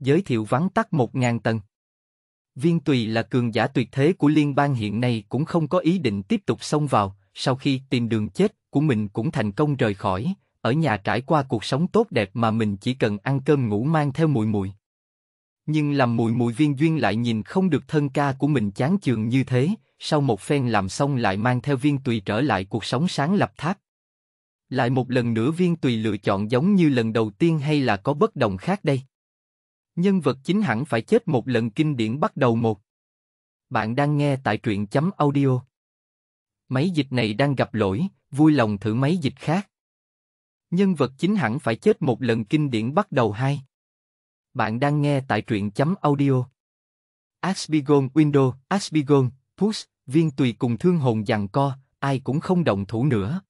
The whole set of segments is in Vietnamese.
giới thiệu vắn tắt 1.000 tầng. Viên Tùy là cường giả tuyệt thế của liên bang hiện nay cũng không có ý định tiếp tục xông vào, sau khi tìm đường chết của mình cũng thành công rời khỏi, ở nhà trải qua cuộc sống tốt đẹp mà mình chỉ cần ăn cơm ngủ mang theo mùi mùi. Nhưng làm mùi mùi viên duyên lại nhìn không được thân ca của mình chán chường như thế, sau một phen làm xong lại mang theo viên tùy trở lại cuộc sống sáng lập tháp Lại một lần nữa viên tùy lựa chọn giống như lần đầu tiên hay là có bất đồng khác đây? Nhân vật chính hẳn phải chết một lần kinh điển bắt đầu một. Bạn đang nghe tại truyện chấm audio. Máy dịch này đang gặp lỗi, vui lòng thử máy dịch khác. Nhân vật chính hẳn phải chết một lần kinh điển bắt đầu hai. Bạn đang nghe tại truyện chấm audio. Asbigon Window, Asbigon, Push, viên tùy cùng thương hồn dằn co, ai cũng không động thủ nữa.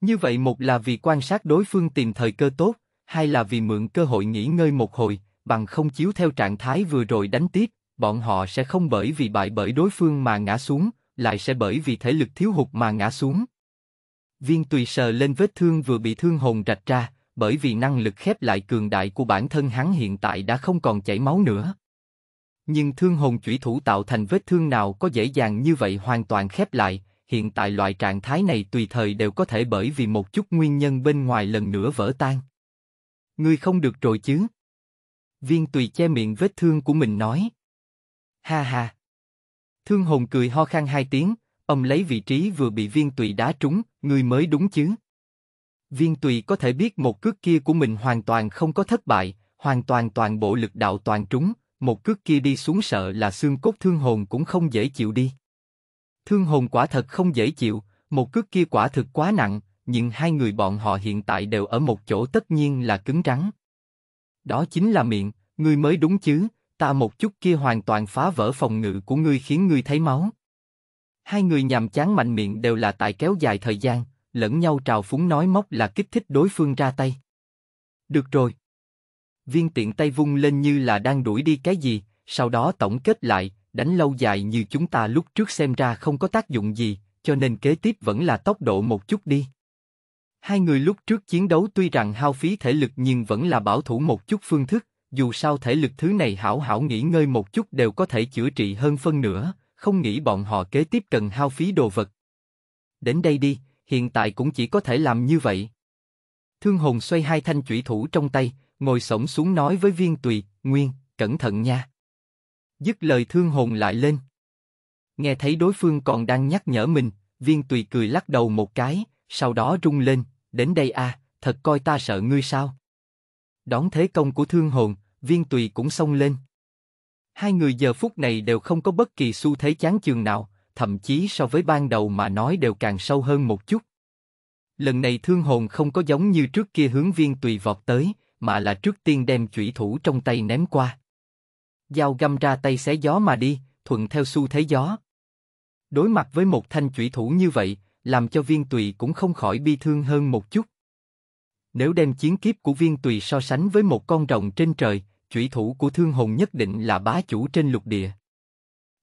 Như vậy một là vì quan sát đối phương tìm thời cơ tốt, hai là vì mượn cơ hội nghỉ ngơi một hồi, bằng không chiếu theo trạng thái vừa rồi đánh tiếp, bọn họ sẽ không bởi vì bại bởi đối phương mà ngã xuống, lại sẽ bởi vì thể lực thiếu hụt mà ngã xuống. Viên tùy sờ lên vết thương vừa bị thương hồn rạch ra, bởi vì năng lực khép lại cường đại của bản thân hắn hiện tại đã không còn chảy máu nữa. Nhưng thương hồn chủy thủ tạo thành vết thương nào có dễ dàng như vậy hoàn toàn khép lại, hiện tại loại trạng thái này tùy thời đều có thể bởi vì một chút nguyên nhân bên ngoài lần nữa vỡ tan. Ngươi không được rồi chứ? Viên Tùy che miệng vết thương của mình nói. Ha ha. Thương hồn cười ho khan hai tiếng, ông lấy vị trí vừa bị viên Tùy đá trúng, người mới đúng chứ. Viên Tùy có thể biết một cước kia của mình hoàn toàn không có thất bại, hoàn toàn toàn bộ lực đạo toàn trúng, một cước kia đi xuống sợ là xương cốt thương hồn cũng không dễ chịu đi. Thương hồn quả thật không dễ chịu, một cước kia quả thực quá nặng, nhưng hai người bọn họ hiện tại đều ở một chỗ tất nhiên là cứng rắn. Đó chính là miệng, ngươi mới đúng chứ, ta một chút kia hoàn toàn phá vỡ phòng ngự của ngươi khiến ngươi thấy máu. Hai người nhàm chán mạnh miệng đều là tại kéo dài thời gian, lẫn nhau trào phúng nói móc là kích thích đối phương ra tay. Được rồi. Viên tiện tay vung lên như là đang đuổi đi cái gì, sau đó tổng kết lại, đánh lâu dài như chúng ta lúc trước xem ra không có tác dụng gì, cho nên kế tiếp vẫn là tốc độ một chút đi. Hai người lúc trước chiến đấu tuy rằng hao phí thể lực nhưng vẫn là bảo thủ một chút phương thức, dù sao thể lực thứ này hảo hảo nghỉ ngơi một chút đều có thể chữa trị hơn phân nửa, không nghĩ bọn họ kế tiếp cần hao phí đồ vật. Đến đây đi, hiện tại cũng chỉ có thể làm như vậy. Thương hồn xoay hai thanh chủy thủ trong tay, ngồi sổng xuống nói với viên tùy, Nguyên, cẩn thận nha. Dứt lời thương hồn lại lên. Nghe thấy đối phương còn đang nhắc nhở mình, viên tùy cười lắc đầu một cái, sau đó rung lên, đến đây a, à, thật coi ta sợ ngươi sao? Đón thế công của thương hồn, viên tùy cũng xông lên. Hai người giờ phút này đều không có bất kỳ xu thế chán chường nào, thậm chí so với ban đầu mà nói đều càng sâu hơn một chút. Lần này thương hồn không có giống như trước kia hướng viên tùy vọt tới, mà là trước tiên đem chủy thủ trong tay ném qua. Dao găm ra tay xé gió mà đi, thuận theo xu thế gió. Đối mặt với một thanh chủy thủ như vậy, làm cho viên tùy cũng không khỏi bi thương hơn một chút. Nếu đem chiến kiếp của viên tùy so sánh với một con rồng trên trời, chủy thủ của thương hồn nhất định là bá chủ trên lục địa.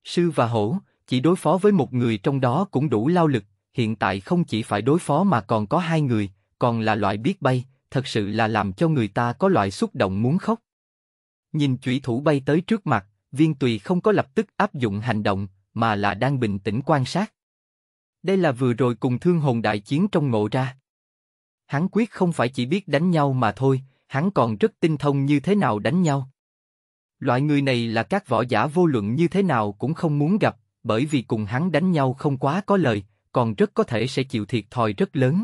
Sư và hổ, chỉ đối phó với một người trong đó cũng đủ lao lực, hiện tại không chỉ phải đối phó mà còn có hai người, còn là loại biết bay, thật sự là làm cho người ta có loại xúc động muốn khóc. Nhìn chủy thủ bay tới trước mặt, viên tùy không có lập tức áp dụng hành động, mà là đang bình tĩnh quan sát. Đây là vừa rồi cùng thương hồn đại chiến trong ngộ ra. Hắn quyết không phải chỉ biết đánh nhau mà thôi, hắn còn rất tinh thông như thế nào đánh nhau. Loại người này là các võ giả vô luận như thế nào cũng không muốn gặp, bởi vì cùng hắn đánh nhau không quá có lời, còn rất có thể sẽ chịu thiệt thòi rất lớn.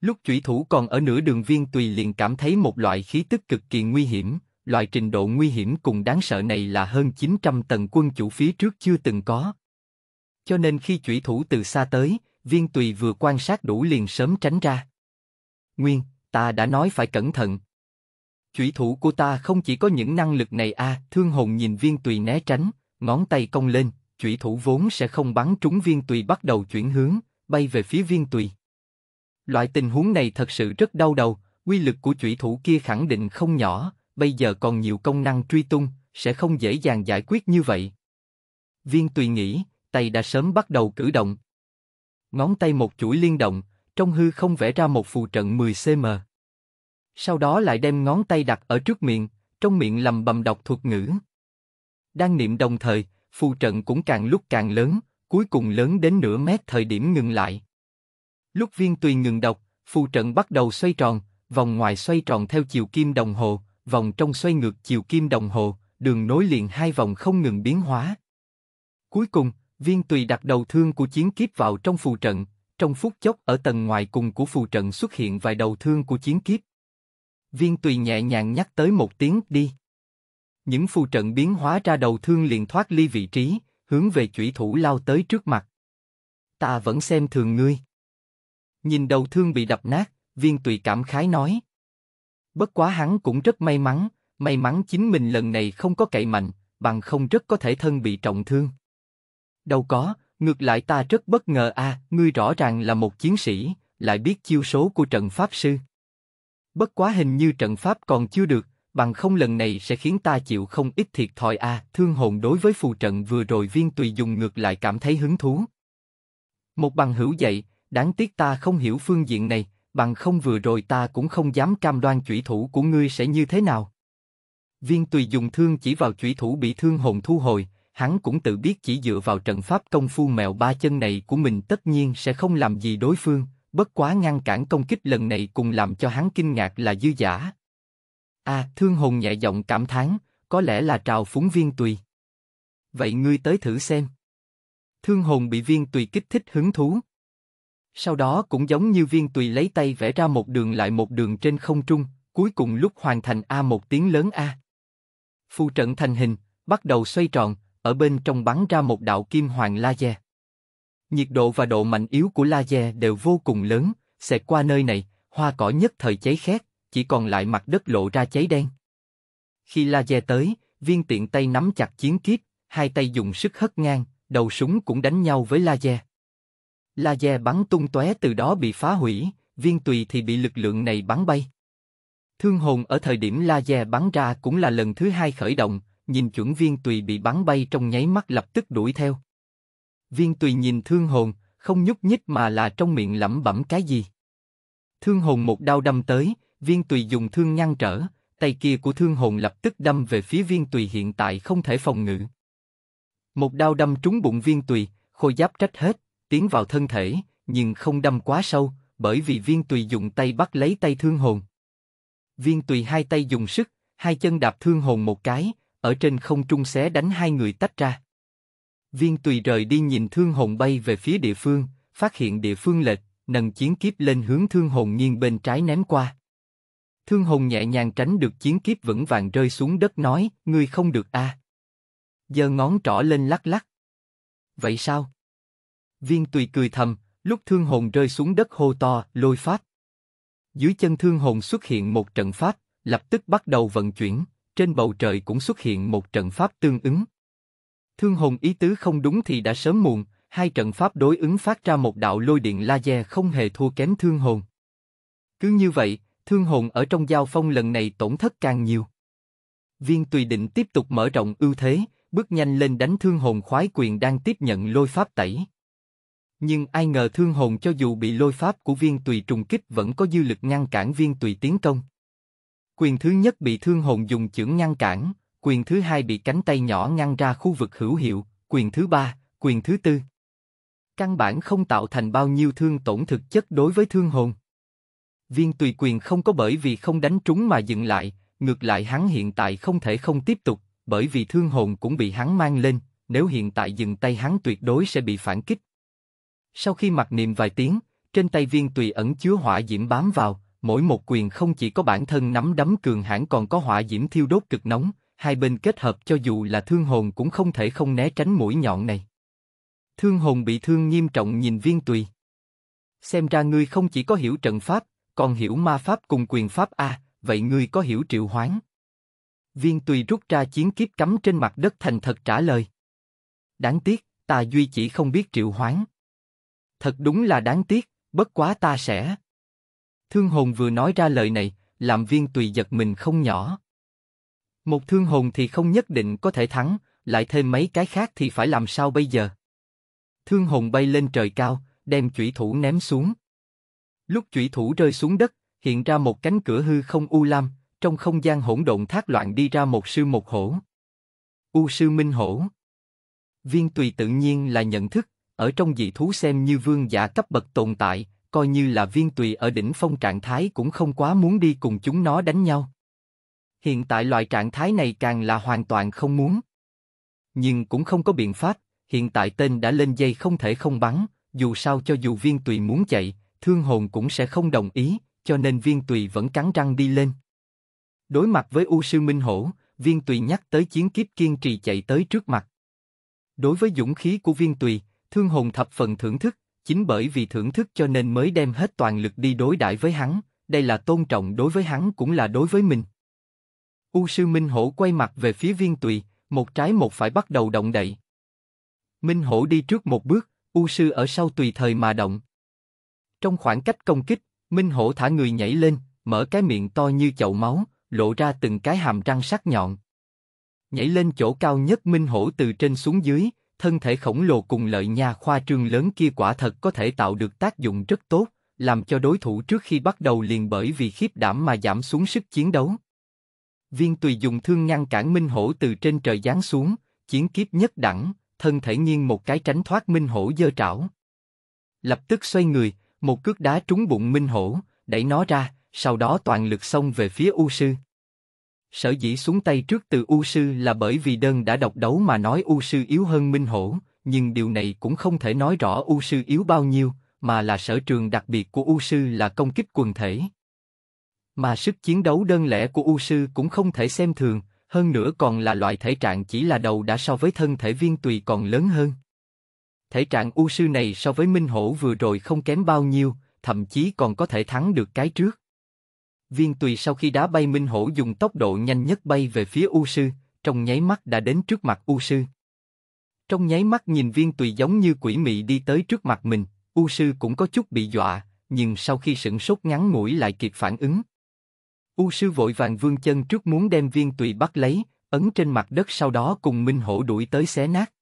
Lúc chủy thủ còn ở nửa đường viên tùy liền cảm thấy một loại khí tức cực kỳ nguy hiểm, loại trình độ nguy hiểm cùng đáng sợ này là hơn 900 tầng quân chủ phía trước chưa từng có cho nên khi chủy thủ từ xa tới, viên tùy vừa quan sát đủ liền sớm tránh ra. Nguyên, ta đã nói phải cẩn thận. Chủy thủ của ta không chỉ có những năng lực này a, à, thương hồn nhìn viên tùy né tránh, ngón tay cong lên, chủy thủ vốn sẽ không bắn trúng viên tùy bắt đầu chuyển hướng, bay về phía viên tùy. Loại tình huống này thật sự rất đau đầu, quy lực của chủy thủ kia khẳng định không nhỏ, bây giờ còn nhiều công năng truy tung, sẽ không dễ dàng giải quyết như vậy. Viên tùy nghĩ, tay đã sớm bắt đầu cử động. Ngón tay một chuỗi liên động, trong hư không vẽ ra một phù trận 10cm. Sau đó lại đem ngón tay đặt ở trước miệng, trong miệng lầm bầm đọc thuật ngữ. Đang niệm đồng thời, phù trận cũng càng lúc càng lớn, cuối cùng lớn đến nửa mét thời điểm ngừng lại. Lúc viên tùy ngừng đọc, phù trận bắt đầu xoay tròn, vòng ngoài xoay tròn theo chiều kim đồng hồ, vòng trong xoay ngược chiều kim đồng hồ, đường nối liền hai vòng không ngừng biến hóa. Cuối cùng, Viên tùy đặt đầu thương của chiến kiếp vào trong phù trận, trong phút chốc ở tầng ngoài cùng của phù trận xuất hiện vài đầu thương của chiến kiếp. Viên tùy nhẹ nhàng nhắc tới một tiếng đi. Những phù trận biến hóa ra đầu thương liền thoát ly vị trí, hướng về chủy thủ lao tới trước mặt. Ta vẫn xem thường ngươi. Nhìn đầu thương bị đập nát, viên tùy cảm khái nói. Bất quá hắn cũng rất may mắn, may mắn chính mình lần này không có cậy mạnh, bằng không rất có thể thân bị trọng thương. Đâu có, ngược lại ta rất bất ngờ a, ngươi rõ ràng là một chiến sĩ, lại biết chiêu số của trận pháp sư. Bất quá hình như trận pháp còn chưa được, bằng không lần này sẽ khiến ta chịu không ít thiệt thòi a. thương hồn đối với phù trận vừa rồi viên tùy dùng ngược lại cảm thấy hứng thú. Một bằng hữu dạy, đáng tiếc ta không hiểu phương diện này, bằng không vừa rồi ta cũng không dám cam đoan chủy thủ của ngươi sẽ như thế nào. Viên tùy dùng thương chỉ vào chủy thủ bị thương hồn thu hồi, hắn cũng tự biết chỉ dựa vào trận pháp công phu mèo ba chân này của mình tất nhiên sẽ không làm gì đối phương, bất quá ngăn cản công kích lần này cùng làm cho hắn kinh ngạc là dư giả. a à, thương hồn nhẹ giọng cảm thán, có lẽ là trào phúng viên tùy. Vậy ngươi tới thử xem. Thương hồn bị viên tùy kích thích hứng thú. Sau đó cũng giống như viên tùy lấy tay vẽ ra một đường lại một đường trên không trung, cuối cùng lúc hoàn thành A một tiếng lớn A. Phù trận thành hình, bắt đầu xoay tròn, ở bên trong bắn ra một đạo kim hoàng laser. Nhiệt độ và độ mạnh yếu của laser đều vô cùng lớn, xẹt qua nơi này, hoa cỏ nhất thời cháy khét, chỉ còn lại mặt đất lộ ra cháy đen. Khi laser tới, viên tiện tay nắm chặt chiến kiếp, hai tay dùng sức hất ngang, đầu súng cũng đánh nhau với laser. Laser bắn tung tóe từ đó bị phá hủy, viên tùy thì bị lực lượng này bắn bay. Thương hồn ở thời điểm laser bắn ra cũng là lần thứ hai khởi động, nhìn chuẩn viên tùy bị bắn bay trong nháy mắt lập tức đuổi theo. Viên tùy nhìn thương hồn, không nhúc nhích mà là trong miệng lẩm bẩm cái gì. Thương hồn một đao đâm tới, viên tùy dùng thương ngăn trở, tay kia của thương hồn lập tức đâm về phía viên tùy hiện tại không thể phòng ngự. Một đao đâm trúng bụng viên tùy, khôi giáp trách hết, tiến vào thân thể, nhưng không đâm quá sâu, bởi vì viên tùy dùng tay bắt lấy tay thương hồn. Viên tùy hai tay dùng sức, hai chân đạp thương hồn một cái, ở trên không trung xé đánh hai người tách ra. Viên tùy rời đi nhìn thương hồn bay về phía địa phương, phát hiện địa phương lệch, nâng chiến kiếp lên hướng thương hồn nghiêng bên trái ném qua. Thương hồn nhẹ nhàng tránh được chiến kiếp vững vàng rơi xuống đất nói, ngươi không được a. À. Giơ ngón trỏ lên lắc lắc. Vậy sao? Viên tùy cười thầm, lúc thương hồn rơi xuống đất hô to, lôi pháp. Dưới chân thương hồn xuất hiện một trận pháp, lập tức bắt đầu vận chuyển trên bầu trời cũng xuất hiện một trận pháp tương ứng. Thương hồn ý tứ không đúng thì đã sớm muộn, hai trận pháp đối ứng phát ra một đạo lôi điện laser không hề thua kém thương hồn. Cứ như vậy, thương hồn ở trong giao phong lần này tổn thất càng nhiều. Viên tùy định tiếp tục mở rộng ưu thế, bước nhanh lên đánh thương hồn khoái quyền đang tiếp nhận lôi pháp tẩy. Nhưng ai ngờ thương hồn cho dù bị lôi pháp của viên tùy trùng kích vẫn có dư lực ngăn cản viên tùy tiến công. Quyền thứ nhất bị thương hồn dùng chưởng ngăn cản, quyền thứ hai bị cánh tay nhỏ ngăn ra khu vực hữu hiệu, quyền thứ ba, quyền thứ tư. Căn bản không tạo thành bao nhiêu thương tổn thực chất đối với thương hồn. Viên tùy quyền không có bởi vì không đánh trúng mà dừng lại, ngược lại hắn hiện tại không thể không tiếp tục, bởi vì thương hồn cũng bị hắn mang lên, nếu hiện tại dừng tay hắn tuyệt đối sẽ bị phản kích. Sau khi mặc niệm vài tiếng, trên tay viên tùy ẩn chứa hỏa diễm bám vào, mỗi một quyền không chỉ có bản thân nắm đấm cường hãn còn có hỏa diễm thiêu đốt cực nóng, hai bên kết hợp cho dù là thương hồn cũng không thể không né tránh mũi nhọn này. Thương hồn bị thương nghiêm trọng nhìn viên tùy. Xem ra ngươi không chỉ có hiểu trận pháp, còn hiểu ma pháp cùng quyền pháp a, vậy ngươi có hiểu triệu hoán? Viên tùy rút ra chiến kiếp cắm trên mặt đất thành thật trả lời. Đáng tiếc, ta duy chỉ không biết triệu hoán. Thật đúng là đáng tiếc, bất quá ta sẽ. Thương hồn vừa nói ra lời này, làm viên tùy giật mình không nhỏ. Một thương hồn thì không nhất định có thể thắng, lại thêm mấy cái khác thì phải làm sao bây giờ? Thương hồn bay lên trời cao, đem chủy thủ ném xuống. Lúc chủy thủ rơi xuống đất, hiện ra một cánh cửa hư không u lam, trong không gian hỗn độn thác loạn đi ra một sư một hổ. U sư minh hổ. Viên tùy tự nhiên là nhận thức, ở trong dị thú xem như vương giả cấp bậc tồn tại, coi như là viên tùy ở đỉnh phong trạng thái cũng không quá muốn đi cùng chúng nó đánh nhau. Hiện tại loại trạng thái này càng là hoàn toàn không muốn. Nhưng cũng không có biện pháp, hiện tại tên đã lên dây không thể không bắn, dù sao cho dù viên tùy muốn chạy, thương hồn cũng sẽ không đồng ý, cho nên viên tùy vẫn cắn răng đi lên. Đối mặt với U Sư Minh Hổ, viên tùy nhắc tới chiến kiếp kiên trì chạy tới trước mặt. Đối với dũng khí của viên tùy, thương hồn thập phần thưởng thức, chính bởi vì thưởng thức cho nên mới đem hết toàn lực đi đối đãi với hắn, đây là tôn trọng đối với hắn cũng là đối với mình. U sư Minh Hổ quay mặt về phía viên tùy, một trái một phải bắt đầu động đậy. Minh Hổ đi trước một bước, U sư ở sau tùy thời mà động. Trong khoảng cách công kích, Minh Hổ thả người nhảy lên, mở cái miệng to như chậu máu, lộ ra từng cái hàm răng sắc nhọn. Nhảy lên chỗ cao nhất Minh Hổ từ trên xuống dưới, thân thể khổng lồ cùng lợi nhà khoa trương lớn kia quả thật có thể tạo được tác dụng rất tốt, làm cho đối thủ trước khi bắt đầu liền bởi vì khiếp đảm mà giảm xuống sức chiến đấu. Viên tùy dùng thương ngăn cản Minh Hổ từ trên trời giáng xuống, chiến kiếp nhất đẳng, thân thể nghiêng một cái tránh thoát Minh Hổ dơ trảo. Lập tức xoay người, một cước đá trúng bụng Minh Hổ, đẩy nó ra, sau đó toàn lực xông về phía U Sư. Sở dĩ xuống tay trước từ U Sư là bởi vì đơn đã độc đấu mà nói U Sư yếu hơn Minh Hổ, nhưng điều này cũng không thể nói rõ U Sư yếu bao nhiêu, mà là sở trường đặc biệt của U Sư là công kích quần thể. Mà sức chiến đấu đơn lẻ của U Sư cũng không thể xem thường, hơn nữa còn là loại thể trạng chỉ là đầu đã so với thân thể viên tùy còn lớn hơn. Thể trạng U Sư này so với Minh Hổ vừa rồi không kém bao nhiêu, thậm chí còn có thể thắng được cái trước. Viên tùy sau khi đá bay Minh Hổ dùng tốc độ nhanh nhất bay về phía U Sư, trong nháy mắt đã đến trước mặt U Sư. Trong nháy mắt nhìn viên tùy giống như quỷ mị đi tới trước mặt mình, U Sư cũng có chút bị dọa, nhưng sau khi sửng sốt ngắn ngủi lại kịp phản ứng. U Sư vội vàng vươn chân trước muốn đem viên tùy bắt lấy, ấn trên mặt đất sau đó cùng Minh Hổ đuổi tới xé nát.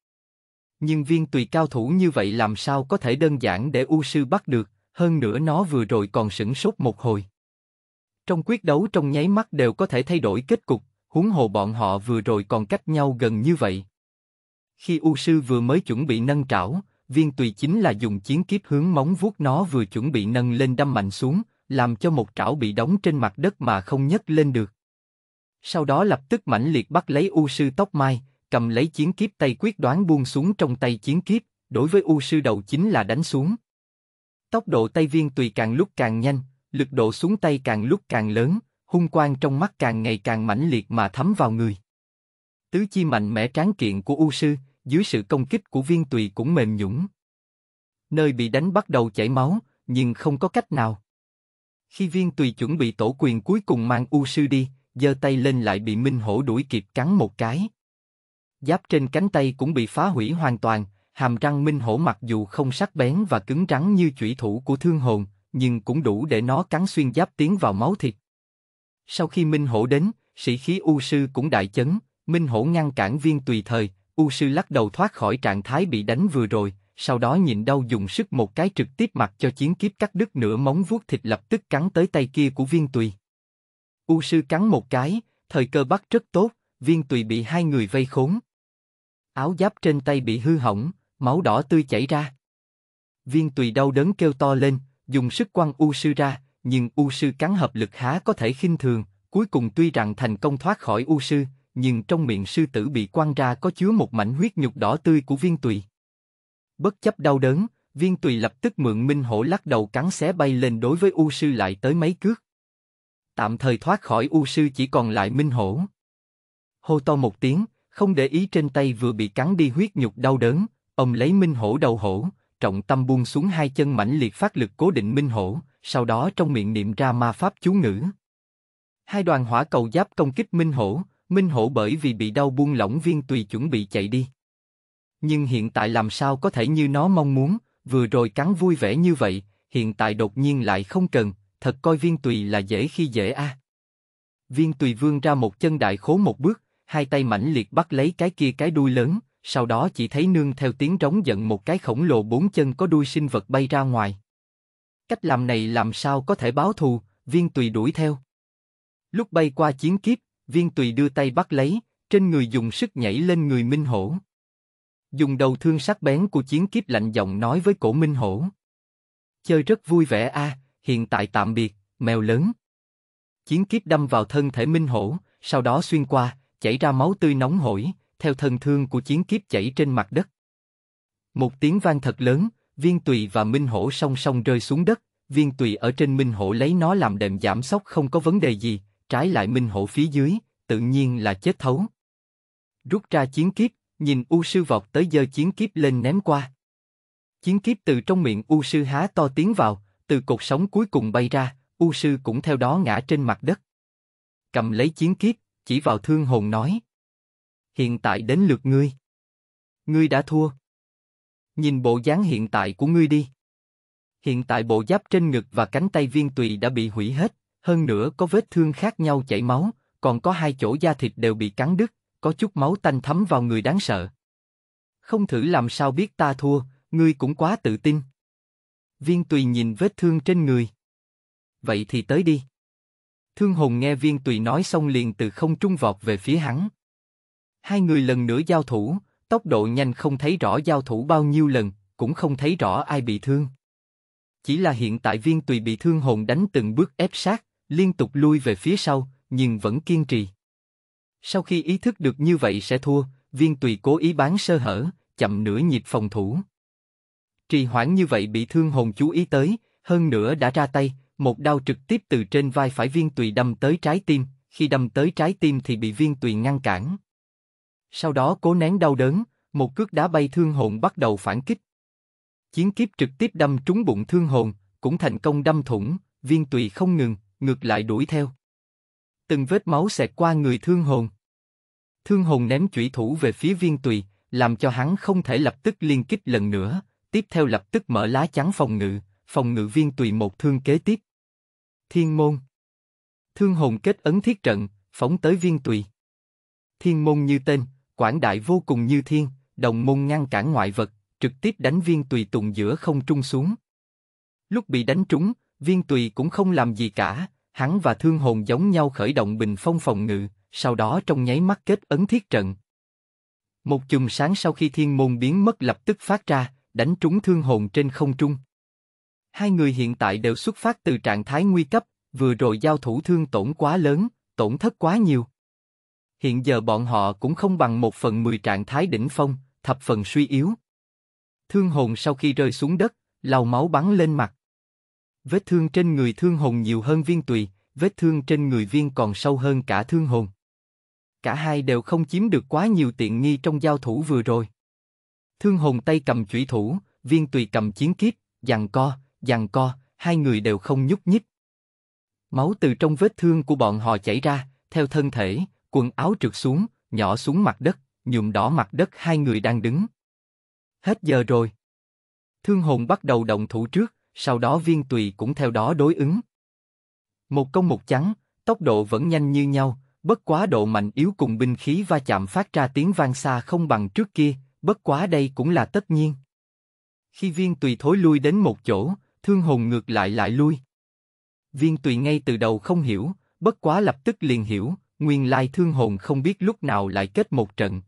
Nhưng viên tùy cao thủ như vậy làm sao có thể đơn giản để U Sư bắt được, hơn nữa nó vừa rồi còn sửng sốt một hồi. Trong quyết đấu trong nháy mắt đều có thể thay đổi kết cục, huống hồ bọn họ vừa rồi còn cách nhau gần như vậy. Khi U sư vừa mới chuẩn bị nâng trảo, viên tùy chính là dùng chiến kiếp hướng móng vuốt nó vừa chuẩn bị nâng lên đâm mạnh xuống, làm cho một trảo bị đóng trên mặt đất mà không nhấc lên được. Sau đó lập tức mãnh liệt bắt lấy U sư tóc mai, cầm lấy chiến kiếp tay quyết đoán buông xuống trong tay chiến kiếp, đối với U sư đầu chính là đánh xuống. Tốc độ tay viên tùy càng lúc càng nhanh, lực độ xuống tay càng lúc càng lớn, hung quang trong mắt càng ngày càng mãnh liệt mà thấm vào người. Tứ chi mạnh mẽ tráng kiện của U sư, dưới sự công kích của viên tùy cũng mềm nhũng. Nơi bị đánh bắt đầu chảy máu, nhưng không có cách nào. Khi viên tùy chuẩn bị tổ quyền cuối cùng mang U sư đi, giơ tay lên lại bị Minh Hổ đuổi kịp cắn một cái. Giáp trên cánh tay cũng bị phá hủy hoàn toàn, hàm răng Minh Hổ mặc dù không sắc bén và cứng rắn như chủy thủ của thương hồn, nhưng cũng đủ để nó cắn xuyên giáp tiến vào máu thịt. Sau khi Minh Hổ đến, sĩ khí U sư cũng đại chấn, Minh Hổ ngăn cản viên tùy thời, U sư lắc đầu thoát khỏi trạng thái bị đánh vừa rồi, sau đó nhịn đau dùng sức một cái trực tiếp mặc cho chiến kiếp cắt đứt nửa móng vuốt thịt lập tức cắn tới tay kia của viên tùy. U sư cắn một cái, thời cơ bắt rất tốt, viên tùy bị hai người vây khốn. Áo giáp trên tay bị hư hỏng, máu đỏ tươi chảy ra. Viên tùy đau đớn kêu to lên, dùng sức quăng U sư ra, nhưng U sư cắn hợp lực há có thể khinh thường, cuối cùng tuy rằng thành công thoát khỏi U sư, nhưng trong miệng sư tử bị quăng ra có chứa một mảnh huyết nhục đỏ tươi của viên tùy. Bất chấp đau đớn, viên tùy lập tức mượn minh hổ lắc đầu cắn xé bay lên đối với U sư lại tới mấy cước. Tạm thời thoát khỏi U sư chỉ còn lại minh hổ. Hô to một tiếng, không để ý trên tay vừa bị cắn đi huyết nhục đau đớn, ông lấy minh hổ đầu hổ, trọng tâm buông xuống hai chân mãnh liệt phát lực cố định minh hổ, sau đó trong miệng niệm ra ma pháp chú ngữ. Hai đoàn hỏa cầu giáp công kích minh hổ, minh hổ bởi vì bị đau buông lỏng viên tùy chuẩn bị chạy đi. Nhưng hiện tại làm sao có thể như nó mong muốn, vừa rồi cắn vui vẻ như vậy, hiện tại đột nhiên lại không cần, thật coi viên tùy là dễ khi dễ a. À. Viên tùy vương ra một chân đại khố một bước, hai tay mãnh liệt bắt lấy cái kia cái đuôi lớn, sau đó chỉ thấy nương theo tiếng trống giận một cái khổng lồ bốn chân có đuôi sinh vật bay ra ngoài. Cách làm này làm sao có thể báo thù, viên tùy đuổi theo. Lúc bay qua chiến kiếp, viên tùy đưa tay bắt lấy, trên người dùng sức nhảy lên người Minh Hổ. Dùng đầu thương sắc bén của chiến kiếp lạnh giọng nói với cổ Minh Hổ. Chơi rất vui vẻ a, à, hiện tại tạm biệt, mèo lớn. Chiến kiếp đâm vào thân thể Minh Hổ, sau đó xuyên qua, chảy ra máu tươi nóng hổi, theo thân thương của chiến kiếp chảy trên mặt đất. Một tiếng vang thật lớn, viên tùy và minh hổ song song rơi xuống đất, viên tùy ở trên minh hổ lấy nó làm đệm giảm sốc không có vấn đề gì, trái lại minh hổ phía dưới, tự nhiên là chết thấu. Rút ra chiến kiếp, nhìn U sư vọt tới giơ chiến kiếp lên ném qua. Chiến kiếp từ trong miệng U sư há to tiếng vào, từ cột sống cuối cùng bay ra, U sư cũng theo đó ngã trên mặt đất. Cầm lấy chiến kiếp, chỉ vào thương hồn nói hiện tại đến lượt ngươi. Ngươi đã thua. Nhìn bộ dáng hiện tại của ngươi đi. Hiện tại bộ giáp trên ngực và cánh tay viên tùy đã bị hủy hết, hơn nữa có vết thương khác nhau chảy máu, còn có hai chỗ da thịt đều bị cắn đứt, có chút máu tanh thấm vào người đáng sợ. Không thử làm sao biết ta thua, ngươi cũng quá tự tin. Viên tùy nhìn vết thương trên người. Vậy thì tới đi. Thương hùng nghe viên tùy nói xong liền từ không trung vọt về phía hắn. Hai người lần nữa giao thủ, tốc độ nhanh không thấy rõ giao thủ bao nhiêu lần, cũng không thấy rõ ai bị thương. Chỉ là hiện tại viên tùy bị thương hồn đánh từng bước ép sát, liên tục lui về phía sau, nhưng vẫn kiên trì. Sau khi ý thức được như vậy sẽ thua, viên tùy cố ý bán sơ hở, chậm nửa nhịp phòng thủ. Trì hoãn như vậy bị thương hồn chú ý tới, hơn nữa đã ra tay, một đao trực tiếp từ trên vai phải viên tùy đâm tới trái tim, khi đâm tới trái tim thì bị viên tùy ngăn cản. Sau đó cố nén đau đớn, một cước đá bay thương hồn bắt đầu phản kích. Chiến kiếp trực tiếp đâm trúng bụng thương hồn, cũng thành công đâm thủng, viên tùy không ngừng, ngược lại đuổi theo. Từng vết máu xẹt qua người thương hồn. Thương hồn ném chủy thủ về phía viên tùy, làm cho hắn không thể lập tức liên kích lần nữa, tiếp theo lập tức mở lá chắn phòng ngự, phòng ngự viên tùy một thương kế tiếp. Thiên môn Thương hồn kết ấn thiết trận, phóng tới viên tùy. Thiên môn như tên, quảng đại vô cùng như thiên, đồng môn ngăn cản ngoại vật, trực tiếp đánh viên tùy tùng giữa không trung xuống. Lúc bị đánh trúng, viên tùy cũng không làm gì cả, hắn và thương hồn giống nhau khởi động bình phong phòng ngự, sau đó trong nháy mắt kết ấn thiết trận. Một chùm sáng sau khi thiên môn biến mất lập tức phát ra, đánh trúng thương hồn trên không trung. Hai người hiện tại đều xuất phát từ trạng thái nguy cấp, vừa rồi giao thủ thương tổn quá lớn, tổn thất quá nhiều, hiện giờ bọn họ cũng không bằng một phần mười trạng thái đỉnh phong, thập phần suy yếu. Thương hồn sau khi rơi xuống đất, lau máu bắn lên mặt. Vết thương trên người thương hồn nhiều hơn viên tùy, vết thương trên người viên còn sâu hơn cả thương hồn. Cả hai đều không chiếm được quá nhiều tiện nghi trong giao thủ vừa rồi. Thương hồn tay cầm chủy thủ, viên tùy cầm chiến kiếp, giằng co, giằng co, hai người đều không nhúc nhích. Máu từ trong vết thương của bọn họ chảy ra, theo thân thể, quần áo trượt xuống, nhỏ xuống mặt đất, nhuộm đỏ mặt đất hai người đang đứng. Hết giờ rồi. Thương hồn bắt đầu động thủ trước, sau đó viên tùy cũng theo đó đối ứng. Một công một trắng, tốc độ vẫn nhanh như nhau, bất quá độ mạnh yếu cùng binh khí va chạm phát ra tiếng vang xa không bằng trước kia, bất quá đây cũng là tất nhiên. Khi viên tùy thối lui đến một chỗ, thương hồn ngược lại lại lui. Viên tùy ngay từ đầu không hiểu, bất quá lập tức liền hiểu, nguyên lai thương hồn không biết lúc nào lại kết một trận.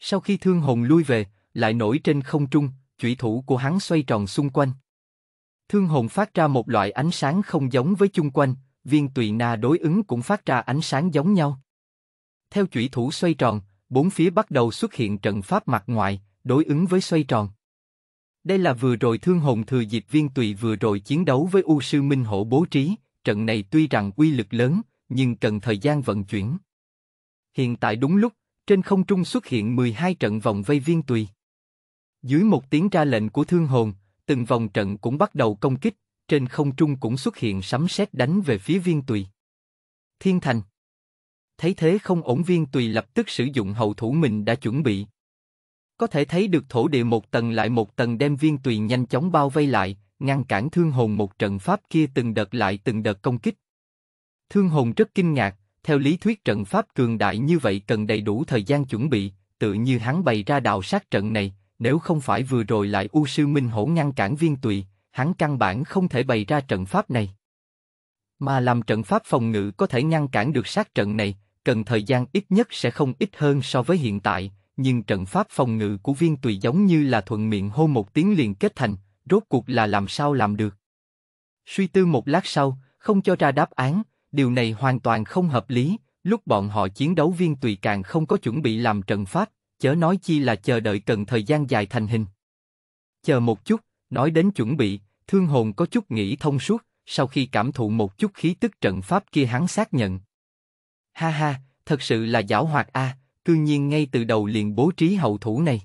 Sau khi thương hồn lui về, lại nổi trên không trung, chủy thủ của hắn xoay tròn xung quanh. Thương hồn phát ra một loại ánh sáng không giống với chung quanh, viên tùy na đối ứng cũng phát ra ánh sáng giống nhau. Theo chủy thủ xoay tròn, bốn phía bắt đầu xuất hiện trận pháp mặt ngoài, đối ứng với xoay tròn. Đây là vừa rồi thương hồn thừa dịp viên tùy vừa rồi chiến đấu với U Sư Minh Hổ bố trí, trận này tuy rằng uy lực lớn, nhưng cần thời gian vận chuyển. Hiện tại đúng lúc, trên không trung xuất hiện 12 trận vòng vây viên tùy. Dưới một tiếng ra lệnh của thương hồn, từng vòng trận cũng bắt đầu công kích, trên không trung cũng xuất hiện sấm sét đánh về phía viên tùy. Thiên thành Thấy thế không ổn viên tùy lập tức sử dụng hậu thủ mình đã chuẩn bị. Có thể thấy được thổ địa một tầng lại một tầng đem viên tùy nhanh chóng bao vây lại, ngăn cản thương hồn một trận pháp kia từng đợt lại từng đợt công kích. Thương Hồn rất kinh ngạc, theo lý thuyết trận pháp cường đại như vậy cần đầy đủ thời gian chuẩn bị, tự như hắn bày ra đạo sát trận này, nếu không phải vừa rồi lại U Sư Minh Hổ ngăn cản viên tùy, hắn căn bản không thể bày ra trận pháp này. Mà làm trận pháp phòng ngự có thể ngăn cản được sát trận này, cần thời gian ít nhất sẽ không ít hơn so với hiện tại, nhưng trận pháp phòng ngự của viên tùy giống như là thuận miệng hô một tiếng liền kết thành, rốt cuộc là làm sao làm được. Suy tư một lát sau, không cho ra đáp án, điều này hoàn toàn không hợp lý. Lúc bọn họ chiến đấu viên tùy càng không có chuẩn bị làm trận pháp, chớ nói chi là chờ đợi cần thời gian dài thành hình. Chờ một chút, nói đến chuẩn bị, thương hồn có chút nghĩ thông suốt, sau khi cảm thụ một chút khí tức trận pháp kia hắn xác nhận. Ha ha, thật sự là giảo hoạt a, à, cư nhiên ngay từ đầu liền bố trí hậu thủ này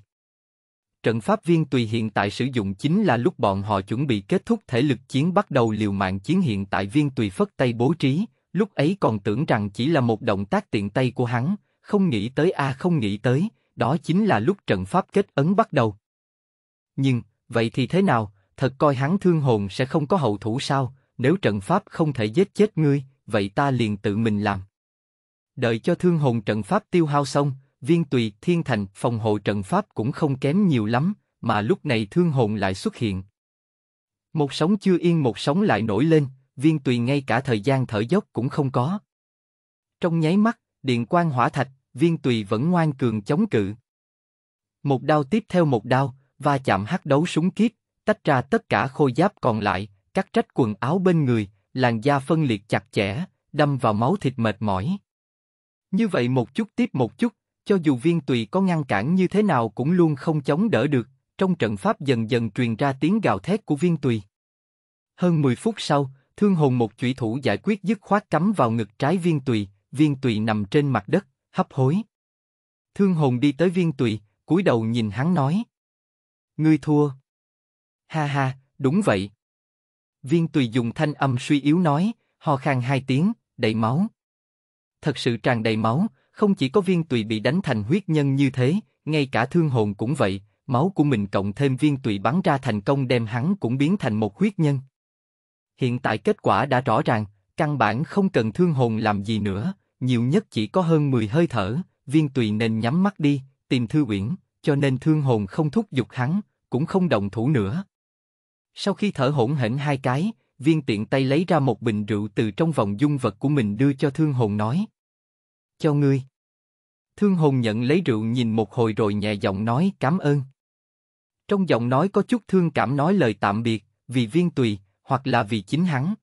trận pháp viên tùy hiện tại sử dụng chính là lúc bọn họ chuẩn bị kết thúc thể lực chiến bắt đầu liều mạng chiến hiện tại viên tùy phất tay bố trí, lúc ấy còn tưởng rằng chỉ là một động tác tiện tay của hắn, không nghĩ tới a à không nghĩ tới, đó chính là lúc trận pháp kết ấn bắt đầu. Nhưng, vậy thì thế nào, thật coi hắn thương hồn sẽ không có hậu thủ sao, nếu trận pháp không thể giết chết ngươi, vậy ta liền tự mình làm. Đợi cho thương hồn trận pháp tiêu hao xong, viên tùy, thiên thành, phòng hộ trận pháp cũng không kém nhiều lắm, mà lúc này thương hồn lại xuất hiện. Một sóng chưa yên một sóng lại nổi lên, viên tùy ngay cả thời gian thở dốc cũng không có. Trong nháy mắt, điện quang hỏa thạch, viên tùy vẫn ngoan cường chống cự. Một đao tiếp theo một đao, va chạm hắc đấu súng kiếp, tách ra tất cả khôi giáp còn lại, cắt rách quần áo bên người, làn da phân liệt chặt chẽ, đâm vào máu thịt mệt mỏi. Như vậy một chút tiếp một chút, cho dù viên tùy có ngăn cản như thế nào cũng luôn không chống đỡ được, trong trận pháp dần dần truyền ra tiếng gào thét của viên tùy. Hơn 10 phút sau, thương hồn một chủy thủ giải quyết dứt khoát cắm vào ngực trái viên tùy, viên tùy nằm trên mặt đất, hấp hối. Thương hồn đi tới viên tùy, cúi đầu nhìn hắn nói. Ngươi thua. Ha ha, đúng vậy. Viên tùy dùng thanh âm suy yếu nói, ho khan hai tiếng, đầy máu. Thật sự tràn đầy máu, không chỉ có viên tùy bị đánh thành huyết nhân như thế, ngay cả thương hồn cũng vậy, máu của mình cộng thêm viên tùy bắn ra thành công đem hắn cũng biến thành một huyết nhân. Hiện tại kết quả đã rõ ràng, căn bản không cần thương hồn làm gì nữa, nhiều nhất chỉ có hơn 10 hơi thở, viên tùy nên nhắm mắt đi, tìm thư uyển, cho nên thương hồn không thúc giục hắn, cũng không động thủ nữa. Sau khi thở hỗn hển hai cái, viên tiện tay lấy ra một bình rượu từ trong vòng dung vật của mình đưa cho thương hồn nói cho ngươi. Thương Hồn nhận lấy rượu nhìn một hồi rồi nhẹ giọng nói cảm ơn. Trong giọng nói có chút thương cảm nói lời tạm biệt, vì viên tùy, hoặc là vì chính hắn.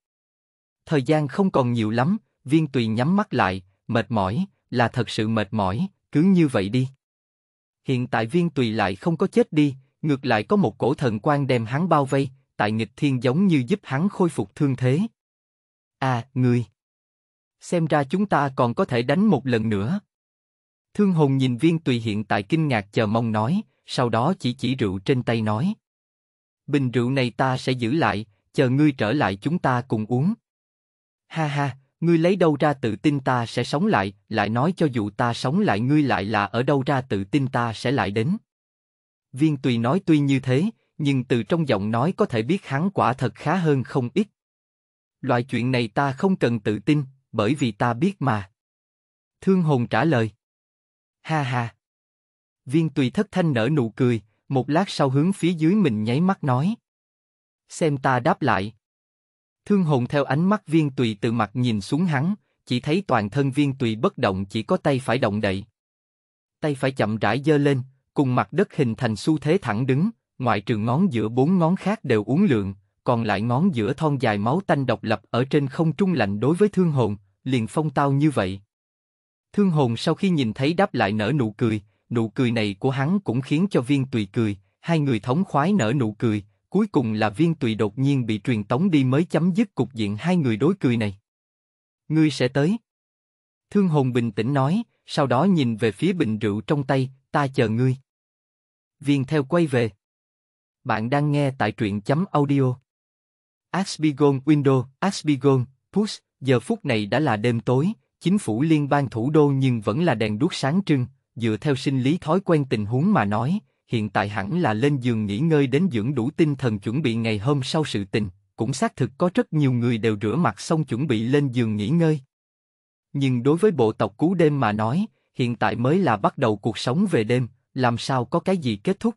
Thời gian không còn nhiều lắm, viên tùy nhắm mắt lại, mệt mỏi, là thật sự mệt mỏi, cứ như vậy đi. Hiện tại viên tùy lại không có chết đi, ngược lại có một cổ thần quan đem hắn bao vây, tại nghịch thiên giống như giúp hắn khôi phục thương thế. À, người! Xem ra chúng ta còn có thể đánh một lần nữa. Thương hồn nhìn viên tùy hiện tại kinh ngạc chờ mong nói, sau đó chỉ chỉ rượu trên tay nói. Bình rượu này ta sẽ giữ lại, chờ ngươi trở lại chúng ta cùng uống. Ha ha, ngươi lấy đâu ra tự tin ta sẽ sống lại, lại nói cho dù ta sống lại ngươi lại là ở đâu ra tự tin ta sẽ lại đến. Viên tùy nói tuy như thế, nhưng từ trong giọng nói có thể biết hắn quả thật khá hơn không ít. Loại chuyện này ta không cần tự tin, bởi vì ta biết mà. Thương hồn trả lời. Ha ha. Viên tùy thất thanh nở nụ cười, một lát sau hướng phía dưới mình nháy mắt nói. Xem ta đáp lại. Thương hồn theo ánh mắt viên tùy từ mặt nhìn xuống hắn, chỉ thấy toàn thân viên tùy bất động chỉ có tay phải động đậy. Tay phải chậm rãi dơ lên, cùng mặt đất hình thành xu thế thẳng đứng, ngoại trừ ngón giữa bốn ngón khác đều uốn lượn, còn lại ngón giữa thon dài máu tanh độc lập ở trên không trung lạnh đối với thương hồn, liền phong tao như vậy. Thương hồn sau khi nhìn thấy đáp lại nở nụ cười, nụ cười này của hắn cũng khiến cho viên tùy cười, hai người thống khoái nở nụ cười, cuối cùng là viên tùy đột nhiên bị truyền tống đi mới chấm dứt cục diện hai người đối cười này. Ngươi sẽ tới. Thương hồn bình tĩnh nói, sau đó nhìn về phía bình rượu trong tay, ta chờ ngươi. Viên theo quay về. Bạn đang nghe tại truyện chấm audio. Asbigon Window, Asbigon, Push, giờ phút này đã là đêm tối, chính phủ liên bang thủ đô nhưng vẫn là đèn đuốc sáng trưng, dựa theo sinh lý thói quen tình huống mà nói, hiện tại hẳn là lên giường nghỉ ngơi đến dưỡng đủ tinh thần chuẩn bị ngày hôm sau sự tình, cũng xác thực có rất nhiều người đều rửa mặt xong chuẩn bị lên giường nghỉ ngơi. Nhưng đối với bộ tộc cú đêm mà nói, hiện tại mới là bắt đầu cuộc sống về đêm, làm sao có cái gì kết thúc.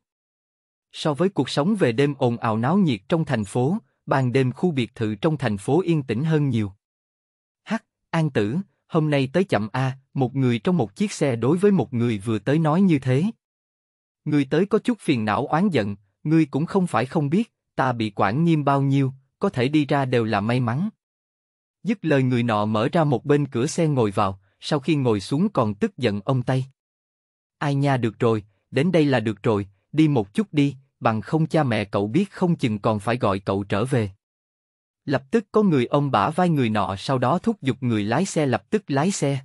So với cuộc sống về đêm ồn ào náo nhiệt trong thành phố, ban đêm khu biệt thự trong thành phố yên tĩnh hơn nhiều. Hắc, An Tử, hôm nay tới chậm a, một người trong một chiếc xe đối với một người vừa tới nói như thế. Người tới có chút phiền não oán giận, ngươi cũng không phải không biết, ta bị quản nghiêm bao nhiêu, có thể đi ra đều là may mắn. Dứt lời người nọ mở ra một bên cửa xe ngồi vào, sau khi ngồi xuống còn tức giận ông tay. Ai nha được rồi, đến đây là được rồi, đi một chút đi, bằng không cha mẹ cậu biết không chừng còn phải gọi cậu trở về. Lập tức có người ông bả vai người nọ sau đó thúc giục người lái xe lập tức lái xe.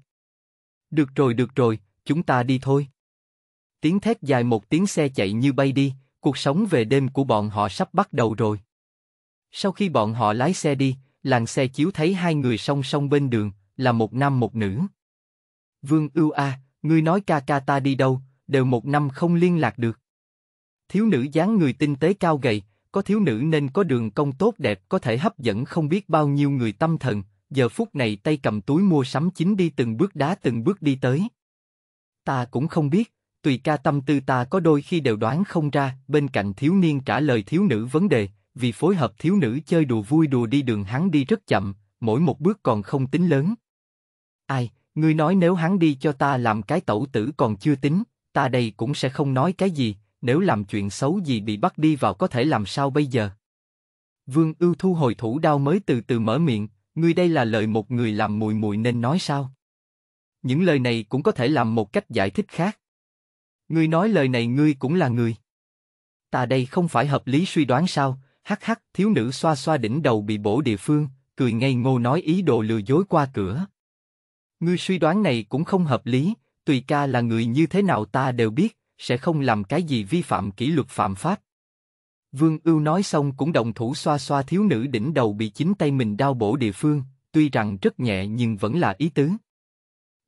Được rồi được rồi, chúng ta đi thôi. Tiếng thét dài một tiếng xe chạy như bay đi, cuộc sống về đêm của bọn họ sắp bắt đầu rồi. Sau khi bọn họ lái xe đi, làng xe chiếu thấy hai người song song bên đường, là một nam một nữ. Vương ưu a, à, ngươi nói ca ca ta đi đâu, đều một năm không liên lạc được. Thiếu nữ dáng người tinh tế cao gầy, có thiếu nữ nên có đường cong tốt đẹp có thể hấp dẫn không biết bao nhiêu người tâm thần, giờ phút này tay cầm túi mua sắm chính đi từng bước đá từng bước đi tới. Ta cũng không biết, tùy ca tâm tư ta có đôi khi đều đoán không ra, bên cạnh thiếu niên trả lời thiếu nữ vấn đề, vì phối hợp thiếu nữ chơi đùa vui đùa đi đường hắn đi rất chậm, mỗi một bước còn không tính lớn. Ai, ngươi nói nếu hắn đi cho ta làm cái tẩu tử còn chưa tính, ta đây cũng sẽ không nói cái gì, nếu làm chuyện xấu gì bị bắt đi vào có thể làm sao bây giờ? Vương Ưu thu hồi thủ đao mới từ từ mở miệng, ngươi đây là lời một người làm mùi mùi nên nói sao? Những lời này cũng có thể làm một cách giải thích khác. Ngươi nói lời này ngươi cũng là người. Ta đây không phải hợp lý suy đoán sao? Hắc hắc, thiếu nữ xoa xoa đỉnh đầu bị bổ địa phương, cười ngây ngô nói ý đồ lừa dối qua cửa. Ngươi suy đoán này cũng không hợp lý, tùy ca là người như thế nào ta đều biết, sẽ không làm cái gì vi phạm kỷ luật phạm pháp. Vương Ưu nói xong cũng đồng thủ xoa xoa thiếu nữ đỉnh đầu bị chính tay mình đau bổ địa phương, tuy rằng rất nhẹ nhưng vẫn là ý tứ.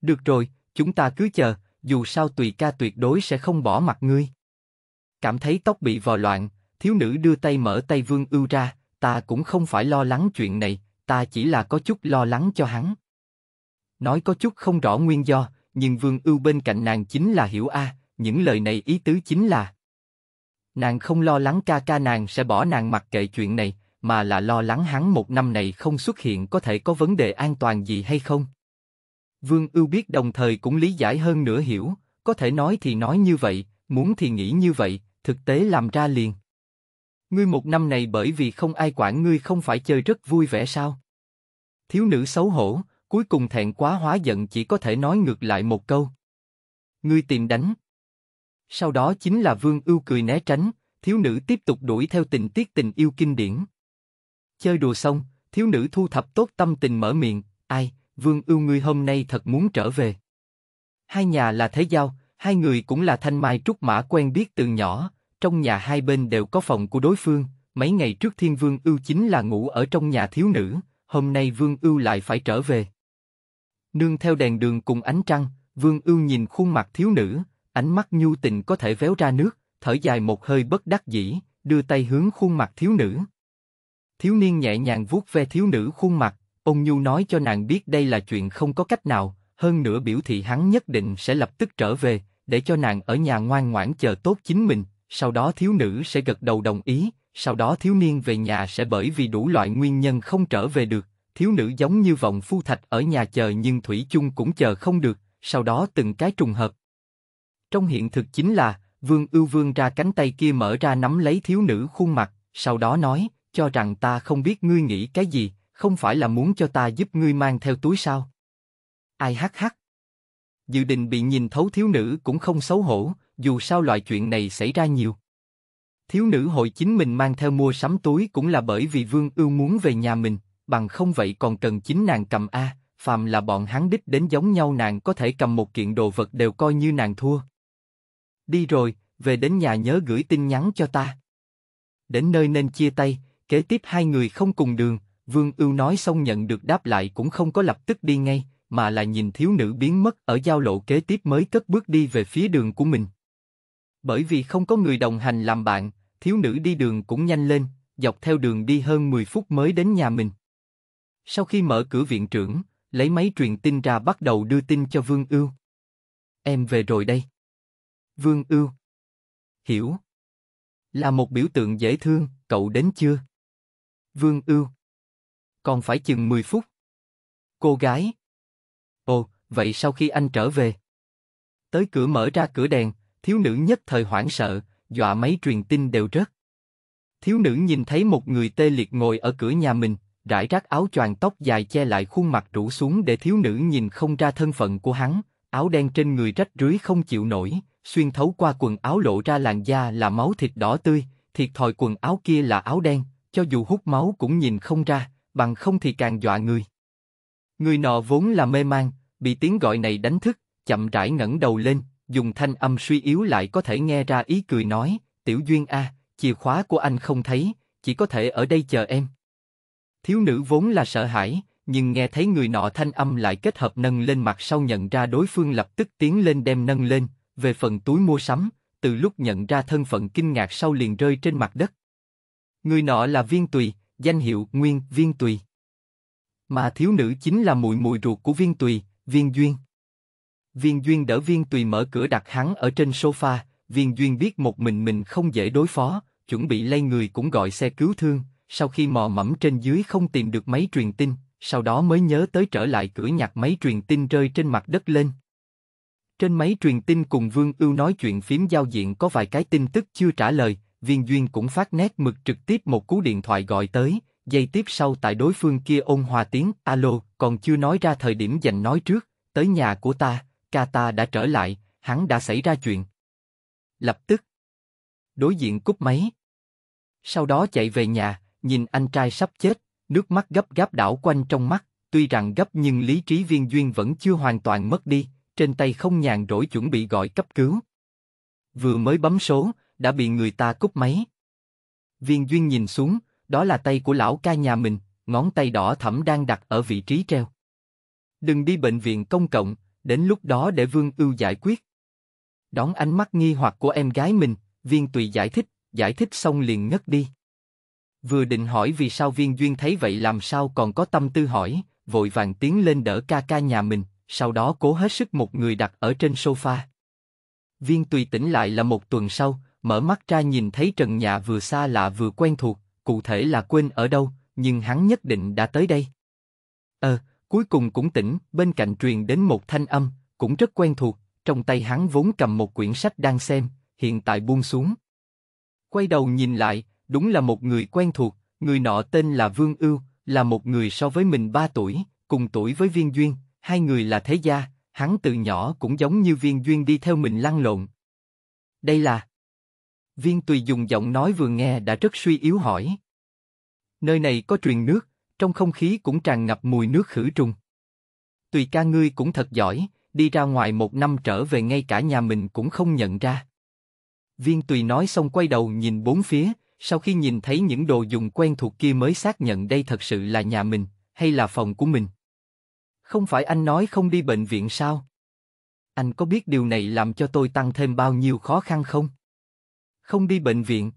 Được rồi, chúng ta cứ chờ, dù sao tùy ca tuyệt đối sẽ không bỏ mặt ngươi. Cảm thấy tóc bị vò loạn, thiếu nữ đưa tay mở tay Vương Ưu ra, ta cũng không phải lo lắng chuyện này, ta chỉ là có chút lo lắng cho hắn. Nói có chút không rõ nguyên do, nhưng Vương Ưu bên cạnh nàng chính là Hiểu A, những lời này ý tứ chính là nàng không lo lắng ca ca nàng sẽ bỏ nàng mặc kệ chuyện này, mà là lo lắng hắn một năm này không xuất hiện có thể có vấn đề an toàn gì hay không. Vương ưu biết đồng thời cũng lý giải hơn nửa hiểu, có thể nói thì nói như vậy, muốn thì nghĩ như vậy, thực tế làm ra liền. Ngươi một năm này bởi vì không ai quản ngươi không phải chơi rất vui vẻ sao? Thiếu nữ xấu hổ, cuối cùng thẹn quá hóa giận chỉ có thể nói ngược lại một câu. Ngươi tìm đánh. Sau đó chính là Vương Ưu cười né tránh, thiếu nữ tiếp tục đuổi theo tình tiết tình yêu kinh điển. Chơi đùa xong, thiếu nữ thu thập tốt tâm tình mở miệng, ai, Vương Ưu ngươi hôm nay thật muốn trở về. Hai nhà là thế giao, hai người cũng là thanh mai trúc mã quen biết từ nhỏ, trong nhà hai bên đều có phòng của đối phương, mấy ngày trước Thiên Vương Ưu chính là ngủ ở trong nhà thiếu nữ, hôm nay Vương Ưu lại phải trở về. Nương theo đèn đường cùng ánh trăng, Vương Ưu nhìn khuôn mặt thiếu nữ, ánh mắt nhu tình có thể véo ra nước, thở dài một hơi bất đắc dĩ, đưa tay hướng khuôn mặt thiếu nữ. Thiếu niên nhẹ nhàng vuốt ve thiếu nữ khuôn mặt, ông nhu nói cho nàng biết đây là chuyện không có cách nào, hơn nữa biểu thị hắn nhất định sẽ lập tức trở về, để cho nàng ở nhà ngoan ngoãn chờ tốt chính mình, sau đó thiếu nữ sẽ gật đầu đồng ý, sau đó thiếu niên về nhà sẽ bởi vì đủ loại nguyên nhân không trở về được, thiếu nữ giống như vòng phu thạch ở nhà chờ nhưng Thủy chung cũng chờ không được, sau đó từng cái trùng hợp, trong hiện thực chính là, vương ưu vương ra cánh tay kia mở ra nắm lấy thiếu nữ khuôn mặt, sau đó nói, cho rằng ta không biết ngươi nghĩ cái gì, không phải là muốn cho ta giúp ngươi mang theo túi sao. Ai hắc hắc. Dự định bị nhìn thấu thiếu nữ cũng không xấu hổ, dù sao loại chuyện này xảy ra nhiều. Thiếu nữ hội chính mình mang theo mua sắm túi cũng là bởi vì vương ưu muốn về nhà mình, bằng không vậy còn cần chính nàng cầm A, phàm là bọn hắn đích đến giống nhau nàng có thể cầm một kiện đồ vật đều coi như nàng thua. Đi rồi, về đến nhà nhớ gửi tin nhắn cho ta. Đến nơi nên chia tay, kế tiếp hai người không cùng đường, Vương Ưu nói xong nhận được đáp lại cũng không có lập tức đi ngay, mà là nhìn thiếu nữ biến mất ở giao lộ kế tiếp mới cất bước đi về phía đường của mình. Bởi vì không có người đồng hành làm bạn, thiếu nữ đi đường cũng nhanh lên, dọc theo đường đi hơn 10 phút mới đến nhà mình. Sau khi mở cửa viện trưởng, lấy máy truyền tin ra bắt đầu đưa tin cho Vương Ưu. Em về rồi đây. Vương Ưu. Hiểu. Là một biểu tượng dễ thương, cậu đến chưa? Vương Ưu. Còn phải chừng 10 phút. Cô gái. Ồ, vậy sau khi anh trở về? Tới cửa mở ra cửa đèn, thiếu nữ nhất thời hoảng sợ, dọa mấy truyền tin đều rớt. Thiếu nữ nhìn thấy một người tê liệt ngồi ở cửa nhà mình, rải rác áo choàng tóc dài che lại khuôn mặt rũ xuống để thiếu nữ nhìn không ra thân phận của hắn, áo đen trên người rách rưới không chịu nổi, xuyên thấu qua quần áo lộ ra làn da là máu thịt đỏ tươi, thiệt thòi quần áo kia là áo đen, cho dù hút máu cũng nhìn không ra, bằng không thì càng dọa người. Người nọ vốn là mê man, bị tiếng gọi này đánh thức, chậm rãi ngẩng đầu lên, dùng thanh âm suy yếu lại có thể nghe ra ý cười nói, tiểu duyên a, chìa khóa của anh không thấy, chỉ có thể ở đây chờ em. Thiếu nữ vốn là sợ hãi, nhưng nghe thấy người nọ thanh âm lại kết hợp nâng lên mặt sau nhận ra đối phương lập tức tiến lên đem nâng lên, về phần túi mua sắm, từ lúc nhận ra thân phận kinh ngạc sau liền rơi trên mặt đất. Người nọ là Viên Tùy, danh hiệu Nguyên Viên Tùy. Mà thiếu nữ chính là mùi mùi ruột của Viên Tùy, Viên Duyên. Viên Duyên đỡ Viên Tùy mở cửa đặt hắn ở trên sofa, Viên Duyên biết một mình mình không dễ đối phó, chuẩn bị lay người cũng gọi xe cứu thương, sau khi mò mẫm trên dưới không tìm được máy truyền tin, sau đó mới nhớ tới trở lại cửa nhặt máy truyền tin rơi trên mặt đất lên. Trên máy truyền tin cùng Vương Ưu nói chuyện phím giao diện có vài cái tin tức chưa trả lời, Viên Duyên cũng phát nét mực trực tiếp một cú điện thoại gọi tới, dây tiếp sau tại đối phương kia ôn hòa tiếng alo, còn chưa nói ra thời điểm dành nói trước, tới nhà của ta, ca ta đã trở lại, hắn đã xảy ra chuyện. Lập tức, đối diện cúp máy. Sau đó chạy về nhà, nhìn anh trai sắp chết, nước mắt gấp gáp đảo quanh trong mắt, tuy rằng gấp nhưng lý trí viên duyên vẫn chưa hoàn toàn mất đi, trên tay không nhàn rỗi chuẩn bị gọi cấp cứu. Vừa mới bấm số, đã bị người ta cúp máy. Viên Duyên nhìn xuống, đó là tay của lão ca nhà mình, ngón tay đỏ thẫm đang đặt ở vị trí treo. Đừng đi bệnh viện công cộng, đến lúc đó để Vương Ưu giải quyết. Đón ánh mắt nghi hoặc của em gái mình, Viên Tùy giải thích, giải thích xong liền ngất đi. Vừa định hỏi vì sao Viên Duyên thấy vậy làm sao còn có tâm tư hỏi, vội vàng tiến lên đỡ ca ca nhà mình, sau đó cố hết sức một người đặt ở trên sofa. Viên tùy tỉnh lại là một tuần sau, mở mắt ra nhìn thấy trần nhà vừa xa lạ vừa quen thuộc, cụ thể là quên ở đâu, nhưng hắn nhất định đã tới đây. Ờ, cuối cùng cũng tỉnh, bên cạnh truyền đến một thanh âm, cũng rất quen thuộc, trong tay hắn vốn cầm một quyển sách đang xem, hiện tại buông xuống. Quay đầu nhìn lại, đúng là một người quen thuộc, người nọ tên là Vương Ưu, là một người so với mình 3 tuổi, cùng tuổi với Viên Duyên, hai người là thế gia, hắn từ nhỏ cũng giống như viên duyên đi theo mình lăn lộn. Đây là... Viên tùy dùng giọng nói vừa nghe đã rất suy yếu hỏi. Nơi này có truyền nước, trong không khí cũng tràn ngập mùi nước khử trùng. Tùy ca ngươi cũng thật giỏi, đi ra ngoài một năm trở về ngay cả nhà mình cũng không nhận ra. Viên tùy nói xong quay đầu nhìn bốn phía, sau khi nhìn thấy những đồ dùng quen thuộc kia mới xác nhận đây thật sự là nhà mình, hay là phòng của mình. Không phải anh nói không đi bệnh viện sao? Anh có biết điều này làm cho tôi tăng thêm bao nhiêu khó khăn không? Không đi bệnh viện.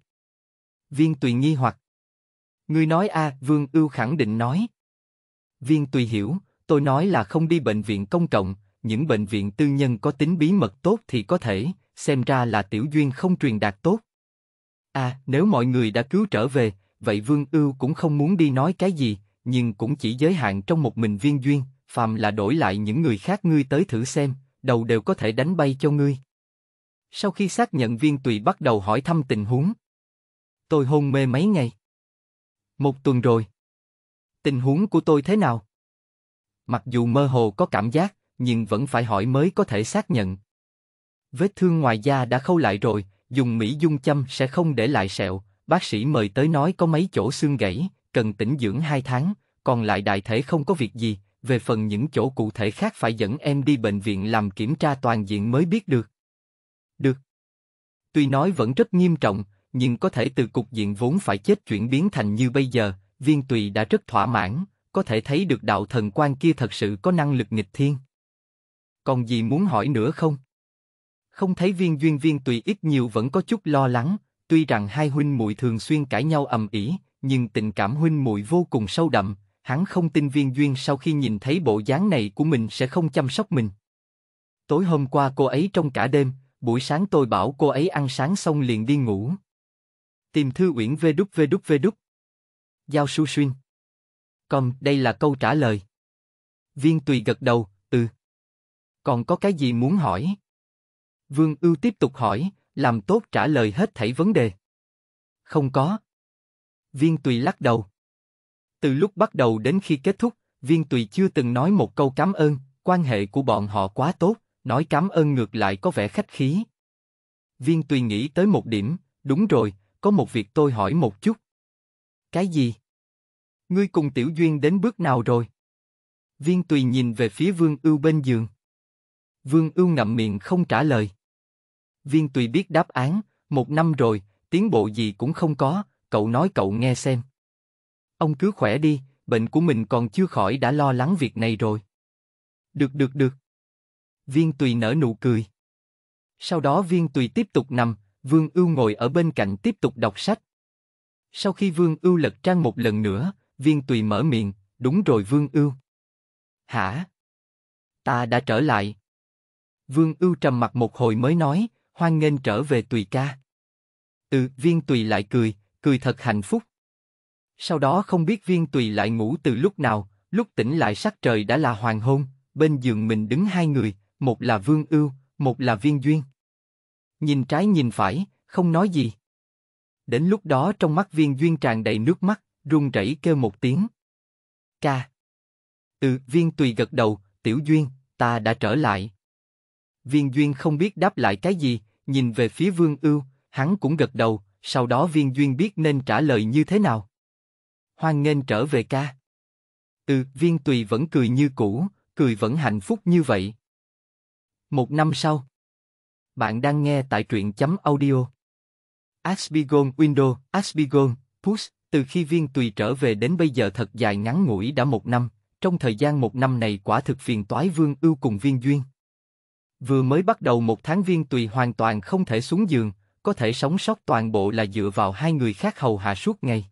Viên Tùy nghi hoặc. Người nói a, à, Vương Ưu khẳng định nói. Viên Tùy hiểu, tôi nói là không đi bệnh viện công cộng, những bệnh viện tư nhân có tính bí mật tốt thì có thể, xem ra là tiểu duyên không truyền đạt tốt. À, nếu mọi người đã cứu trở về, vậy Vương Ưu cũng không muốn đi nói cái gì, nhưng cũng chỉ giới hạn trong một mình viên duyên, phàm là đổi lại những người khác ngươi tới thử xem, đầu đều có thể đánh bay cho ngươi. Sau khi xác nhận viên tùy bắt đầu hỏi thăm tình huống. Tôi hôn mê mấy ngày? Một tuần rồi. Tình huống của tôi thế nào? Mặc dù mơ hồ có cảm giác, nhưng vẫn phải hỏi mới có thể xác nhận. Vết thương ngoài da đã khâu lại rồi, dùng mỹ dung châm sẽ không để lại sẹo, bác sĩ mời tới nói có mấy chỗ xương gãy, cần tĩnh dưỡng 2 tháng, còn lại đại thể không có việc gì, về phần những chỗ cụ thể khác phải dẫn em đi bệnh viện làm kiểm tra toàn diện mới biết được. Được. Tuy nói vẫn rất nghiêm trọng, nhưng có thể từ cục diện vốn phải chết chuyển biến thành như bây giờ, viên tùy đã rất thỏa mãn, có thể thấy được đạo thần quan kia thật sự có năng lực nghịch thiên. Còn gì muốn hỏi nữa không? Không thấy viên duyên viên tùy ít nhiều vẫn có chút lo lắng, tuy rằng hai huynh muội thường xuyên cãi nhau ầm ĩ, nhưng tình cảm huynh muội vô cùng sâu đậm, hắn không tin viên duyên sau khi nhìn thấy bộ dáng này của mình sẽ không chăm sóc mình. Tối hôm qua cô ấy trong cả đêm, buổi sáng tôi bảo cô ấy ăn sáng xong liền đi ngủ. Tìm Thư Uyển vê đúc vê đúc vê đúc. Giao su xuyên. Còn đây là câu trả lời. Viên Tùy gật đầu, ừ. Còn có cái gì muốn hỏi? Vương Ưu tiếp tục hỏi, làm tốt trả lời hết thảy vấn đề. Không có. Viên Tùy lắc đầu. Từ lúc bắt đầu đến khi kết thúc, Viên Tùy chưa từng nói một câu cảm ơn, quan hệ của bọn họ quá tốt, nói cảm ơn ngược lại có vẻ khách khí. Viên Tùy nghĩ tới một điểm, đúng rồi, có một việc tôi hỏi một chút. Cái gì? Ngươi cùng Tiểu Duyên đến bước nào rồi? Viên Tùy nhìn về phía Vương Ưu bên giường. Vương Ưu ngậm miệng không trả lời. Viên Tùy biết đáp án, một năm rồi, tiến bộ gì cũng không có, cậu nói cậu nghe xem. Ông cứ khỏe đi, bệnh của mình còn chưa khỏi đã lo lắng việc này rồi. Được được được. Viên Tùy nở nụ cười. Sau đó Viên Tùy tiếp tục nằm, Vương Ưu ngồi ở bên cạnh tiếp tục đọc sách. Sau khi Vương Ưu lật trang một lần nữa, Viên Tùy mở miệng, đúng rồi Vương Ưu. Hả? Ta đã trở lại. Vương Ưu trầm mặt một hồi mới nói, hoan nghênh trở về Tùy ca. Ừ, Viên Tùy lại cười, cười thật hạnh phúc. Sau đó không biết viên tùy lại ngủ từ lúc nào, lúc tỉnh lại sắc trời đã là hoàng hôn, bên giường mình đứng hai người, một là Vương Ưu, một là Viên Duyên. Nhìn trái nhìn phải, không nói gì. Đến lúc đó trong mắt Viên Duyên tràn đầy nước mắt, run rẩy kêu một tiếng. Ca. Ừ, Viên Tùy gật đầu, Tiểu Duyên, ta đã trở lại. Viên Duyên không biết đáp lại cái gì, nhìn về phía Vương Ưu, hắn cũng gật đầu, sau đó Viên Duyên biết nên trả lời như thế nào hoan nghênh trở về ca. Ừ, viên tùy vẫn cười như cũ, cười vẫn hạnh phúc như vậy. Một năm sau, bạn đang nghe tại truyện chấm audio. Asbigon Window, Asbigon, Push, từ khi viên tùy trở về đến bây giờ thật dài ngắn ngủi đã một năm, trong thời gian một năm này quả thực phiền toái vương ưu cùng viên duyên. Vừa mới bắt đầu một tháng viên tùy hoàn toàn không thể xuống giường, có thể sống sót toàn bộ là dựa vào hai người khác hầu hạ suốt ngày.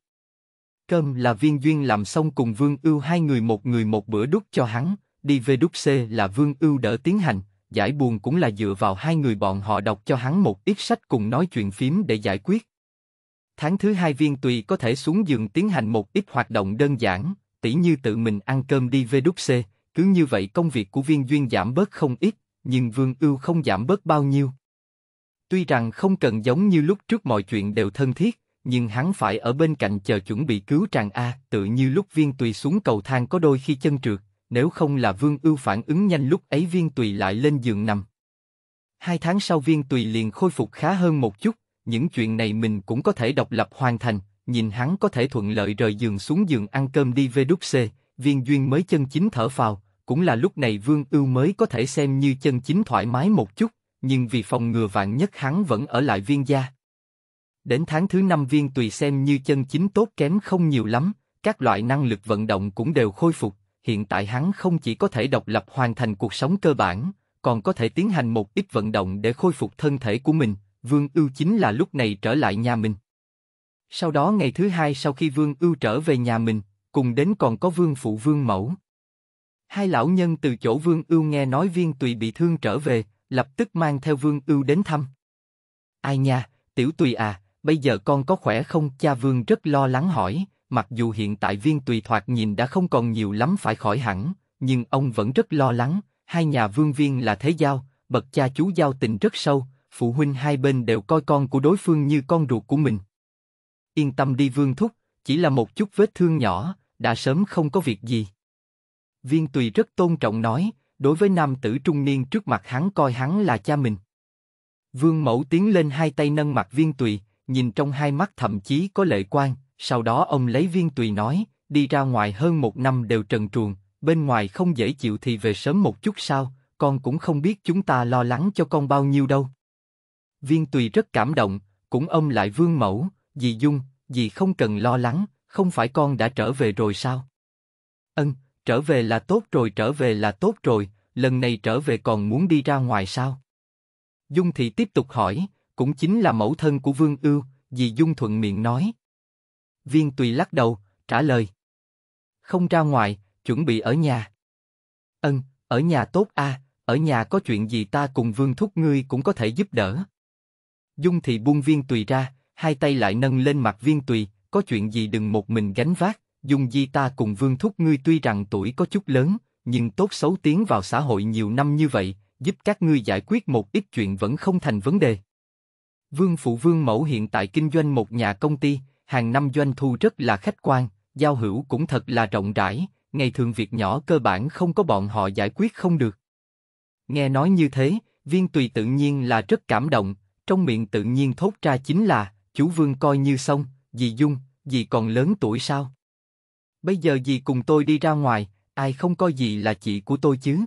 Cơm là viên duyên làm xong cùng Vương Ưu hai người một người một bữa đút cho hắn, đi về đút C là Vương Ưu đỡ tiến hành, giải buồn cũng là dựa vào hai người bọn họ đọc cho hắn một ít sách cùng nói chuyện phím để giải quyết. Tháng thứ hai viên tùy có thể xuống giường tiến hành một ít hoạt động đơn giản, tỉ như tự mình ăn cơm đi về đút C, cứ như vậy công việc của viên duyên giảm bớt không ít, nhưng Vương Ưu không giảm bớt bao nhiêu. Tuy rằng không cần giống như lúc trước mọi chuyện đều thân thiết, nhưng hắn phải ở bên cạnh chờ chuẩn bị cứu tràng A, tự như lúc viên tùy xuống cầu thang có đôi khi chân trượt, nếu không là vương ưu phản ứng nhanh lúc ấy viên tùy lại lên giường nằm. Hai tháng sau viên tùy liền khôi phục khá hơn một chút, những chuyện này mình cũng có thể độc lập hoàn thành, nhìn hắn có thể thuận lợi rời giường xuống giường ăn cơm đi về đúc xê, viên duyên mới chân chính thở phào, cũng là lúc này vương ưu mới có thể xem như chân chính thoải mái một chút, nhưng vì phòng ngừa vạn nhất hắn vẫn ở lại viên gia. Đến tháng thứ năm viên tùy xem như chân chính tốt kém không nhiều lắm, các loại năng lực vận động cũng đều khôi phục, hiện tại hắn không chỉ có thể độc lập hoàn thành cuộc sống cơ bản, còn có thể tiến hành một ít vận động để khôi phục thân thể của mình, Vương Ưu chính là lúc này trở lại nhà mình. Sau đó ngày thứ hai sau khi Vương Ưu trở về nhà mình, cùng đến còn có Vương Phụ Vương Mẫu. Hai lão nhân từ chỗ Vương Ưu nghe nói viên tùy bị thương trở về, lập tức mang theo Vương Ưu đến thăm. Ai nha, tiểu tùy à, bây giờ con có khỏe không? Cha Vương rất lo lắng hỏi, mặc dù hiện tại viên tùy thoạt nhìn đã không còn nhiều lắm phải khỏi hẳn, nhưng ông vẫn rất lo lắng, hai nhà vương viên là thế giao, bậc cha chú giao tình rất sâu, phụ huynh hai bên đều coi con của đối phương như con ruột của mình. Yên tâm đi vương thúc, chỉ là một chút vết thương nhỏ, đã sớm không có việc gì. Viên tùy rất tôn trọng nói, đối với nam tử trung niên trước mặt hắn coi hắn là cha mình. Vương mẫu tiến lên hai tay nâng mặt viên tùy, nhìn trong hai mắt thậm chí có lệ quan, sau đó ông lấy viên tùy nói, đi ra ngoài hơn một năm đều trần truồng, bên ngoài không dễ chịu thì về sớm một chút sao, con cũng không biết chúng ta lo lắng cho con bao nhiêu đâu. Viên tùy rất cảm động, cũng ông lại vương mẫu, dì Dung, dì không cần lo lắng, không phải con đã trở về rồi sao? Ân, trở về là tốt rồi trở về là tốt rồi, lần này trở về còn muốn đi ra ngoài sao? Dung thì tiếp tục hỏi, cũng chính là mẫu thân của Vương Ưu, dì Dung thuận miệng nói. Viên Tùy lắc đầu, trả lời. Không ra ngoài, chuẩn bị ở nhà. Ân, ở nhà tốt a, ở nhà có chuyện gì ta cùng Vương Thúc ngươi cũng có thể giúp đỡ. Dung thì buông Viên Tùy ra, hai tay lại nâng lên mặt Viên Tùy, có chuyện gì đừng một mình gánh vác, Dung Di ta cùng Vương Thúc ngươi tuy rằng tuổi có chút lớn, nhưng tốt xấu tiến vào xã hội nhiều năm như vậy, giúp các ngươi giải quyết một ít chuyện vẫn không thành vấn đề. Vương phụ Vương mẫu hiện tại kinh doanh một nhà công ty, hàng năm doanh thu rất là khách quan, giao hữu cũng thật là rộng rãi, ngày thường việc nhỏ cơ bản không có bọn họ giải quyết không được. Nghe nói như thế, Viên Tùy tự nhiên là rất cảm động, trong miệng tự nhiên thốt ra chính là, chú Vương coi như xong, dì Dung, dì còn lớn tuổi sao? Bây giờ dì cùng tôi đi ra ngoài, ai không coi dì là chị của tôi chứ?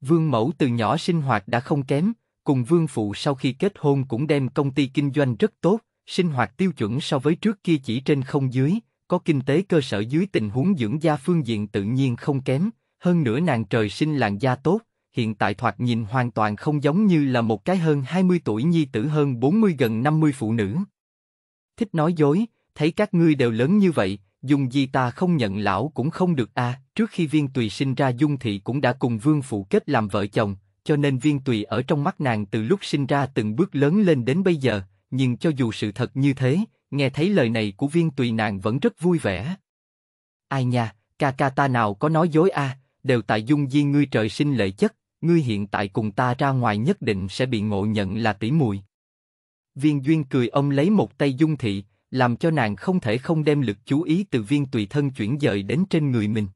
Vương mẫu từ nhỏ sinh hoạt đã không kém, cùng Vương Phụ sau khi kết hôn cũng đem công ty kinh doanh rất tốt, sinh hoạt tiêu chuẩn so với trước kia chỉ trên không dưới, có kinh tế cơ sở dưới tình huống dưỡng da phương diện tự nhiên không kém, hơn nữa nàng trời sinh làn da tốt, hiện tại thoạt nhìn hoàn toàn không giống như là một cái hơn 20 tuổi nhi tử hơn 40 gần 50 phụ nữ. Thích nói dối, thấy các ngươi đều lớn như vậy, dùng gì ta không nhận lão cũng không được a à. trước khi viên tùy sinh ra dung thị cũng đã cùng vương phụ kết làm vợ chồng cho nên viên tùy ở trong mắt nàng từ lúc sinh ra từng bước lớn lên đến bây giờ, nhưng cho dù sự thật như thế, nghe thấy lời này của viên tùy nàng vẫn rất vui vẻ. Ai nha, ca ca ta nào có nói dối a, đều tại dung di ngươi trời sinh lệ chất, ngươi hiện tại cùng ta ra ngoài nhất định sẽ bị ngộ nhận là tỷ muội. Viên duyên cười ông lấy một tay dung thị, làm cho nàng không thể không đem lực chú ý từ viên tùy thân chuyển dời đến trên người mình.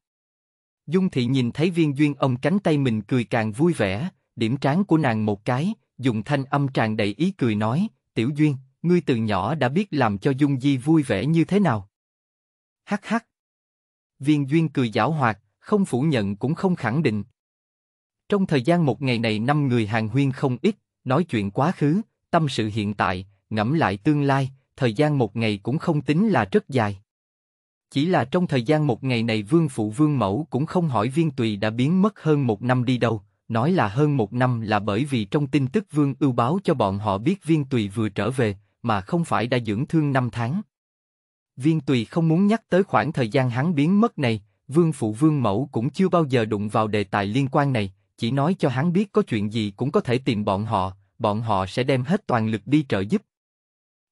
Dung thị nhìn thấy viên duyên ông cánh tay mình cười càng vui vẻ, điểm trán của nàng một cái, dùng thanh âm tràn đầy ý cười nói, tiểu duyên, ngươi từ nhỏ đã biết làm cho dung di vui vẻ như thế nào. Hắc hắc. Viên duyên cười giảo hoạt, không phủ nhận cũng không khẳng định. Trong thời gian một ngày này năm người hàng huyên không ít, nói chuyện quá khứ, tâm sự hiện tại, ngẫm lại tương lai, thời gian một ngày cũng không tính là rất dài. Chỉ là trong thời gian một ngày này vương phụ vương mẫu cũng không hỏi viên tùy đã biến mất hơn một năm đi đâu, nói là hơn một năm là bởi vì trong tin tức vương ưu báo cho bọn họ biết viên tùy vừa trở về, mà không phải đã dưỡng thương năm tháng. Viên tùy không muốn nhắc tới khoảng thời gian hắn biến mất này, vương phụ vương mẫu cũng chưa bao giờ đụng vào đề tài liên quan này, chỉ nói cho hắn biết có chuyện gì cũng có thể tìm bọn họ, bọn họ sẽ đem hết toàn lực đi trợ giúp.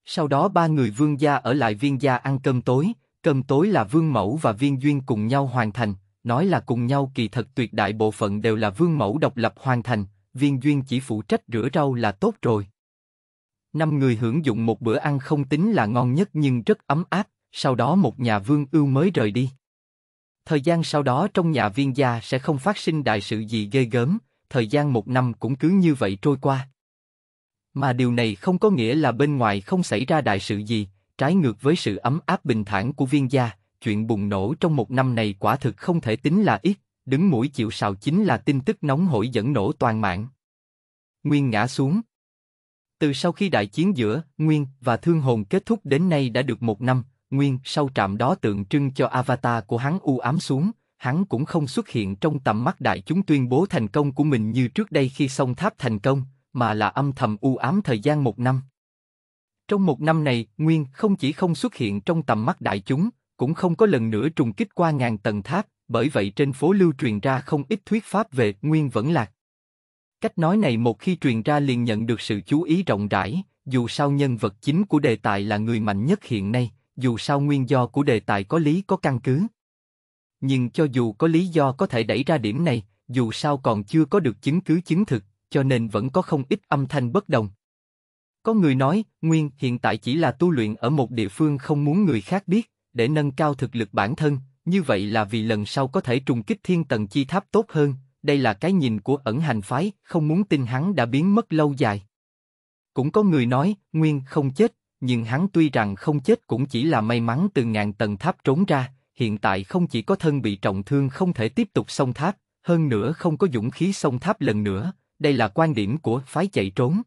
Sau đó ba người vương gia ở lại viên gia ăn cơm tối, Cơm tối là Vương Mẫu và Viên Duyên cùng nhau hoàn thành, nói là cùng nhau kỳ thật tuyệt đại bộ phận đều là Vương Mẫu độc lập hoàn thành, Viên Duyên chỉ phụ trách rửa rau là tốt rồi. Năm người hưởng dụng một bữa ăn không tính là ngon nhất nhưng rất ấm áp, sau đó một nhà Vương Ưu mới rời đi. Thời gian sau đó trong nhà viên gia sẽ không phát sinh đại sự gì ghê gớm, thời gian một năm cũng cứ như vậy trôi qua. Mà điều này không có nghĩa là bên ngoài không xảy ra đại sự gì, trái ngược với sự ấm áp bình thản của viên gia, chuyện bùng nổ trong một năm này quả thực không thể tính là ít, đứng mũi chịu sào chính là tin tức nóng hổi dẫn nổ toàn mạng. Nguyên ngã xuống. Từ sau khi đại chiến giữa Nguyên và Thương Hồn kết thúc đến nay đã được một năm, Nguyên sau trạm đó tượng trưng cho avatar của hắn u ám xuống, hắn cũng không xuất hiện trong tầm mắt đại chúng tuyên bố thành công của mình như trước đây khi song tháp thành công, mà là âm thầm u ám thời gian một năm. Trong một năm này, Nguyên không chỉ không xuất hiện trong tầm mắt đại chúng, cũng không có lần nữa trùng kích qua ngàn tầng tháp, bởi vậy trên phố lưu truyền ra không ít thuyết pháp về Nguyên vẫn lạc. Cách nói này một khi truyền ra liền nhận được sự chú ý rộng rãi, dù sao nhân vật chính của đề tài là người mạnh nhất hiện nay, dù sao nguyên do của đề tài có lý có căn cứ. Nhưng cho dù có lý do có thể đẩy ra điểm này, dù sao còn chưa có được chứng cứ chứng thực, cho nên vẫn có không ít âm thanh bất đồng. Có người nói, Nguyên hiện tại chỉ là tu luyện ở một địa phương không muốn người khác biết, để nâng cao thực lực bản thân, như vậy là vì lần sau có thể trùng kích thiên tầng chi tháp tốt hơn, đây là cái nhìn của ẩn hành phái, không muốn tin hắn đã biến mất lâu dài. Cũng có người nói, Nguyên không chết, nhưng hắn tuy rằng không chết cũng chỉ là may mắn từ ngàn tầng tháp trốn ra, hiện tại không chỉ có thân bị trọng thương không thể tiếp tục xông tháp, hơn nữa không có dũng khí xông tháp lần nữa, đây là quan điểm của phái chạy trốn.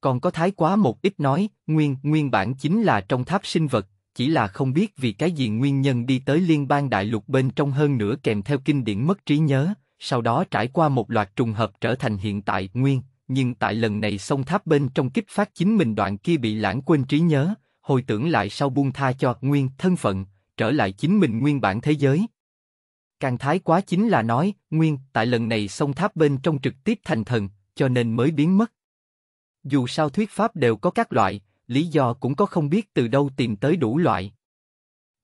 Còn có thái quá một ít nói, nguyên, nguyên bản chính là trong tháp sinh vật, chỉ là không biết vì cái gì nguyên nhân đi tới liên bang đại lục bên trong hơn nữa kèm theo kinh điển mất trí nhớ, sau đó trải qua một loạt trùng hợp trở thành hiện tại nguyên, nhưng tại lần này sông tháp bên trong kích phát chính mình đoạn kia bị lãng quên trí nhớ, hồi tưởng lại sau buông tha cho nguyên thân phận, trở lại chính mình nguyên bản thế giới. Càng thái quá chính là nói, nguyên, tại lần này sông tháp bên trong trực tiếp thành thần, cho nên mới biến mất, dù sao thuyết pháp đều có các loại, lý do cũng có không biết từ đâu tìm tới đủ loại.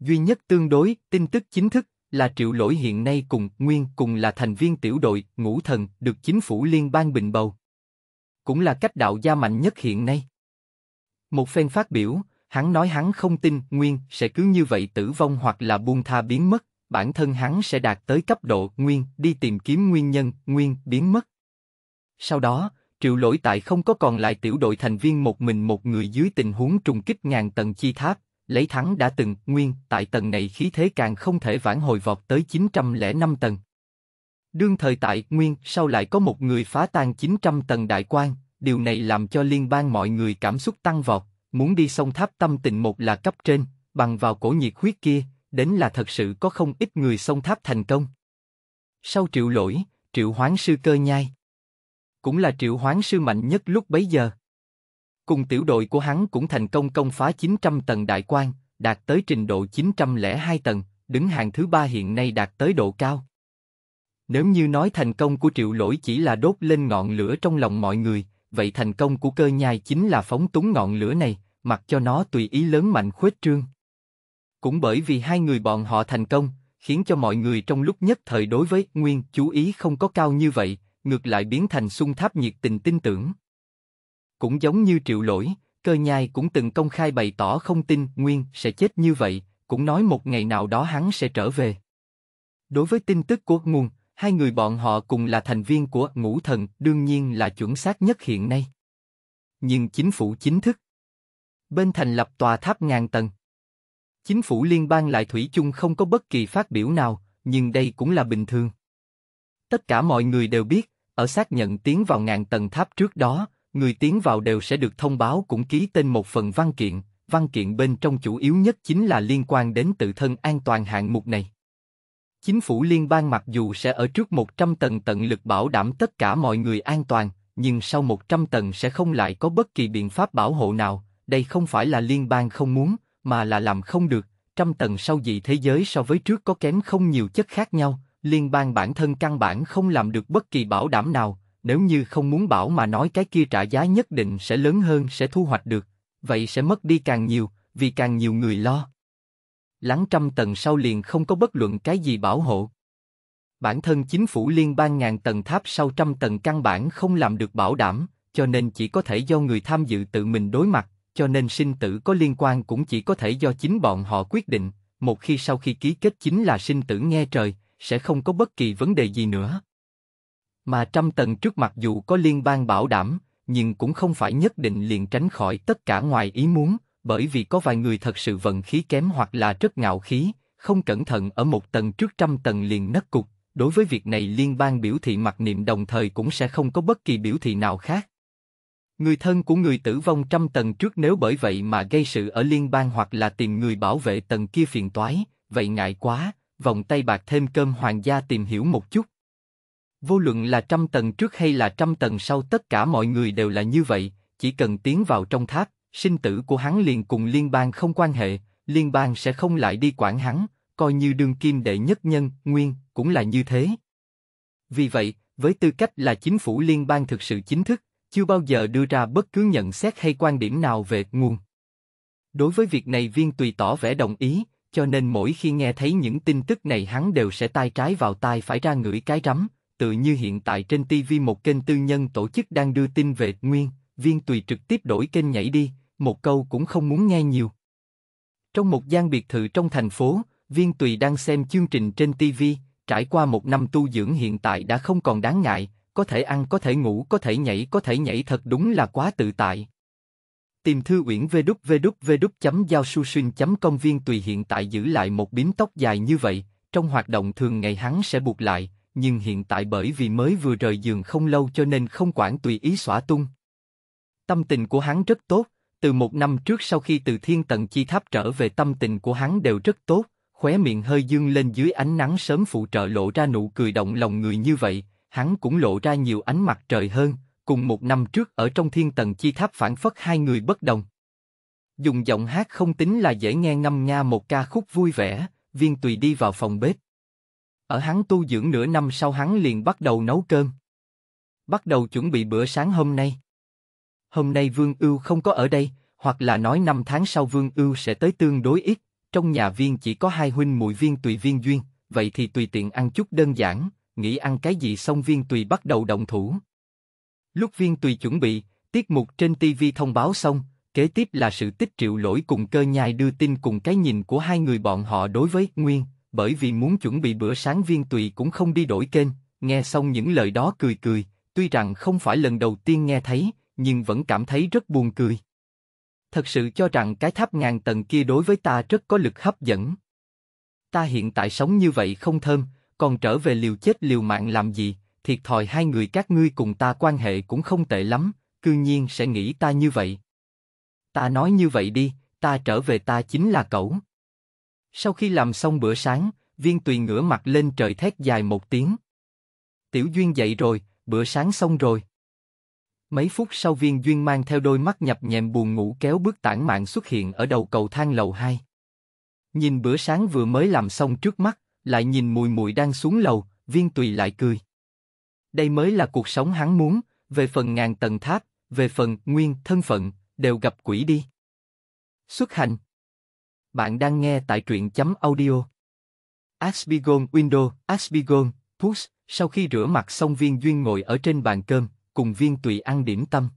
Duy nhất tương đối, tin tức chính thức, là triệu lỗi hiện nay cùng Nguyên cùng là thành viên tiểu đội Ngũ Thần được chính phủ liên bang bình bầu. Cũng là cách đạo gia mạnh nhất hiện nay. Một phen phát biểu, hắn nói hắn không tin Nguyên sẽ cứ như vậy tử vong hoặc là buông tha biến mất, bản thân hắn sẽ đạt tới cấp độ Nguyên đi tìm kiếm nguyên nhân Nguyên biến mất. Sau đó, Triệu lỗi tại không có còn lại tiểu đội thành viên một mình một người dưới tình huống trùng kích ngàn tầng chi tháp, lấy thắng đã từng, nguyên, tại tầng này khí thế càng không thể vãn hồi vọt tới 905 tầng. Đương thời tại, nguyên, sau lại có một người phá tan 900 tầng đại quan, điều này làm cho liên bang mọi người cảm xúc tăng vọt, muốn đi sông tháp tâm tình một là cấp trên, bằng vào cổ nhiệt huyết kia, đến là thật sự có không ít người sông tháp thành công. Sau triệu lỗi, triệu hoán sư cơ nhai cũng là triệu hoán sư mạnh nhất lúc bấy giờ. Cùng tiểu đội của hắn cũng thành công công phá 900 tầng đại quan, đạt tới trình độ 902 tầng, đứng hàng thứ ba hiện nay đạt tới độ cao. Nếu như nói thành công của triệu lỗi chỉ là đốt lên ngọn lửa trong lòng mọi người, vậy thành công của cơ nhai chính là phóng túng ngọn lửa này, mặc cho nó tùy ý lớn mạnh khuếch trương. Cũng bởi vì hai người bọn họ thành công, khiến cho mọi người trong lúc nhất thời đối với Nguyên chú ý không có cao như vậy, ngược lại biến thành sung tháp nhiệt tình tin tưởng. Cũng giống như triệu lỗi, cơ nhai cũng từng công khai bày tỏ không tin Nguyên sẽ chết như vậy, cũng nói một ngày nào đó hắn sẽ trở về. Đối với tin tức của Nguồn, hai người bọn họ cùng là thành viên của Ngũ Thần, đương nhiên là chuẩn xác nhất hiện nay. Nhưng chính phủ chính thức bên thành lập tòa tháp ngàn tầng. Chính phủ liên bang lại thủy chung không có bất kỳ phát biểu nào, nhưng đây cũng là bình thường. Tất cả mọi người đều biết, ở xác nhận tiến vào ngàn tầng tháp trước đó, người tiến vào đều sẽ được thông báo cũng ký tên một phần văn kiện, văn kiện bên trong chủ yếu nhất chính là liên quan đến tự thân an toàn hạng mục này. Chính phủ liên bang mặc dù sẽ ở trước 100 tầng tận lực bảo đảm tất cả mọi người an toàn, nhưng sau 100 tầng sẽ không lại có bất kỳ biện pháp bảo hộ nào, đây không phải là liên bang không muốn, mà là làm không được, trăm tầng sau dị thế giới so với trước có kém không nhiều chất khác nhau, liên bang bản thân căn bản không làm được bất kỳ bảo đảm nào, nếu như không muốn bảo mà nói cái kia trả giá nhất định sẽ lớn hơn sẽ thu hoạch được, vậy sẽ mất đi càng nhiều, vì càng nhiều người lo. Lắng trăm tầng sau liền không có bất luận cái gì bảo hộ. Bản thân chính phủ liên bang ngàn tầng tháp sau trăm tầng căn bản không làm được bảo đảm, cho nên chỉ có thể do người tham dự tự mình đối mặt, cho nên sinh tử có liên quan cũng chỉ có thể do chính bọn họ quyết định, một khi sau khi ký kết chính là sinh tử nghe trời, sẽ không có bất kỳ vấn đề gì nữa. Mà trăm tầng trước mặc dù có liên bang bảo đảm, nhưng cũng không phải nhất định liền tránh khỏi tất cả ngoài ý muốn, bởi vì có vài người thật sự vận khí kém hoặc là rất ngạo khí, không cẩn thận ở một tầng trước trăm tầng liền nất cục. Đối với việc này liên bang biểu thị mặc niệm đồng thời cũng sẽ không có bất kỳ biểu thị nào khác. Người thân của người tử vong trăm tầng trước nếu bởi vậy mà gây sự ở liên bang hoặc là tìm người bảo vệ tầng kia phiền toái, vậy ngại quá, vòng tay bạc thêm cơm hoàng gia tìm hiểu một chút. Vô luận là trăm tầng trước hay là trăm tầng sau tất cả mọi người đều là như vậy, chỉ cần tiến vào trong tháp, sinh tử của hắn liền cùng liên bang không quan hệ, liên bang sẽ không lại đi quản hắn, coi như đương kim đệ nhất nhân, nguyên, cũng là như thế. Vì vậy, với tư cách là chính phủ liên bang thực sự chính thức, chưa bao giờ đưa ra bất cứ nhận xét hay quan điểm nào về nguồn. Đối với việc này viên tùy tỏ vẻ đồng ý, cho nên mỗi khi nghe thấy những tin tức này hắn đều sẽ tai trái vào tai phải ra ngửi cái rắm, tự như hiện tại trên TV một kênh tư nhân tổ chức đang đưa tin về Nguyên, viên tùy trực tiếp đổi kênh nhảy đi, một câu cũng không muốn nghe nhiều. Trong một gian biệt thự trong thành phố, viên tùy đang xem chương trình trên TV, trải qua một năm tu dưỡng hiện tại đã không còn đáng ngại, có thể ăn có thể ngủ có thể nhảy có thể nhảy thật đúng là quá tự tại. Tìm thư uyển www.giaosusun.com viên tùy hiện tại giữ lại một bím tóc dài như vậy, trong hoạt động thường ngày hắn sẽ buộc lại, nhưng hiện tại bởi vì mới vừa rời giường không lâu cho nên không quản tùy ý xõa tung. Tâm tình của hắn rất tốt, từ một năm trước sau khi từ thiên tận chi tháp trở về tâm tình của hắn đều rất tốt, khóe miệng hơi dương lên dưới ánh nắng sớm phụ trợ lộ ra nụ cười động lòng người như vậy, hắn cũng lộ ra nhiều ánh mặt trời hơn, cùng một năm trước ở trong thiên tầng chi tháp phản phất hai người bất đồng. Dùng giọng hát không tính là dễ nghe ngâm nga một ca khúc vui vẻ, viên tùy đi vào phòng bếp. Ở hắn tu dưỡng nửa năm sau hắn liền bắt đầu nấu cơm. Bắt đầu chuẩn bị bữa sáng hôm nay. Hôm nay Vương Ưu không có ở đây, hoặc là nói năm tháng sau Vương Ưu sẽ tới tương đối ít, trong nhà viên chỉ có hai huynh muội viên tùy viên duyên, vậy thì tùy tiện ăn chút đơn giản, nghĩ ăn cái gì xong viên tùy bắt đầu động thủ. Lúc viên tùy chuẩn bị, tiết mục trên TV thông báo xong, kế tiếp là sự tích triệu lỗi cùng cơ nhai đưa tin cùng cái nhìn của hai người bọn họ đối với Nguyên, bởi vì muốn chuẩn bị bữa sáng viên tùy cũng không đi đổi kênh, nghe xong những lời đó cười cười, tuy rằng không phải lần đầu tiên nghe thấy, nhưng vẫn cảm thấy rất buồn cười. Thật sự cho rằng cái tháp ngàn tầng kia đối với ta rất có lực hấp dẫn. Ta hiện tại sống như vậy không thơm, còn trở về liều chết liều mạng làm gì, thiệt thòi hai người các ngươi cùng ta quan hệ cũng không tệ lắm, cư nhiên sẽ nghĩ ta như vậy. Ta nói như vậy đi, ta trở về ta chính là cậu. Sau khi làm xong bữa sáng, viên tùy ngửa mặt lên trời thét dài một tiếng. Tiểu Duyên dậy rồi, bữa sáng xong rồi. Mấy phút sau viên Duyên mang theo đôi mắt nhập nhèm buồn ngủ kéo bước tản mạng xuất hiện ở đầu cầu thang lầu 2. Nhìn bữa sáng vừa mới làm xong trước mắt, lại nhìn mùi mùi đang xuống lầu, viên tùy lại cười đây mới là cuộc sống hắn muốn, về phần ngàn tầng tháp, về phần nguyên thân phận, đều gặp quỷ đi. Xuất hành Bạn đang nghe tại truyện chấm audio. Asbigon Window, Asbigon, Push, sau khi rửa mặt xong viên duyên ngồi ở trên bàn cơm, cùng viên tùy ăn điểm tâm.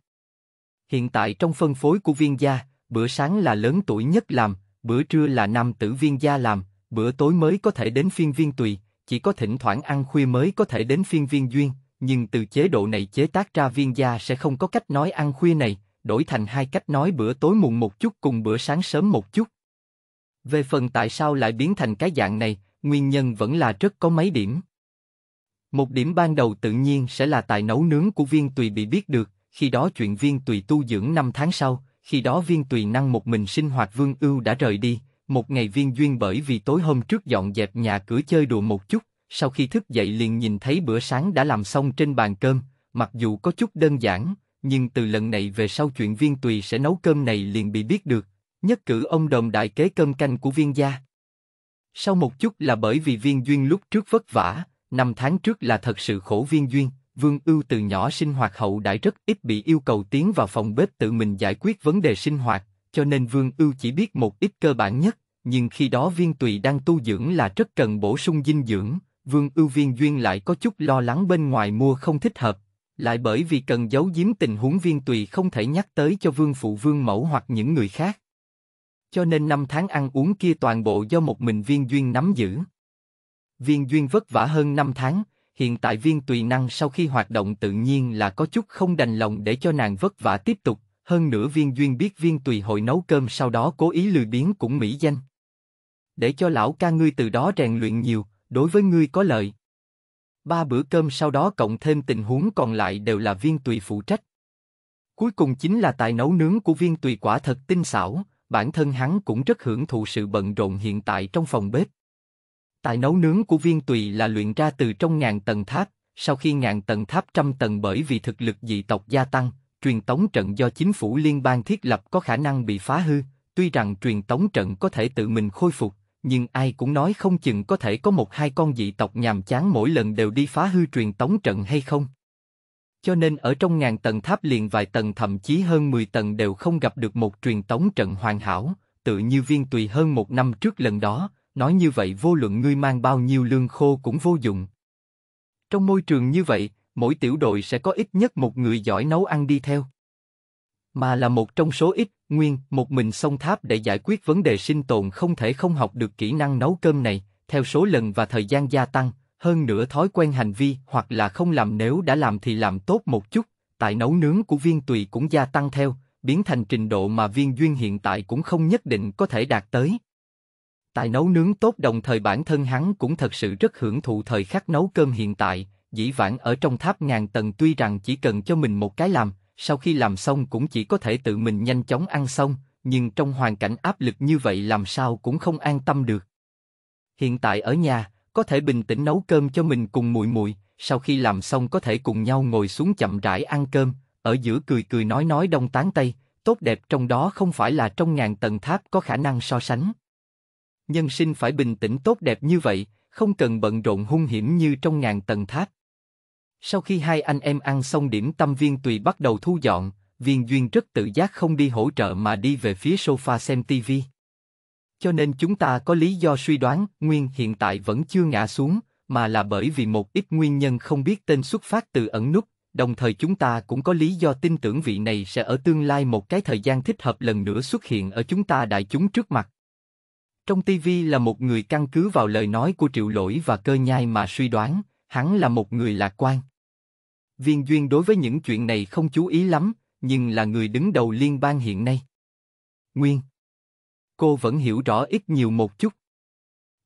Hiện tại trong phân phối của viên gia, bữa sáng là lớn tuổi nhất làm, bữa trưa là nam tử viên gia làm, bữa tối mới có thể đến phiên viên tùy, chỉ có thỉnh thoảng ăn khuya mới có thể đến phiên viên duyên, nhưng từ chế độ này chế tác ra viên gia sẽ không có cách nói ăn khuya này, đổi thành hai cách nói bữa tối muộn một chút cùng bữa sáng sớm một chút. Về phần tại sao lại biến thành cái dạng này, nguyên nhân vẫn là rất có mấy điểm. Một điểm ban đầu tự nhiên sẽ là tài nấu nướng của viên tùy bị biết được, khi đó chuyện viên tùy tu dưỡng năm tháng sau, khi đó viên tùy năng một mình sinh hoạt vương ưu đã rời đi, một ngày viên duyên bởi vì tối hôm trước dọn dẹp nhà cửa chơi đùa một chút, sau khi thức dậy liền nhìn thấy bữa sáng đã làm xong trên bàn cơm, mặc dù có chút đơn giản, nhưng từ lần này về sau chuyện viên tùy sẽ nấu cơm này liền bị biết được, nhất cử ông đồng đại kế cơm canh của viên gia. Sau một chút là bởi vì viên duyên lúc trước vất vả, năm tháng trước là thật sự khổ viên duyên, Vương Ưu từ nhỏ sinh hoạt hậu đại rất ít bị yêu cầu tiến vào phòng bếp tự mình giải quyết vấn đề sinh hoạt, cho nên Vương Ưu chỉ biết một ít cơ bản nhất, nhưng khi đó Viên Tùy đang tu dưỡng là rất cần bổ sung dinh dưỡng, Vương Ưu Viên Duyên lại có chút lo lắng bên ngoài mua không thích hợp, lại bởi vì cần giấu giếm tình huống viên tùy không thể nhắc tới cho vương phụ vương mẫu hoặc những người khác. Cho nên năm tháng ăn uống kia toàn bộ do một mình viên duyên nắm giữ. Viên duyên vất vả hơn năm tháng, hiện tại viên tùy năng sau khi hoạt động tự nhiên là có chút không đành lòng để cho nàng vất vả tiếp tục, hơn nữa viên duyên biết viên tùy hội nấu cơm sau đó cố ý lười biến cũng mỹ danh. Để cho lão ca ngươi từ đó rèn luyện nhiều, đối với ngươi có lợi. Ba bữa cơm sau đó cộng thêm tình huống còn lại đều là viên tùy phụ trách. Cuối cùng chính là tài nấu nướng của viên tùy quả thật tinh xảo, bản thân hắn cũng rất hưởng thụ sự bận rộn hiện tại trong phòng bếp. Tài nấu nướng của viên tùy là luyện ra từ trong ngàn tầng tháp, sau khi ngàn tầng tháp trăm tầng bởi vì thực lực dị tộc gia tăng, truyền tống trận do chính phủ liên bang thiết lập có khả năng bị phá hư, tuy rằng truyền tống trận có thể tự mình khôi phục, nhưng ai cũng nói không chừng có thể có một hai con dị tộc nhàm chán mỗi lần đều đi phá hư truyền tống trận hay không. Cho nên ở trong ngàn tầng tháp liền vài tầng thậm chí hơn 10 tầng đều không gặp được một truyền tống trận hoàn hảo, tự như viên tùy hơn một năm trước lần đó, nói như vậy vô luận ngươi mang bao nhiêu lương khô cũng vô dụng. Trong môi trường như vậy, mỗi tiểu đội sẽ có ít nhất một người giỏi nấu ăn đi theo mà là một trong số ít, nguyên, một mình sông tháp để giải quyết vấn đề sinh tồn không thể không học được kỹ năng nấu cơm này, theo số lần và thời gian gia tăng, hơn nữa thói quen hành vi hoặc là không làm nếu đã làm thì làm tốt một chút, tại nấu nướng của viên tùy cũng gia tăng theo, biến thành trình độ mà viên duyên hiện tại cũng không nhất định có thể đạt tới. Tại nấu nướng tốt đồng thời bản thân hắn cũng thật sự rất hưởng thụ thời khắc nấu cơm hiện tại, dĩ vãng ở trong tháp ngàn tầng tuy rằng chỉ cần cho mình một cái làm, sau khi làm xong cũng chỉ có thể tự mình nhanh chóng ăn xong, nhưng trong hoàn cảnh áp lực như vậy làm sao cũng không an tâm được. Hiện tại ở nhà, có thể bình tĩnh nấu cơm cho mình cùng muội muội, sau khi làm xong có thể cùng nhau ngồi xuống chậm rãi ăn cơm, ở giữa cười cười nói nói đông tán tây, tốt đẹp trong đó không phải là trong ngàn tầng tháp có khả năng so sánh. Nhân sinh phải bình tĩnh tốt đẹp như vậy, không cần bận rộn hung hiểm như trong ngàn tầng tháp. Sau khi hai anh em ăn xong điểm tâm viên tùy bắt đầu thu dọn, viên duyên rất tự giác không đi hỗ trợ mà đi về phía sofa xem tivi. Cho nên chúng ta có lý do suy đoán Nguyên hiện tại vẫn chưa ngã xuống, mà là bởi vì một ít nguyên nhân không biết tên xuất phát từ ẩn nút, đồng thời chúng ta cũng có lý do tin tưởng vị này sẽ ở tương lai một cái thời gian thích hợp lần nữa xuất hiện ở chúng ta đại chúng trước mặt. Trong tivi là một người căn cứ vào lời nói của Triệu Lỗi và Cơ Nhai mà suy đoán, hắn là một người lạc quan. Viên Duyên đối với những chuyện này không chú ý lắm, nhưng là người đứng đầu liên bang hiện nay. Nguyên. Cô vẫn hiểu rõ ít nhiều một chút.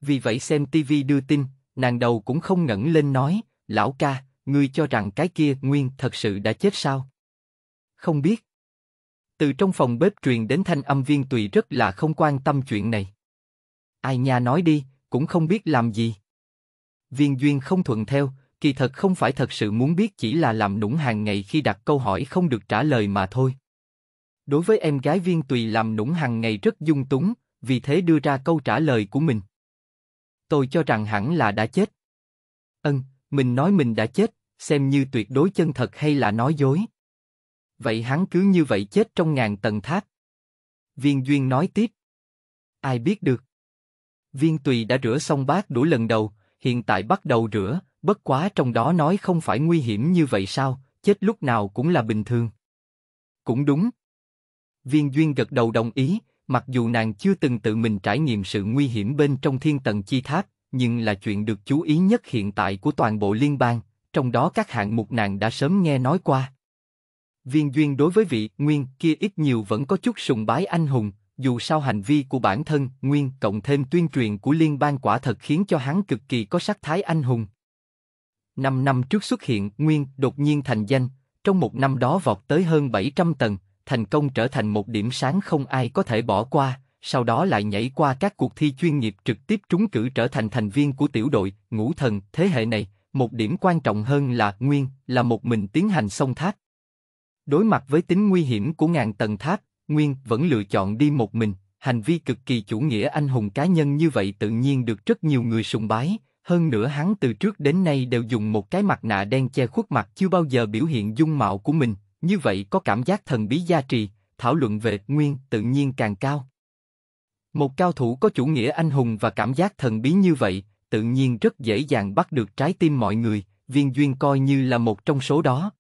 Vì vậy xem TV đưa tin, nàng đầu cũng không ngẩng lên nói, lão ca, ngươi cho rằng cái kia Nguyên thật sự đã chết sao? Không biết. Từ trong phòng bếp truyền đến thanh âm viên tùy rất là không quan tâm chuyện này. Ai nha nói đi, cũng không biết làm gì viên duyên không thuận theo, kỳ thật không phải thật sự muốn biết chỉ là làm nũng hàng ngày khi đặt câu hỏi không được trả lời mà thôi. Đối với em gái viên tùy làm nũng hàng ngày rất dung túng, vì thế đưa ra câu trả lời của mình. Tôi cho rằng hẳn là đã chết. Ân, mình nói mình đã chết, xem như tuyệt đối chân thật hay là nói dối. Vậy hắn cứ như vậy chết trong ngàn tầng tháp. Viên Duyên nói tiếp. Ai biết được. Viên Tùy đã rửa xong bát đũa lần đầu, hiện tại bắt đầu rửa, bất quá trong đó nói không phải nguy hiểm như vậy sao, chết lúc nào cũng là bình thường. Cũng đúng. Viên Duyên gật đầu đồng ý, mặc dù nàng chưa từng tự mình trải nghiệm sự nguy hiểm bên trong thiên tầng chi tháp, nhưng là chuyện được chú ý nhất hiện tại của toàn bộ liên bang, trong đó các hạng mục nàng đã sớm nghe nói qua. Viên Duyên đối với vị Nguyên kia ít nhiều vẫn có chút sùng bái anh hùng, dù sao hành vi của bản thân, nguyên cộng thêm tuyên truyền của liên bang quả thật khiến cho hắn cực kỳ có sắc thái anh hùng. Năm năm trước xuất hiện, Nguyên đột nhiên thành danh, trong một năm đó vọt tới hơn 700 tầng, thành công trở thành một điểm sáng không ai có thể bỏ qua, sau đó lại nhảy qua các cuộc thi chuyên nghiệp trực tiếp trúng cử trở thành thành viên của tiểu đội, ngũ thần, thế hệ này, một điểm quan trọng hơn là Nguyên là một mình tiến hành sông tháp. Đối mặt với tính nguy hiểm của ngàn tầng tháp, Nguyên vẫn lựa chọn đi một mình, hành vi cực kỳ chủ nghĩa anh hùng cá nhân như vậy tự nhiên được rất nhiều người sùng bái, hơn nữa hắn từ trước đến nay đều dùng một cái mặt nạ đen che khuất mặt chưa bao giờ biểu hiện dung mạo của mình, như vậy có cảm giác thần bí gia trì, thảo luận về Nguyên tự nhiên càng cao. Một cao thủ có chủ nghĩa anh hùng và cảm giác thần bí như vậy, tự nhiên rất dễ dàng bắt được trái tim mọi người, viên duyên coi như là một trong số đó.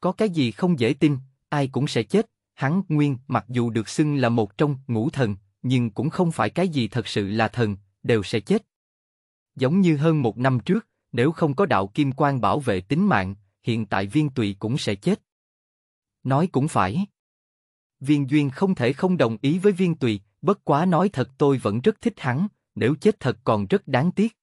Có cái gì không dễ tin, ai cũng sẽ chết, Hắn nguyên mặc dù được xưng là một trong ngũ thần, nhưng cũng không phải cái gì thật sự là thần, đều sẽ chết. Giống như hơn một năm trước, nếu không có đạo kim quan bảo vệ tính mạng, hiện tại viên tùy cũng sẽ chết. Nói cũng phải. Viên duyên không thể không đồng ý với viên tùy, bất quá nói thật tôi vẫn rất thích hắn, nếu chết thật còn rất đáng tiếc.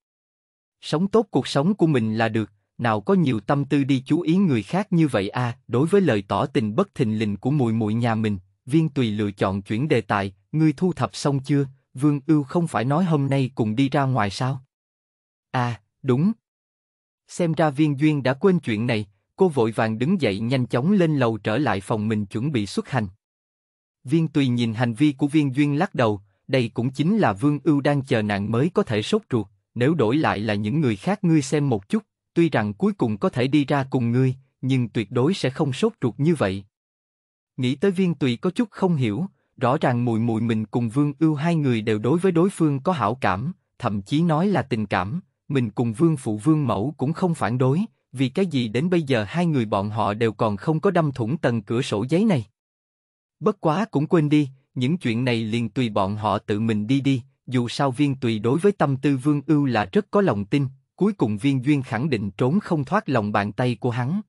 Sống tốt cuộc sống của mình là được, nào có nhiều tâm tư đi chú ý người khác như vậy a à, đối với lời tỏ tình bất thình lình của mùi mùi nhà mình viên tùy lựa chọn chuyển đề tài ngươi thu thập xong chưa vương ưu không phải nói hôm nay cùng đi ra ngoài sao à đúng xem ra viên duyên đã quên chuyện này cô vội vàng đứng dậy nhanh chóng lên lầu trở lại phòng mình chuẩn bị xuất hành viên tùy nhìn hành vi của viên duyên lắc đầu đây cũng chính là vương ưu đang chờ nạn mới có thể sốt ruột nếu đổi lại là những người khác ngươi xem một chút tuy rằng cuối cùng có thể đi ra cùng ngươi, nhưng tuyệt đối sẽ không sốt ruột như vậy. Nghĩ tới viên tùy có chút không hiểu, rõ ràng mùi mùi mình cùng Vương Ưu hai người đều đối với đối phương có hảo cảm, thậm chí nói là tình cảm, mình cùng Vương Phụ Vương Mẫu cũng không phản đối, vì cái gì đến bây giờ hai người bọn họ đều còn không có đâm thủng tầng cửa sổ giấy này. Bất quá cũng quên đi, những chuyện này liền tùy bọn họ tự mình đi đi, dù sao viên tùy đối với tâm tư Vương Ưu là rất có lòng tin, Cuối cùng viên duyên khẳng định trốn không thoát lòng bàn tay của hắn.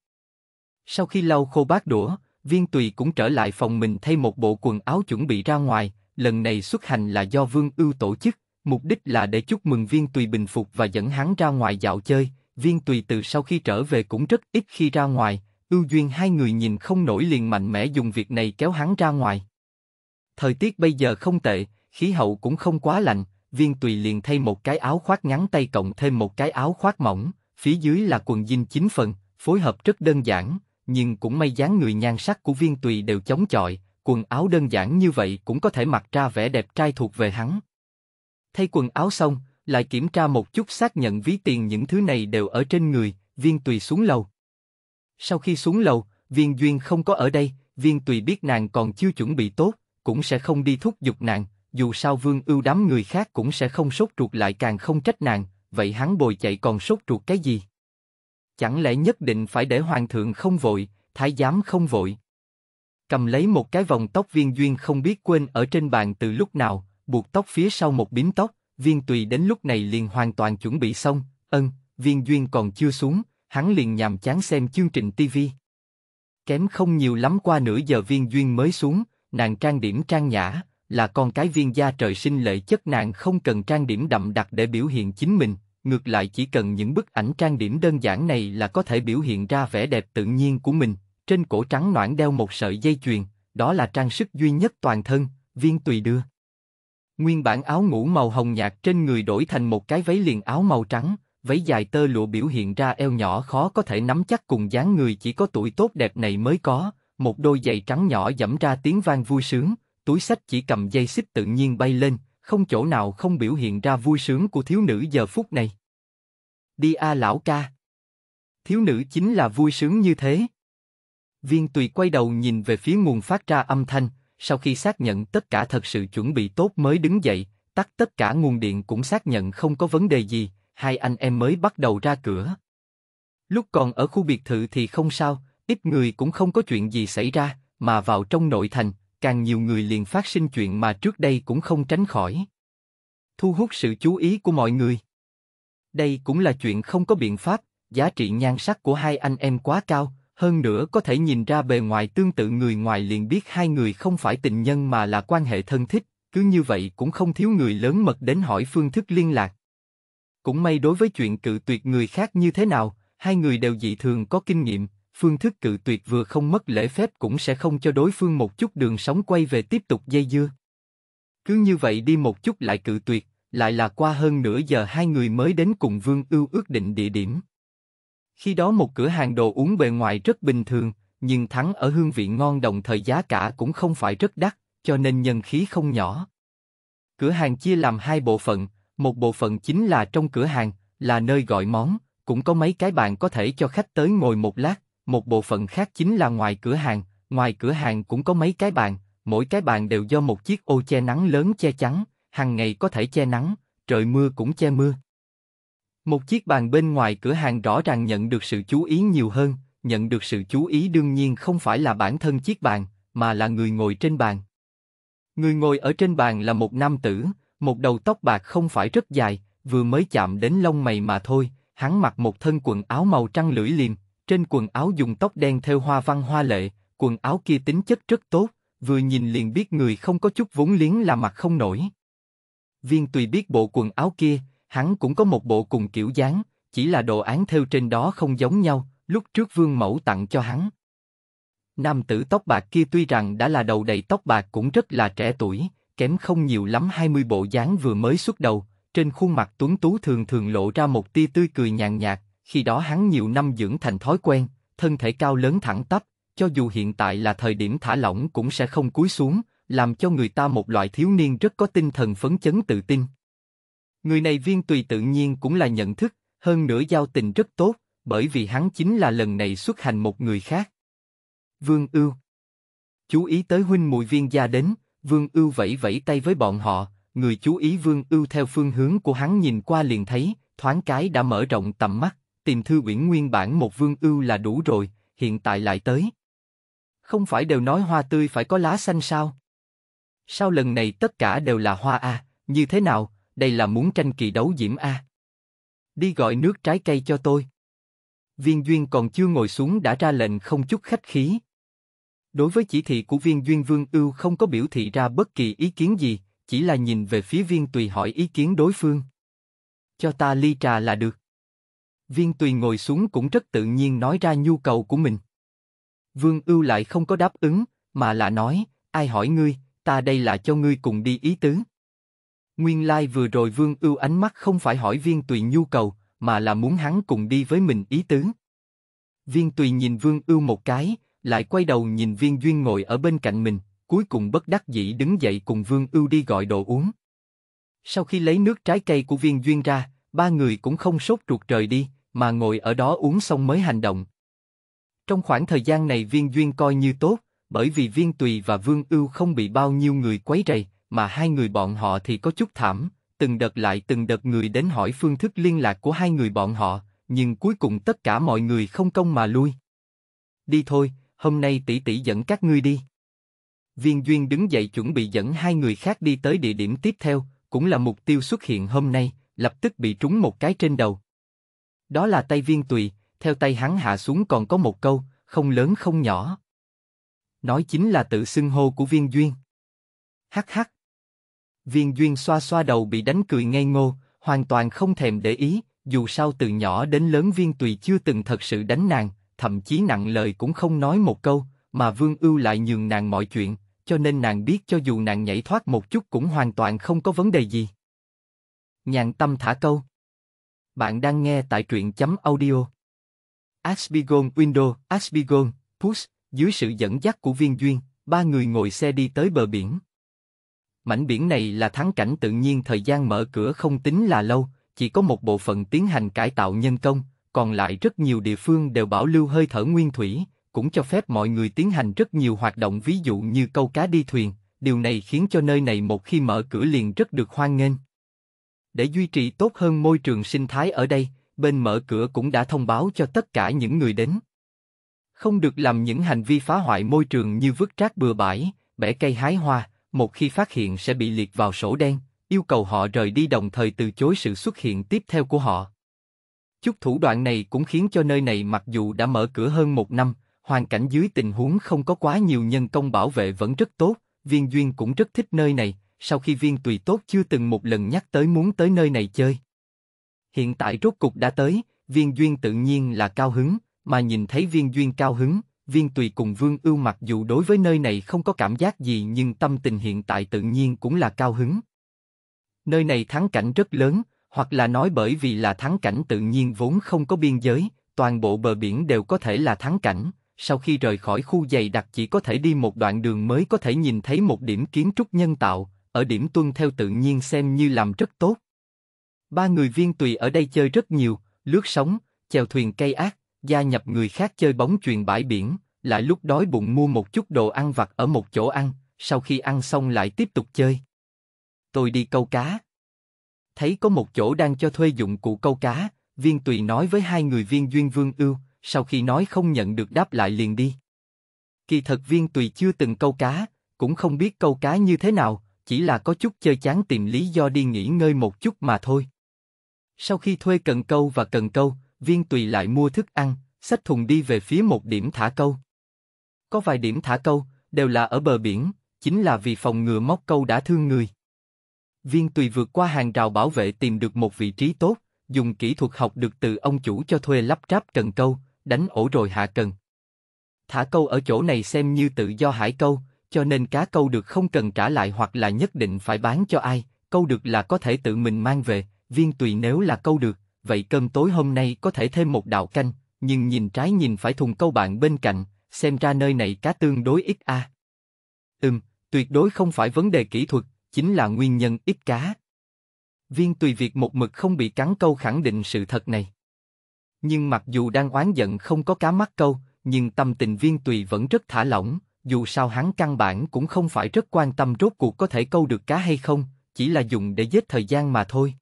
Sau khi lau khô bát đũa, viên tùy cũng trở lại phòng mình thay một bộ quần áo chuẩn bị ra ngoài, lần này xuất hành là do vương ưu tổ chức, mục đích là để chúc mừng viên tùy bình phục và dẫn hắn ra ngoài dạo chơi. Viên tùy từ sau khi trở về cũng rất ít khi ra ngoài, ưu duyên hai người nhìn không nổi liền mạnh mẽ dùng việc này kéo hắn ra ngoài. Thời tiết bây giờ không tệ, khí hậu cũng không quá lạnh, viên tùy liền thay một cái áo khoác ngắn tay cộng thêm một cái áo khoác mỏng, phía dưới là quần jean chín phần, phối hợp rất đơn giản, nhưng cũng may dáng người nhan sắc của viên tùy đều chống chọi, quần áo đơn giản như vậy cũng có thể mặc ra vẻ đẹp trai thuộc về hắn. Thay quần áo xong, lại kiểm tra một chút xác nhận ví tiền những thứ này đều ở trên người, viên tùy xuống lầu. Sau khi xuống lầu, viên duyên không có ở đây, viên tùy biết nàng còn chưa chuẩn bị tốt, cũng sẽ không đi thúc giục nàng, dù sao vương ưu đám người khác cũng sẽ không sốt ruột lại càng không trách nàng, vậy hắn bồi chạy còn sốt ruột cái gì? Chẳng lẽ nhất định phải để hoàng thượng không vội, thái giám không vội? Cầm lấy một cái vòng tóc viên duyên không biết quên ở trên bàn từ lúc nào, buộc tóc phía sau một bím tóc, viên tùy đến lúc này liền hoàn toàn chuẩn bị xong, ân, viên duyên còn chưa xuống, hắn liền nhàm chán xem chương trình tivi. Kém không nhiều lắm qua nửa giờ viên duyên mới xuống, nàng trang điểm trang nhã, là con cái viên gia trời sinh lệ chất nàng không cần trang điểm đậm đặc để biểu hiện chính mình, ngược lại chỉ cần những bức ảnh trang điểm đơn giản này là có thể biểu hiện ra vẻ đẹp tự nhiên của mình. Trên cổ trắng noãn đeo một sợi dây chuyền, đó là trang sức duy nhất toàn thân, viên tùy đưa. Nguyên bản áo ngủ màu hồng nhạt trên người đổi thành một cái váy liền áo màu trắng, váy dài tơ lụa biểu hiện ra eo nhỏ khó có thể nắm chắc cùng dáng người chỉ có tuổi tốt đẹp này mới có, một đôi giày trắng nhỏ dẫm ra tiếng vang vui sướng, túi sách chỉ cầm dây xích tự nhiên bay lên, không chỗ nào không biểu hiện ra vui sướng của thiếu nữ giờ phút này. Đi a lão ca. Thiếu nữ chính là vui sướng như thế. Viên tùy quay đầu nhìn về phía nguồn phát ra âm thanh, sau khi xác nhận tất cả thật sự chuẩn bị tốt mới đứng dậy, tắt tất cả nguồn điện cũng xác nhận không có vấn đề gì, hai anh em mới bắt đầu ra cửa. Lúc còn ở khu biệt thự thì không sao, ít người cũng không có chuyện gì xảy ra, mà vào trong nội thành, càng nhiều người liền phát sinh chuyện mà trước đây cũng không tránh khỏi. Thu hút sự chú ý của mọi người. Đây cũng là chuyện không có biện pháp, giá trị nhan sắc của hai anh em quá cao, hơn nữa có thể nhìn ra bề ngoài tương tự người ngoài liền biết hai người không phải tình nhân mà là quan hệ thân thích, cứ như vậy cũng không thiếu người lớn mật đến hỏi phương thức liên lạc. Cũng may đối với chuyện cự tuyệt người khác như thế nào, hai người đều dị thường có kinh nghiệm, phương thức cự tuyệt vừa không mất lễ phép cũng sẽ không cho đối phương một chút đường sống quay về tiếp tục dây dưa. Cứ như vậy đi một chút lại cự tuyệt, lại là qua hơn nửa giờ hai người mới đến cùng Vương Ưu ước định địa điểm. Khi đó một cửa hàng đồ uống bề ngoài rất bình thường, nhưng thắng ở hương vị ngon đồng thời giá cả cũng không phải rất đắt, cho nên nhân khí không nhỏ. Cửa hàng chia làm hai bộ phận, một bộ phận chính là trong cửa hàng, là nơi gọi món, cũng có mấy cái bàn có thể cho khách tới ngồi một lát, một bộ phận khác chính là ngoài cửa hàng, ngoài cửa hàng cũng có mấy cái bàn, mỗi cái bàn đều do một chiếc ô che nắng lớn che chắn, hàng ngày có thể che nắng, trời mưa cũng che mưa. Một chiếc bàn bên ngoài cửa hàng rõ ràng nhận được sự chú ý nhiều hơn, nhận được sự chú ý đương nhiên không phải là bản thân chiếc bàn, mà là người ngồi trên bàn. Người ngồi ở trên bàn là một nam tử, một đầu tóc bạc không phải rất dài, vừa mới chạm đến lông mày mà thôi, hắn mặc một thân quần áo màu trăng lưỡi liềm, trên quần áo dùng tóc đen theo hoa văn hoa lệ, quần áo kia tính chất rất tốt, vừa nhìn liền biết người không có chút vốn liếng là mặt không nổi. Viên tùy biết bộ quần áo kia, hắn cũng có một bộ cùng kiểu dáng, chỉ là đồ án theo trên đó không giống nhau, lúc trước vương mẫu tặng cho hắn. Nam tử tóc bạc kia tuy rằng đã là đầu đầy tóc bạc cũng rất là trẻ tuổi, kém không nhiều lắm 20 bộ dáng vừa mới xuất đầu, trên khuôn mặt tuấn tú thường thường lộ ra một tia tươi cười nhàn nhạt, khi đó hắn nhiều năm dưỡng thành thói quen, thân thể cao lớn thẳng tắp, cho dù hiện tại là thời điểm thả lỏng cũng sẽ không cúi xuống, làm cho người ta một loại thiếu niên rất có tinh thần phấn chấn tự tin. Người này viên tùy tự nhiên cũng là nhận thức, hơn nữa giao tình rất tốt, bởi vì hắn chính là lần này xuất hành một người khác. Vương Ưu Chú ý tới huynh mùi viên gia đến, Vương Ưu vẫy vẫy tay với bọn họ, người chú ý Vương Ưu theo phương hướng của hắn nhìn qua liền thấy, thoáng cái đã mở rộng tầm mắt tìm thư quyển nguyên bản một vương ưu là đủ rồi, hiện tại lại tới. Không phải đều nói hoa tươi phải có lá xanh sao? Sao lần này tất cả đều là hoa a, như thế nào, đây là muốn tranh kỳ đấu diễm a. Đi gọi nước trái cây cho tôi. Viên Duyên còn chưa ngồi xuống đã ra lệnh không chút khách khí. Đối với chỉ thị của Viên Duyên Vương Ưu không có biểu thị ra bất kỳ ý kiến gì, chỉ là nhìn về phía Viên Tùy hỏi ý kiến đối phương. Cho ta ly trà là được. Viên Tùy ngồi xuống cũng rất tự nhiên nói ra nhu cầu của mình. Vương Ưu lại không có đáp ứng, mà là nói, ai hỏi ngươi, ta đây là cho ngươi cùng đi ý tứ. Nguyên lai like vừa rồi Vương Ưu ánh mắt không phải hỏi Viên Tùy nhu cầu, mà là muốn hắn cùng đi với mình ý tứ. Viên Tùy nhìn Vương Ưu một cái, lại quay đầu nhìn Viên Duyên ngồi ở bên cạnh mình, cuối cùng bất đắc dĩ đứng dậy cùng Vương Ưu đi gọi đồ uống. Sau khi lấy nước trái cây của Viên Duyên ra, ba người cũng không sốt ruột rời đi, mà ngồi ở đó uống xong mới hành động. Trong khoảng thời gian này viên duyên coi như tốt, bởi vì viên tùy và vương ưu không bị bao nhiêu người quấy rầy, mà hai người bọn họ thì có chút thảm, từng đợt lại từng đợt người đến hỏi phương thức liên lạc của hai người bọn họ, nhưng cuối cùng tất cả mọi người không công mà lui. Đi thôi, hôm nay tỷ tỷ dẫn các ngươi đi. Viên Duyên đứng dậy chuẩn bị dẫn hai người khác đi tới địa điểm tiếp theo, cũng là mục tiêu xuất hiện hôm nay, lập tức bị trúng một cái trên đầu. Đó là tay viên tùy, theo tay hắn hạ xuống còn có một câu, không lớn không nhỏ. Nói chính là tự xưng hô của viên duyên. Hắc hắc. Viên duyên xoa xoa đầu bị đánh cười ngây ngô, hoàn toàn không thèm để ý, dù sao từ nhỏ đến lớn viên tùy chưa từng thật sự đánh nàng, thậm chí nặng lời cũng không nói một câu, mà vương ưu lại nhường nàng mọi chuyện, cho nên nàng biết cho dù nàng nhảy thoát một chút cũng hoàn toàn không có vấn đề gì. Nhàn tâm thả câu. Bạn đang nghe tại truyện chấm audio. Asbigon Window, Asbigon, Push, dưới sự dẫn dắt của viên duyên, ba người ngồi xe đi tới bờ biển. Mảnh biển này là thắng cảnh tự nhiên thời gian mở cửa không tính là lâu, chỉ có một bộ phận tiến hành cải tạo nhân công, còn lại rất nhiều địa phương đều bảo lưu hơi thở nguyên thủy, cũng cho phép mọi người tiến hành rất nhiều hoạt động ví dụ như câu cá đi thuyền, điều này khiến cho nơi này một khi mở cửa liền rất được hoan nghênh. Để duy trì tốt hơn môi trường sinh thái ở đây, bên mở cửa cũng đã thông báo cho tất cả những người đến. Không được làm những hành vi phá hoại môi trường như vứt rác bừa bãi, bẻ cây hái hoa, một khi phát hiện sẽ bị liệt vào sổ đen, yêu cầu họ rời đi đồng thời từ chối sự xuất hiện tiếp theo của họ. Chút thủ đoạn này cũng khiến cho nơi này mặc dù đã mở cửa hơn một năm, hoàn cảnh dưới tình huống không có quá nhiều nhân công bảo vệ vẫn rất tốt, viên duyên cũng rất thích nơi này, sau khi viên tùy tốt chưa từng một lần nhắc tới muốn tới nơi này chơi. Hiện tại rốt cục đã tới, viên duyên tự nhiên là cao hứng, mà nhìn thấy viên duyên cao hứng, viên tùy cùng vương ưu mặc dù đối với nơi này không có cảm giác gì nhưng tâm tình hiện tại tự nhiên cũng là cao hứng. Nơi này thắng cảnh rất lớn, hoặc là nói bởi vì là thắng cảnh tự nhiên vốn không có biên giới, toàn bộ bờ biển đều có thể là thắng cảnh. Sau khi rời khỏi khu dày đặc chỉ có thể đi một đoạn đường mới có thể nhìn thấy một điểm kiến trúc nhân tạo, ở điểm tuân theo tự nhiên xem như làm rất tốt. Ba người viên tùy ở đây chơi rất nhiều, lướt sóng, chèo thuyền cây ác, gia nhập người khác chơi bóng chuyền bãi biển, lại lúc đói bụng mua một chút đồ ăn vặt ở một chỗ ăn, sau khi ăn xong lại tiếp tục chơi. Tôi đi câu cá. Thấy có một chỗ đang cho thuê dụng cụ câu cá, viên tùy nói với hai người viên duyên vương ưu, sau khi nói không nhận được đáp lại liền đi. Kỳ thật viên tùy chưa từng câu cá, cũng không biết câu cá như thế nào, chỉ là có chút chơi chán tìm lý do đi nghỉ ngơi một chút mà thôi. Sau khi thuê cần câu và cần câu, viên tùy lại mua thức ăn, xách thùng đi về phía một điểm thả câu. Có vài điểm thả câu, đều là ở bờ biển, chính là vì phòng ngừa móc câu đã thương người. Viên tùy vượt qua hàng rào bảo vệ tìm được một vị trí tốt, dùng kỹ thuật học được từ ông chủ cho thuê lắp ráp cần câu, đánh ổ rồi hạ cần. Thả câu ở chỗ này xem như tự do hải câu, cho nên cá câu được không cần trả lại hoặc là nhất định phải bán cho ai, câu được là có thể tự mình mang về, viên tùy nếu là câu được, vậy cơm tối hôm nay có thể thêm một đạo canh, nhưng nhìn trái nhìn phải thùng câu bạn bên cạnh, xem ra nơi này cá tương đối ít a. Ừm, tuyệt đối không phải vấn đề kỹ thuật, chính là nguyên nhân ít cá. Viên tùy việc một mực không bị cắn câu khẳng định sự thật này. Nhưng mặc dù đang oán giận không có cá mắc câu, nhưng tâm tình viên tùy vẫn rất thả lỏng, dù sao hắn căn bản cũng không phải rất quan tâm rốt cuộc có thể câu được cá hay không, chỉ là dùng để giết thời gian mà thôi.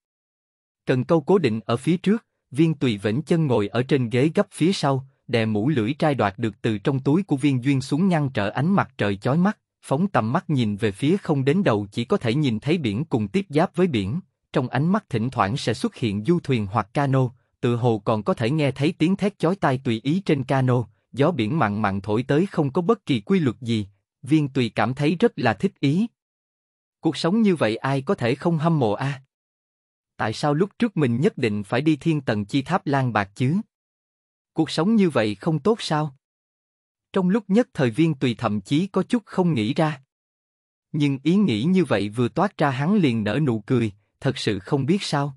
Cần câu cố định ở phía trước, viên tùy vĩnh chân ngồi ở trên ghế gấp phía sau, đè mũ lưỡi trai đoạt được từ trong túi của viên duyên xuống ngăn trở ánh mặt trời chói mắt, phóng tầm mắt nhìn về phía không đến đầu chỉ có thể nhìn thấy biển cùng tiếp giáp với biển, trong ánh mắt thỉnh thoảng sẽ xuất hiện du thuyền hoặc cano, tự hồ còn có thể nghe thấy tiếng thét chói tai tùy ý trên cano, gió biển mặn mặn thổi tới không có bất kỳ quy luật gì, viên tùy cảm thấy rất là thích ý. Cuộc sống như vậy ai có thể không hâm mộ a? Tại sao lúc trước mình nhất định phải đi thiên tầng chi tháp lan bạc chứ? Cuộc sống như vậy không tốt sao? Trong lúc nhất thời viên tùy thậm chí có chút không nghĩ ra. Nhưng ý nghĩ như vậy vừa toát ra hắn liền nở nụ cười, thật sự không biết sao.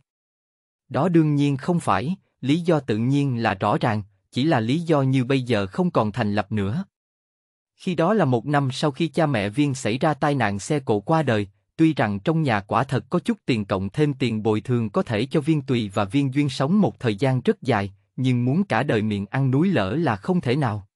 Đó đương nhiên không phải, lý do tự nhiên là rõ ràng, chỉ là lý do như bây giờ không còn thành lập nữa. Khi đó là một năm sau khi cha mẹ Viên xảy ra tai nạn xe cộ qua đời, tuy rằng trong nhà quả thật có chút tiền cộng thêm tiền bồi thường có thể cho Viên Tùy và Viên Duyên sống một thời gian rất dài, nhưng muốn cả đời miệng ăn núi lỡ là không thể nào.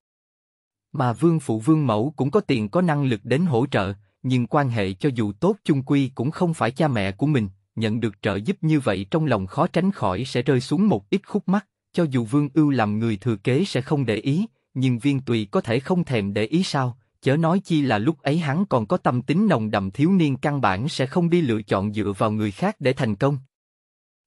Mà Vương Phụ Vương Mẫu cũng có tiền có năng lực đến hỗ trợ, nhưng quan hệ cho dù tốt chung quy cũng không phải cha mẹ của mình, nhận được trợ giúp như vậy trong lòng khó tránh khỏi sẽ rơi xuống một ít khúc mắt cho dù Vương Ưu làm người thừa kế sẽ không để ý, nhưng Viên Tùy có thể không thèm để ý sao? Chớ nói chi là lúc ấy hắn còn có tâm tính nồng đậm thiếu niên căn bản sẽ không đi lựa chọn dựa vào người khác để thành công.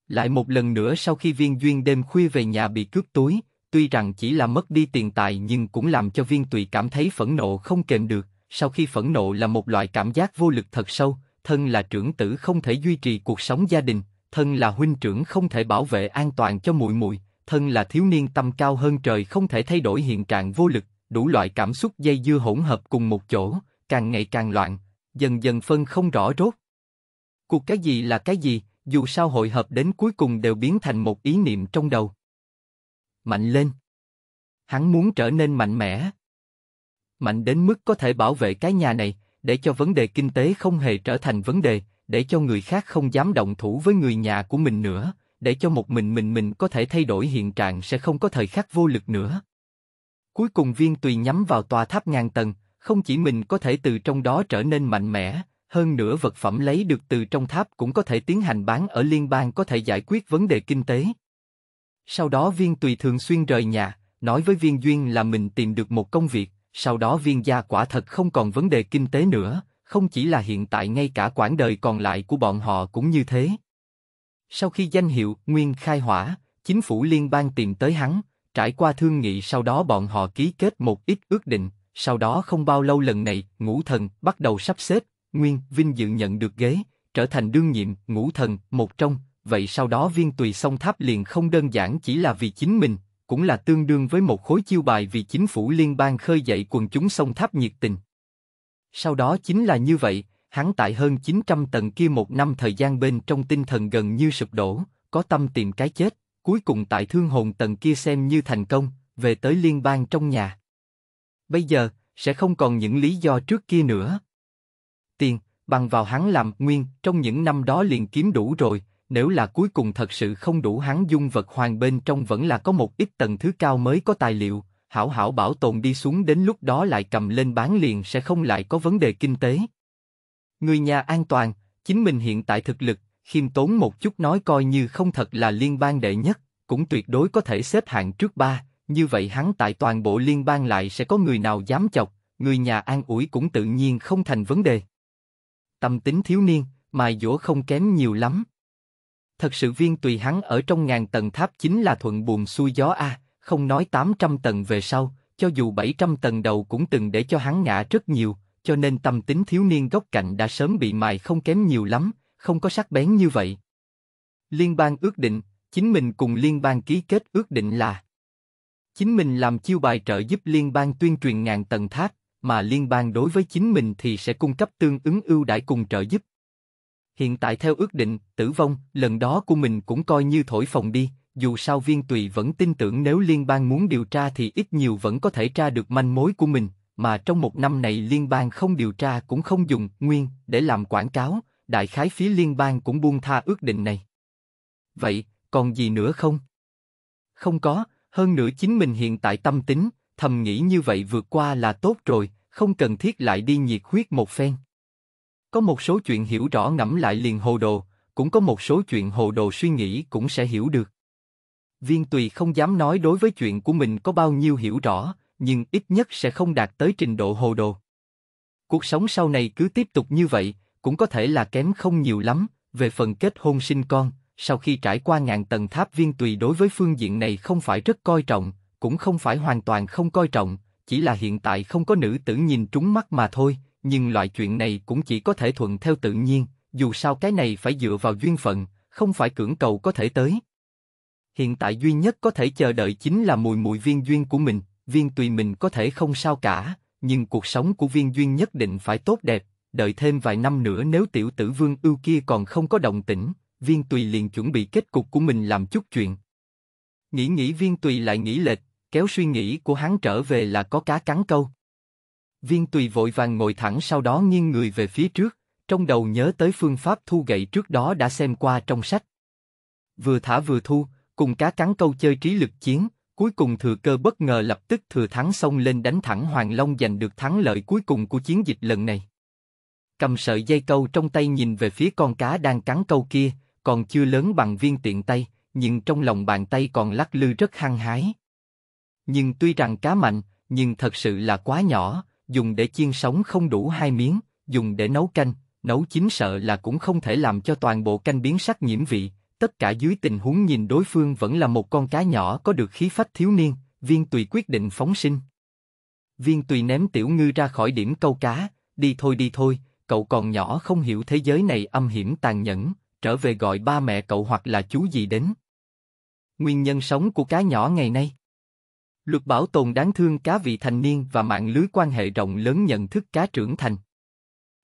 Lại một lần nữa sau khi Viên Duyên đêm khuya về nhà bị cướp túi, tuy rằng chỉ là mất đi tiền tài nhưng cũng làm cho Viên Tùy cảm thấy phẫn nộ không kềm được. Sau khi phẫn nộ là một loại cảm giác vô lực thật sâu, thân là trưởng tử không thể duy trì cuộc sống gia đình, thân là huynh trưởng không thể bảo vệ an toàn cho muội muội, thân là thiếu niên tâm cao hơn trời không thể thay đổi hiện trạng vô lực, đủ loại cảm xúc dây dưa hỗn hợp cùng một chỗ, càng ngày càng loạn, dần dần phân không rõ rốt. Cuộc cái gì là cái gì, dù sao hội hợp đến cuối cùng đều biến thành một ý niệm trong đầu. Mạnh lên. Hắn muốn trở nên mạnh mẽ. Mạnh đến mức có thể bảo vệ cái nhà này, để cho vấn đề kinh tế không hề trở thành vấn đề, để cho người khác không dám động thủ với người nhà của mình nữa, để cho một mình mình mình có thể thay đổi hiện trạng sẽ không có thời khắc vô lực nữa. Cuối cùng viên tùy nhắm vào tòa tháp ngàn tầng, không chỉ mình có thể từ trong đó trở nên mạnh mẽ, hơn nữa vật phẩm lấy được từ trong tháp cũng có thể tiến hành bán ở liên bang có thể giải quyết vấn đề kinh tế. Sau đó viên tùy thường xuyên rời nhà, nói với viên duyên là mình tìm được một công việc, sau đó viên gia quả thật không còn vấn đề kinh tế nữa, không chỉ là hiện tại ngay cả quãng đời còn lại của bọn họ cũng như thế. Sau khi danh hiệu Nguyên khai hỏa, chính phủ liên bang tìm tới hắn, trải qua thương nghị sau đó bọn họ ký kết một ít ước định, sau đó không bao lâu lần này, ngũ thần bắt đầu sắp xếp, Nguyên Vinh dự nhận được ghế, trở thành đương nhiệm ngũ thần, một trong, vậy sau đó viên tùy song tháp liền không đơn giản chỉ là vì chính mình, cũng là tương đương với một khối chiêu bài vì chính phủ liên bang khơi dậy quần chúng song tháp nhiệt tình. Sau đó chính là như vậy, hắn tại hơn 900 tầng kia một năm thời gian bên trong tinh thần gần như sụp đổ, có tâm tìm cái chết, cuối cùng tại thương hồn tầng kia xem như thành công, về tới liên bang trong nhà. Bây giờ, sẽ không còn những lý do trước kia nữa. Tiền, bằng vào hắn làm nguyên, trong những năm đó liền kiếm đủ rồi, nếu là cuối cùng thật sự không đủ hắn dung vật hoàng bên trong vẫn là có một ít tầng thứ cao mới có tài liệu, hảo hảo bảo tồn đi xuống đến lúc đó lại cầm lên bán liền sẽ không lại có vấn đề kinh tế. Người nhà an toàn, chính mình hiện tại thực lực, khiêm tốn một chút nói coi như không thật là liên bang đệ nhất, cũng tuyệt đối có thể xếp hạng trước ba, như vậy hắn tại toàn bộ liên bang lại sẽ có người nào dám chọc, người nhà an ủi cũng tự nhiên không thành vấn đề. Tâm tính thiếu niên, mài dũa không kém nhiều lắm. Thật sự viên tùy hắn ở trong ngàn tầng tháp chính là thuận buồm xuôi gió a, không nói 800 tầng về sau, cho dù 700 tầng đầu cũng từng để cho hắn ngã rất nhiều, cho nên tâm tính thiếu niên góc cạnh đã sớm bị mài không kém nhiều lắm, không có sắc bén như vậy. Liên bang ước định, chính mình cùng liên bang ký kết ước định là chính mình làm chiêu bài trợ giúp liên bang tuyên truyền ngàn tầng tháp, mà liên bang đối với chính mình thì sẽ cung cấp tương ứng ưu đãi cùng trợ giúp. Hiện tại theo ước định, tử vong, lần đó của mình cũng coi như thổi phòng đi, dù sao viên tùy vẫn tin tưởng nếu liên bang muốn điều tra thì ít nhiều vẫn có thể tra được manh mối của mình, mà trong một năm này liên bang không điều tra cũng không dùng nguyên để làm quảng cáo, đại khái phía liên bang cũng buông tha ước định này. Vậy, còn gì nữa không? Không có, hơn nữa chính mình hiện tại tâm tính, thầm nghĩ như vậy vượt qua là tốt rồi, không cần thiết lại đi nhiệt huyết một phen. Có một số chuyện hiểu rõ ngẫm lại liền hồ đồ, cũng có một số chuyện hồ đồ suy nghĩ cũng sẽ hiểu được. Viên Tùy không dám nói đối với chuyện của mình có bao nhiêu hiểu rõ, nhưng ít nhất sẽ không đạt tới trình độ hồ đồ. Cuộc sống sau này cứ tiếp tục như vậy, cũng có thể là kém không nhiều lắm, về phần kết hôn sinh con, sau khi trải qua ngàn tầng tháp viên tùy đối với phương diện này không phải rất coi trọng, cũng không phải hoàn toàn không coi trọng, chỉ là hiện tại không có nữ tử nhìn trúng mắt mà thôi, nhưng loại chuyện này cũng chỉ có thể thuận theo tự nhiên, dù sao cái này phải dựa vào duyên phận, không phải cưỡng cầu có thể tới. Hiện tại duy nhất có thể chờ đợi chính là mùi mùi viên duyên của mình, viên tùy mình có thể không sao cả, nhưng cuộc sống của viên duyên nhất định phải tốt đẹp, đợi thêm vài năm nữa nếu tiểu tử vương ưu kia còn không có động tĩnh, viên tùy liền chuẩn bị kết cục của mình làm chút chuyện. Nghĩ nghĩ viên tùy lại nghĩ lệch, kéo suy nghĩ của hắn trở về là có cá cắn câu. Viên tùy vội vàng ngồi thẳng sau đó nghiêng người về phía trước, trong đầu nhớ tới phương pháp thu gậy trước đó đã xem qua trong sách. Vừa thả vừa thu, cùng cá cắn câu chơi trí lực chiến, Cuối cùng thừa cơ bất ngờ lập tức thừa thắng xông lên đánh thẳng Hoàng Long giành được thắng lợi cuối cùng của chiến dịch lần này. Cầm sợi dây câu trong tay nhìn về phía con cá đang cắn câu kia, còn chưa lớn bằng viên tiện tay, nhưng trong lòng bàn tay còn lắc lư rất hăng hái. Nhưng tuy rằng cá mạnh, nhưng thật sự là quá nhỏ, dùng để chiên sống không đủ hai miếng, dùng để nấu canh, nấu chín sợ là cũng không thể làm cho toàn bộ canh biến sắc nhiễm vị, tất cả dưới tình huống nhìn đối phương vẫn là một con cá nhỏ có được khí phách thiếu niên, viên tùy quyết định phóng sinh. Viên tùy ném tiểu ngư ra khỏi điểm câu cá, đi thôi đi thôi, cậu còn nhỏ không hiểu thế giới này âm hiểm tàn nhẫn, trở về gọi ba mẹ cậu hoặc là chú gì đến. Nguyên nhân sống của cá nhỏ ngày nay Luật bảo tồn đáng thương cá vị thành niên và mạng lưới quan hệ rộng lớn nhận thức cá trưởng thành.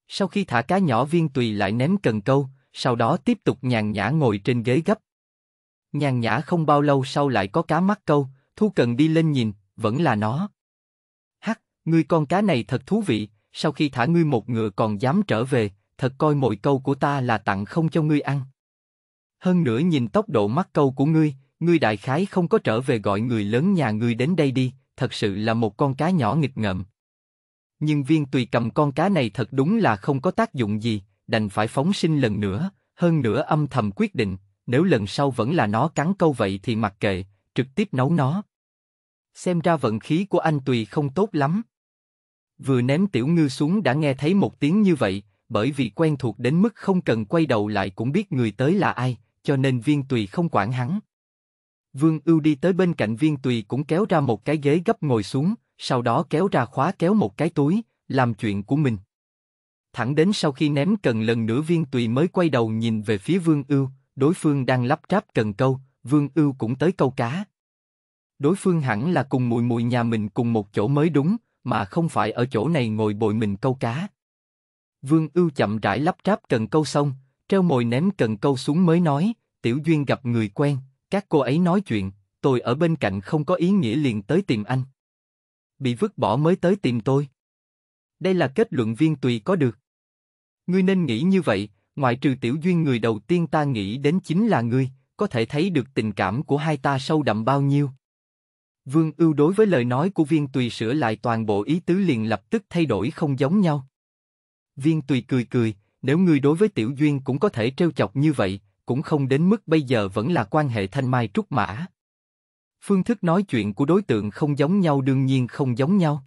Sau khi thả cá nhỏ viên tùy lại ném cần câu, sau đó tiếp tục nhàn nhã ngồi trên ghế gấp. Nhàn nhã không bao lâu sau lại có cá mắc câu, Thu Cần đi lên nhìn, vẫn là nó. Hắc, ngươi con cá này thật thú vị, sau khi thả ngươi một ngựa còn dám trở về, thật coi mỗi câu của ta là tặng không cho ngươi ăn. Hơn nữa nhìn tốc độ mắc câu của ngươi, ngươi đại khái không có trở về gọi người lớn nhà ngươi đến đây đi, thật sự là một con cá nhỏ nghịch ngợm. Nhưng viên tùy cầm con cá này thật đúng là không có tác dụng gì, đành phải phóng sinh lần nữa, hơn nữa âm thầm quyết định, nếu lần sau vẫn là nó cắn câu vậy thì mặc kệ, trực tiếp nấu nó. Xem ra vận khí của anh Tùy không tốt lắm. Vừa ném tiểu ngư xuống đã nghe thấy một tiếng như vậy, bởi vì quen thuộc đến mức không cần quay đầu lại cũng biết người tới là ai, cho nên viên Tùy không quản hắn. Vương Ưu đi tới bên cạnh viên Tùy cũng kéo ra một cái ghế gấp ngồi xuống, sau đó kéo ra khóa kéo một cái túi, làm chuyện của mình thẳng đến sau khi ném cần lần nửa viên tùy mới quay đầu nhìn về phía Vương Ưu, đối phương đang lắp ráp cần câu, Vương Ưu cũng tới câu cá. Đối phương hẳn là cùng mùi mùi nhà mình cùng một chỗ mới đúng, mà không phải ở chỗ này ngồi bồi mình câu cá. Vương Ưu chậm rãi lắp ráp cần câu xong, treo mồi ném cần câu xuống mới nói, Tiểu Duyên gặp người quen, các cô ấy nói chuyện, tôi ở bên cạnh không có ý nghĩa liền tới tìm anh. Bị vứt bỏ mới tới tìm tôi. Đây là kết luận viên tùy có được. Ngươi nên nghĩ như vậy, ngoại trừ tiểu duyên người đầu tiên ta nghĩ đến chính là ngươi, có thể thấy được tình cảm của hai ta sâu đậm bao nhiêu. Vương ưu đối với lời nói của viên tùy sửa lại toàn bộ ý tứ liền lập tức thay đổi không giống nhau. Viên tùy cười cười, nếu ngươi đối với tiểu duyên cũng có thể treo chọc như vậy, cũng không đến mức bây giờ vẫn là quan hệ thanh mai trúc mã. Phương thức nói chuyện của đối tượng không giống nhau đương nhiên không giống nhau.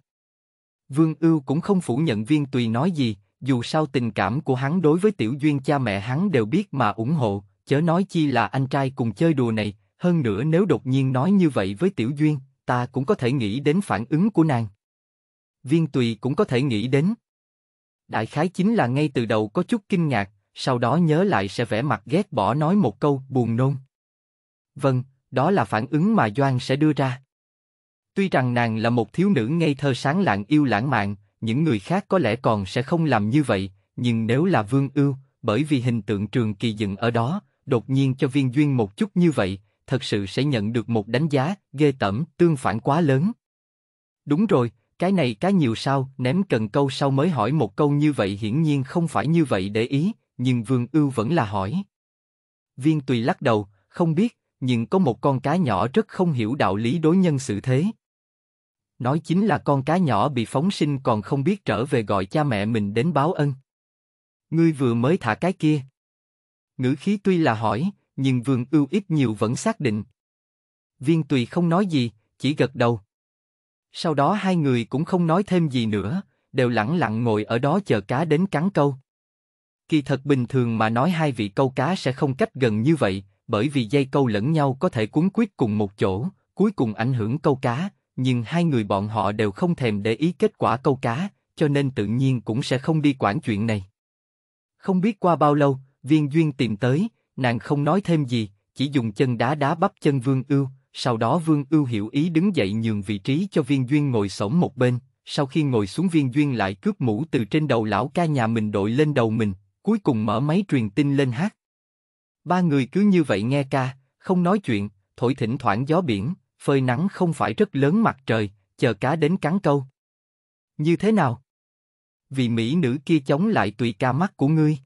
Vương ưu cũng không phủ nhận viên tùy nói gì, dù sao tình cảm của hắn đối với Tiểu Duyên cha mẹ hắn đều biết mà ủng hộ, chớ nói chi là anh trai cùng chơi đùa này, hơn nữa nếu đột nhiên nói như vậy với Tiểu Duyên, ta cũng có thể nghĩ đến phản ứng của nàng. Viên Tùy cũng có thể nghĩ đến. Đại khái chính là ngay từ đầu có chút kinh ngạc, sau đó nhớ lại sẽ vẻ mặt ghét bỏ nói một câu buồn nôn. Vâng, đó là phản ứng mà Doan sẽ đưa ra. Tuy rằng nàng là một thiếu nữ ngây thơ sáng lạng yêu lãng mạn, những người khác có lẽ còn sẽ không làm như vậy, nhưng nếu là Vương Ưu, bởi vì hình tượng trường kỳ dựng ở đó, đột nhiên cho viên duyên một chút như vậy, thật sự sẽ nhận được một đánh giá ghê tẩm tương phản quá lớn. Đúng rồi, cái này cá nhiều sao, ném cần câu sau mới hỏi một câu như vậy hiển nhiên không phải như vậy để ý, nhưng Vương Ưu vẫn là hỏi. Viên Tùy lắc đầu, không biết, nhưng có một con cá nhỏ rất không hiểu đạo lý đối nhân xử thế. Nói chính là con cá nhỏ bị phóng sinh còn không biết trở về gọi cha mẹ mình đến báo ân. Ngươi vừa mới thả cái kia. Ngữ khí tuy là hỏi, nhưng vườn ưu ít nhiều vẫn xác định. Viên tùy không nói gì, chỉ gật đầu. Sau đó hai người cũng không nói thêm gì nữa, đều lặng lặng ngồi ở đó chờ cá đến cắn câu. Kỳ thật bình thường mà nói hai vị câu cá sẽ không cách gần như vậy, bởi vì dây câu lẫn nhau có thể cuốn quýt cùng một chỗ, cuối cùng ảnh hưởng câu cá, nhưng hai người bọn họ đều không thèm để ý kết quả câu cá, cho nên tự nhiên cũng sẽ không đi quản chuyện này. Không biết qua bao lâu, viên duyên tìm tới, nàng không nói thêm gì, chỉ dùng chân đá đá bắp chân vương ưu, sau đó vương ưu hiểu ý đứng dậy nhường vị trí cho viên duyên ngồi sổng một bên, sau khi ngồi xuống viên duyên lại cướp mũ từ trên đầu lão ca nhà mình đội lên đầu mình, cuối cùng mở máy truyền tin lên hát. Ba người cứ như vậy nghe ca, không nói chuyện, thổi thỉnh thoảng gió biển, phơi nắng không phải rất lớn mặt trời, chờ cá đến cắn câu. Như thế nào? Vì mỹ nữ kia chống lại tùy ca mắt của ngươi.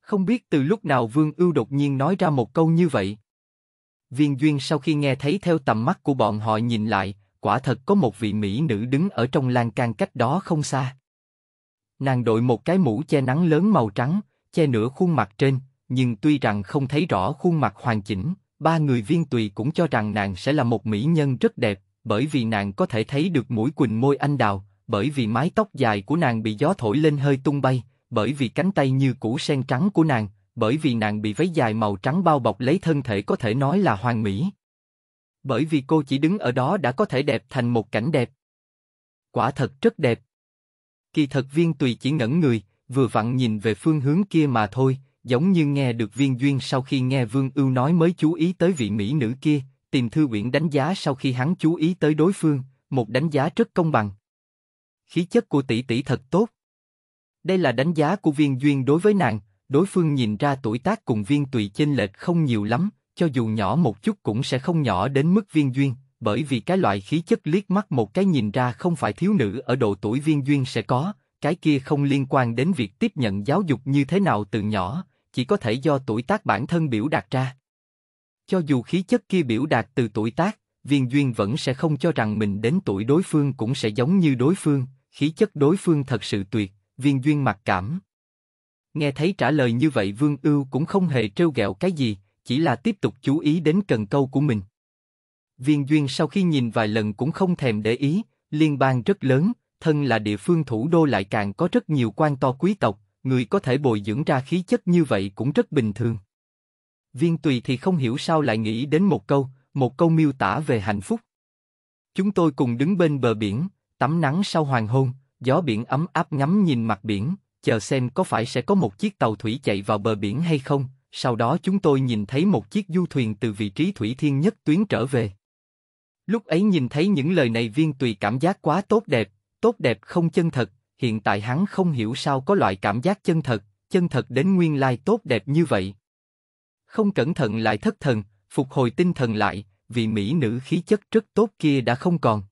Không biết từ lúc nào Vương Ưu đột nhiên nói ra một câu như vậy. Viên Duyên sau khi nghe thấy theo tầm mắt của bọn họ nhìn lại, quả thật có một vị mỹ nữ đứng ở trong lan can cách đó không xa. Nàng đội một cái mũ che nắng lớn màu trắng, che nửa khuôn mặt trên, nhưng tuy rằng không thấy rõ khuôn mặt hoàn chỉnh, ba người viên tùy cũng cho rằng nàng sẽ là một mỹ nhân rất đẹp, bởi vì nàng có thể thấy được mũi quỳnh môi anh đào, bởi vì mái tóc dài của nàng bị gió thổi lên hơi tung bay, bởi vì cánh tay như củ sen trắng của nàng, bởi vì nàng bị váy dài màu trắng bao bọc lấy thân thể có thể nói là hoàn mỹ. Bởi vì cô chỉ đứng ở đó đã có thể đẹp thành một cảnh đẹp. Quả thật rất đẹp. Kỳ thật viên tùy chỉ ngẩn người, vừa vặn nhìn về phương hướng kia mà thôi, giống như nghe được viên duyên sau khi nghe Vương Ưu nói mới chú ý tới vị mỹ nữ kia, tìm Thư Uyển đánh giá sau khi hắn chú ý tới đối phương, một đánh giá rất công bằng. Khí chất của tỷ tỷ thật tốt. Đây là đánh giá của viên duyên đối với nàng, đối phương nhìn ra tuổi tác cùng viên tùy chênh lệch không nhiều lắm, cho dù nhỏ một chút cũng sẽ không nhỏ đến mức viên duyên, bởi vì cái loại khí chất liếc mắt một cái nhìn ra không phải thiếu nữ ở độ tuổi viên duyên sẽ có, cái kia không liên quan đến việc tiếp nhận giáo dục như thế nào từ nhỏ, chỉ có thể do tuổi tác bản thân biểu đạt ra. Cho dù khí chất kia biểu đạt từ tuổi tác, viên duyên vẫn sẽ không cho rằng mình đến tuổi đối phương cũng sẽ giống như đối phương, khí chất đối phương thật sự tuyệt, viên duyên mặc cảm. Nghe thấy trả lời như vậy Vương Ưu cũng không hề trêu ghẹo cái gì, chỉ là tiếp tục chú ý đến cần câu của mình. Viên duyên sau khi nhìn vài lần cũng không thèm để ý, liên bang rất lớn, thân là địa phương thủ đô lại càng có rất nhiều quan to quý tộc, người có thể bồi dưỡng ra khí chất như vậy cũng rất bình thường. Viên Tùy thì không hiểu sao lại nghĩ đến một câu, một câu miêu tả về hạnh phúc. Chúng tôi cùng đứng bên bờ biển, tắm nắng sau hoàng hôn, gió biển ấm áp ngắm nhìn mặt biển, chờ xem có phải sẽ có một chiếc tàu thủy chạy vào bờ biển hay không. Sau đó chúng tôi nhìn thấy một chiếc du thuyền từ vị trí thủy thiên nhất tuyến trở về. Lúc ấy nhìn thấy những lời này viên tùy cảm giác quá tốt đẹp, tốt đẹp không chân thật, hiện tại hắn không hiểu sao có loại cảm giác chân thật, chân thật đến nguyên lai tốt đẹp như vậy. Không cẩn thận lại thất thần, phục hồi tinh thần lại, vì mỹ nữ khí chất rất tốt kia đã không còn.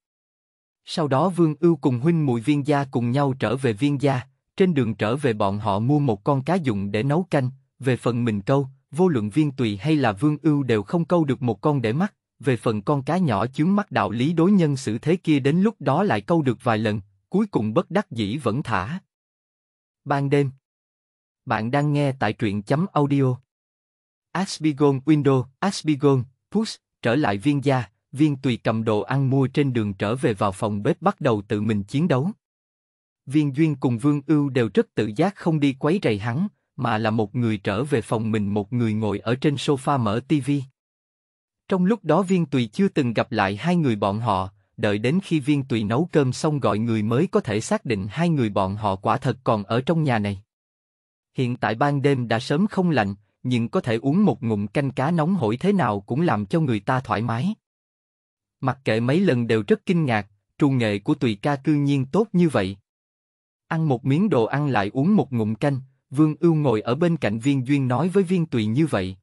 Sau đó Vương Ưu cùng huynh muội viên gia cùng nhau trở về viên gia, trên đường trở về bọn họ mua một con cá dụng để nấu canh, về phần mình câu, vô luận viên tùy hay là Vương Ưu đều không câu được một con để mắt, về phần con cá nhỏ chướng mắt đạo lý đối nhân xử thế kia đến lúc đó lại câu được vài lần, cuối cùng bất đắc dĩ vẫn thả. Ban đêm. Bạn đang nghe tại truyện chấm audio. Asbigon Window, Asbigon, Push, trở lại viên gia, viên tùy cầm đồ ăn mua trên đường trở về vào phòng bếp bắt đầu tự mình chiến đấu. Viên Duyên cùng Vương Ưu đều rất tự giác không đi quấy rầy hắn, mà là một người trở về phòng mình một người ngồi ở trên sofa mở tivi. Trong lúc đó Viên Tùy chưa từng gặp lại hai người bọn họ, đợi đến khi viên tùy nấu cơm xong gọi người mới có thể xác định hai người bọn họ quả thật còn ở trong nhà này. Hiện tại ban đêm đã sớm không lạnh, nhưng có thể uống một ngụm canh cá nóng hổi thế nào cũng làm cho người ta thoải mái. Mặc kệ mấy lần đều rất kinh ngạc, trù nghệ của tùy ca cư nhiên tốt như vậy. Ăn một miếng đồ ăn lại uống một ngụm canh, Vương Ưu ngồi ở bên cạnh Viên Duyên nói với Viên Tùy như vậy.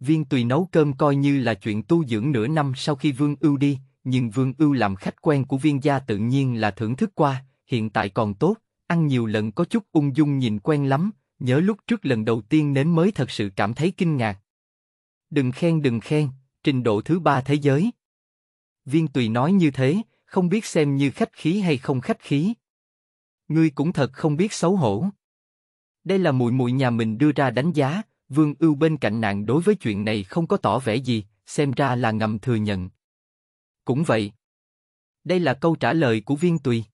Viên Tùy nấu cơm coi như là chuyện tu dưỡng nửa năm sau khi Vương Ưu đi, nhưng Vương Ưu làm khách quen của viên gia tự nhiên là thưởng thức qua, hiện tại còn tốt, ăn nhiều lần có chút ung dung nhìn quen lắm, nhớ lúc trước lần đầu tiên nếm mới thật sự cảm thấy kinh ngạc. Đừng khen đừng khen, trình độ thứ ba thế giới. Viên Tùy nói như thế, không biết xem như khách khí hay không khách khí. Ngươi cũng thật không biết xấu hổ. Đây là mùi mùi nhà mình đưa ra đánh giá, Vương Ưu bên cạnh nàng đối với chuyện này không có tỏ vẻ gì, xem ra là ngầm thừa nhận. Cũng vậy. Đây là câu trả lời của viên tùy.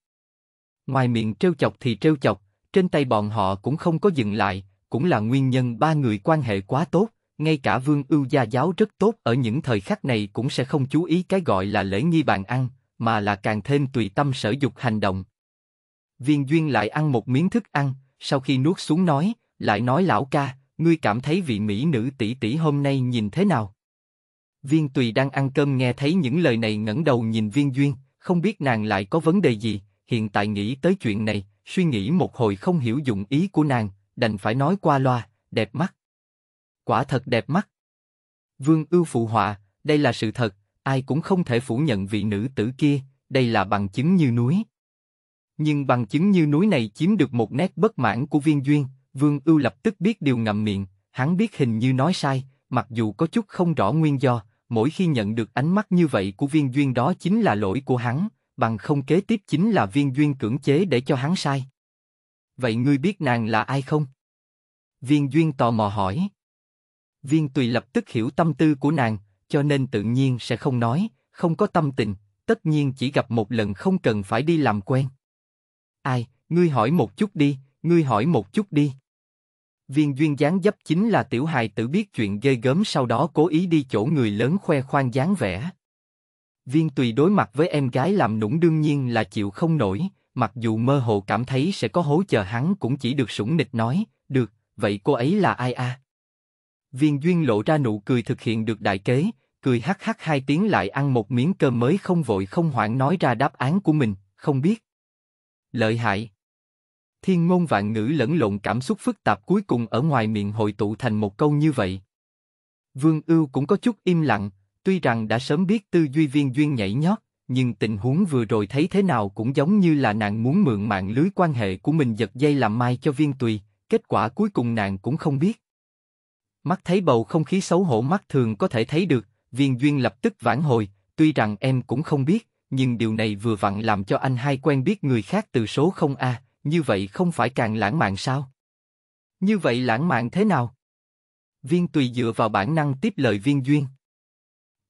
Ngoài miệng trêu chọc thì trêu chọc, trên tay bọn họ cũng không có dừng lại, cũng là nguyên nhân ba người quan hệ quá tốt, ngay cả vương ưu gia giáo rất tốt ở những thời khắc này cũng sẽ không chú ý cái gọi là lễ nghi bàn ăn, mà là càng thêm tùy tâm sở dục hành động. Viên Duyên lại ăn một miếng thức ăn, sau khi nuốt xuống nói, lại nói lão ca, ngươi cảm thấy vị mỹ nữ tỷ tỷ hôm nay nhìn thế nào? Viên Tùy đang ăn cơm nghe thấy những lời này ngẩng đầu nhìn Viên Duyên, không biết nàng lại có vấn đề gì, hiện tại nghĩ tới chuyện này, suy nghĩ một hồi không hiểu dụng ý của nàng, đành phải nói qua loa, đẹp mắt. Quả thật đẹp mắt. Vương Ưu phụ họa, đây là sự thật, ai cũng không thể phủ nhận vị nữ tử kia, đây là bằng chứng như núi. Nhưng bằng chứng như núi này chiếm được một nét bất mãn của Viên Duyên, Vương Ưu lập tức biết điều ngậm miệng, hắn biết hình như nói sai, mặc dù có chút không rõ nguyên do, mỗi khi nhận được ánh mắt như vậy của viên duyên đó chính là lỗi của hắn, bằng không kế tiếp chính là viên duyên cưỡng chế để cho hắn sai. Vậy ngươi biết nàng là ai không? Viên duyên tò mò hỏi. Viên tùy lập tức hiểu tâm tư của nàng, cho nên tự nhiên sẽ không nói, không có tâm tình, tất nhiên chỉ gặp một lần không cần phải đi làm quen. Ai, ngươi hỏi một chút đi, ngươi hỏi một chút đi. Viên duyên dáng dấp chính là tiểu hài tử biết chuyện ghê gớm sau đó cố ý đi chỗ người lớn khoe khoang dáng vẻ. Viên tùy đối mặt với em gái làm nũng đương nhiên là chịu không nổi, mặc dù mơ hồ cảm thấy sẽ có hố chờ hắn cũng chỉ được sủng nịch nói, được, vậy cô ấy là ai a? À? Viên duyên lộ ra nụ cười thực hiện được đại kế, cười hắc hắc hai tiếng lại ăn một miếng cơm mới không vội không hoảng nói ra đáp án của mình, không biết. Lợi hại thiên ngôn vạn ngữ lẫn lộn cảm xúc phức tạp cuối cùng ở ngoài miệng hội tụ thành một câu như vậy. Vương Ưu cũng có chút im lặng, tuy rằng đã sớm biết tư duy viên duyên nhảy nhót, nhưng tình huống vừa rồi thấy thế nào cũng giống như là nàng muốn mượn mạng lưới quan hệ của mình giật dây làm mai cho viên tùy, kết quả cuối cùng nàng cũng không biết. Mắt thấy bầu không khí xấu hổ mắt thường có thể thấy được, viên duyên lập tức vãn hồi, tuy rằng em cũng không biết, nhưng điều này vừa vặn làm cho anh hai quen biết người khác từ số không a như vậy không phải càng lãng mạn sao? Như vậy lãng mạn thế nào? Viên tùy dựa vào bản năng tiếp lời viên duyên.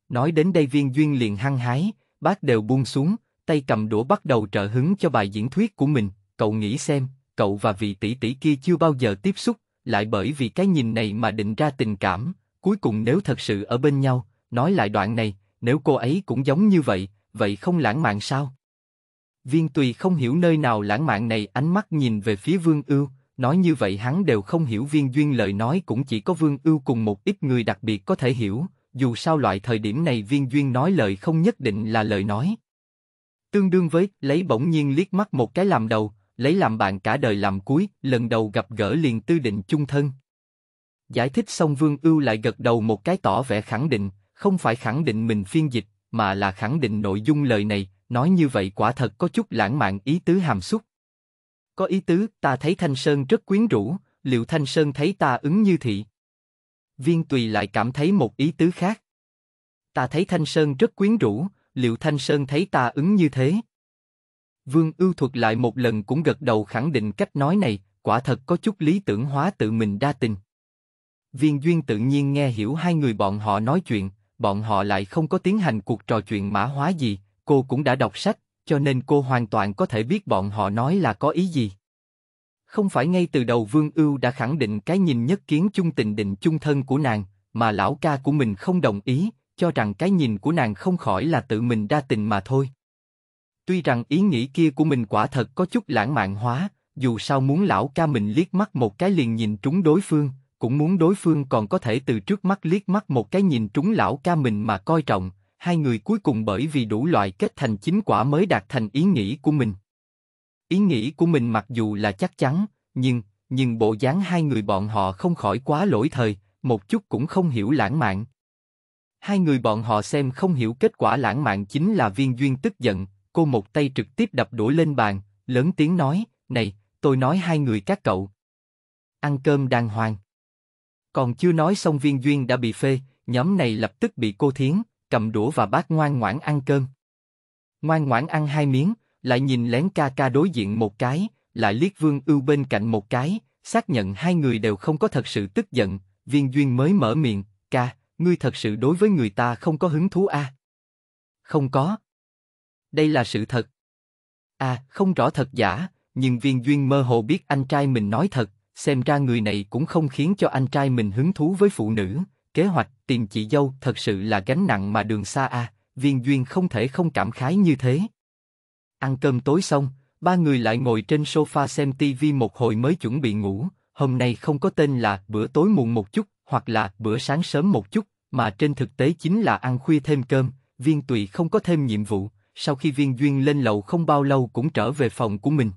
Nói đến đây viên duyên liền hăng hái, bác đều buông xuống, tay cầm đũa bắt đầu trợ hứng cho bài diễn thuyết của mình, cậu nghĩ xem, cậu và vị tỷ tỷ kia chưa bao giờ tiếp xúc, lại bởi vì cái nhìn này mà định ra tình cảm, cuối cùng nếu thật sự ở bên nhau, nói lại đoạn này, nếu cô ấy cũng giống như vậy, vậy không lãng mạn sao? Viên Tùy không hiểu nơi nào lãng mạn này ánh mắt nhìn về phía Vương Ưu, nói như vậy hắn đều không hiểu Viên Duyên lời nói cũng chỉ có Vương Ưu cùng một ít người đặc biệt có thể hiểu, dù sao loại thời điểm này Viên Duyên nói lời không nhất định là lời nói. Tương đương với lấy bỗng nhiên liếc mắt một cái làm đầu, lấy làm bạn cả đời làm cuối, lần đầu gặp gỡ liền tư định chung thân. Giải thích xong Vương Ưu lại gật đầu một cái tỏ vẻ khẳng định, không phải khẳng định mình phiên dịch, mà là khẳng định nội dung lời này, nói như vậy quả thật có chút lãng mạn ý tứ hàm xúc. Có ý tứ, ta thấy Thanh Sơn rất quyến rũ, liệu Thanh Sơn thấy ta ứng như thị? Viên Tùy lại cảm thấy một ý tứ khác. Ta thấy Thanh Sơn rất quyến rũ, liệu Thanh Sơn thấy ta ứng như thế? Vương Ưu Thuật lại một lần cũng gật đầu khẳng định cách nói này, quả thật có chút lý tưởng hóa tự mình đa tình. Viên Duyên tự nhiên nghe hiểu hai người bọn họ nói chuyện, bọn họ lại không có tiến hành cuộc trò chuyện mã hóa gì, cô cũng đã đọc sách, cho nên cô hoàn toàn có thể biết bọn họ nói là có ý gì. Không phải ngay từ đầu Vương Ưu đã khẳng định cái nhìn nhất kiến chung tình định chung thân của nàng, mà lão ca của mình không đồng ý, cho rằng cái nhìn của nàng không khỏi là tự mình đa tình mà thôi. Tuy rằng ý nghĩ kia của mình quả thật có chút lãng mạn hóa, dù sao muốn lão ca mình liếc mắt một cái liền nhìn trúng đối phương, cũng muốn đối phương còn có thể từ trước mắt liếc mắt một cái nhìn trúng lão ca mình mà coi trọng, hai người cuối cùng bởi vì đủ loại kết thành chính quả mới đạt thành ý nghĩ của mình. Ý nghĩ của mình mặc dù là chắc chắn, nhưng, nhưng bộ dáng hai người bọn họ không khỏi quá lỗi thời, một chút cũng không hiểu lãng mạn. Hai người bọn họ xem không hiểu kết quả lãng mạn chính là viên duyên tức giận, cô một tay trực tiếp đập đổ lên bàn, lớn tiếng nói, này, tôi nói hai người các cậu. Ăn cơm đàng hoàng. Còn chưa nói xong viên duyên đã bị phê, nhóm này lập tức bị cô thiến, cầm đũa và bát ngoan ngoãn ăn cơm. Ngoan ngoãn ăn hai miếng, lại nhìn lén ca ca đối diện một cái, lại liếc Vương Ưu bên cạnh một cái, xác nhận hai người đều không có thật sự tức giận, Viên Duyên mới mở miệng, ca, ngươi thật sự đối với người ta không có hứng thú a? À? Không có. Đây là sự thật. À, không rõ thật giả, nhưng Viên Duyên mơ hồ biết anh trai mình nói thật, xem ra người này cũng không khiến cho anh trai mình hứng thú với phụ nữ, kế hoạch, tiền chị dâu thật sự là gánh nặng mà đường xa a. À, viên duyên không thể không cảm khái như thế. Ăn cơm tối xong, ba người lại ngồi trên sofa xem tivi một hồi mới chuẩn bị ngủ. Hôm nay không có tên là bữa tối muộn một chút, hoặc là bữa sáng sớm một chút, mà trên thực tế chính là ăn khuya thêm cơm. Viên Tụy không có thêm nhiệm vụ. Sau khi Viên Duyên lên lầu không bao lâu cũng trở về phòng của mình.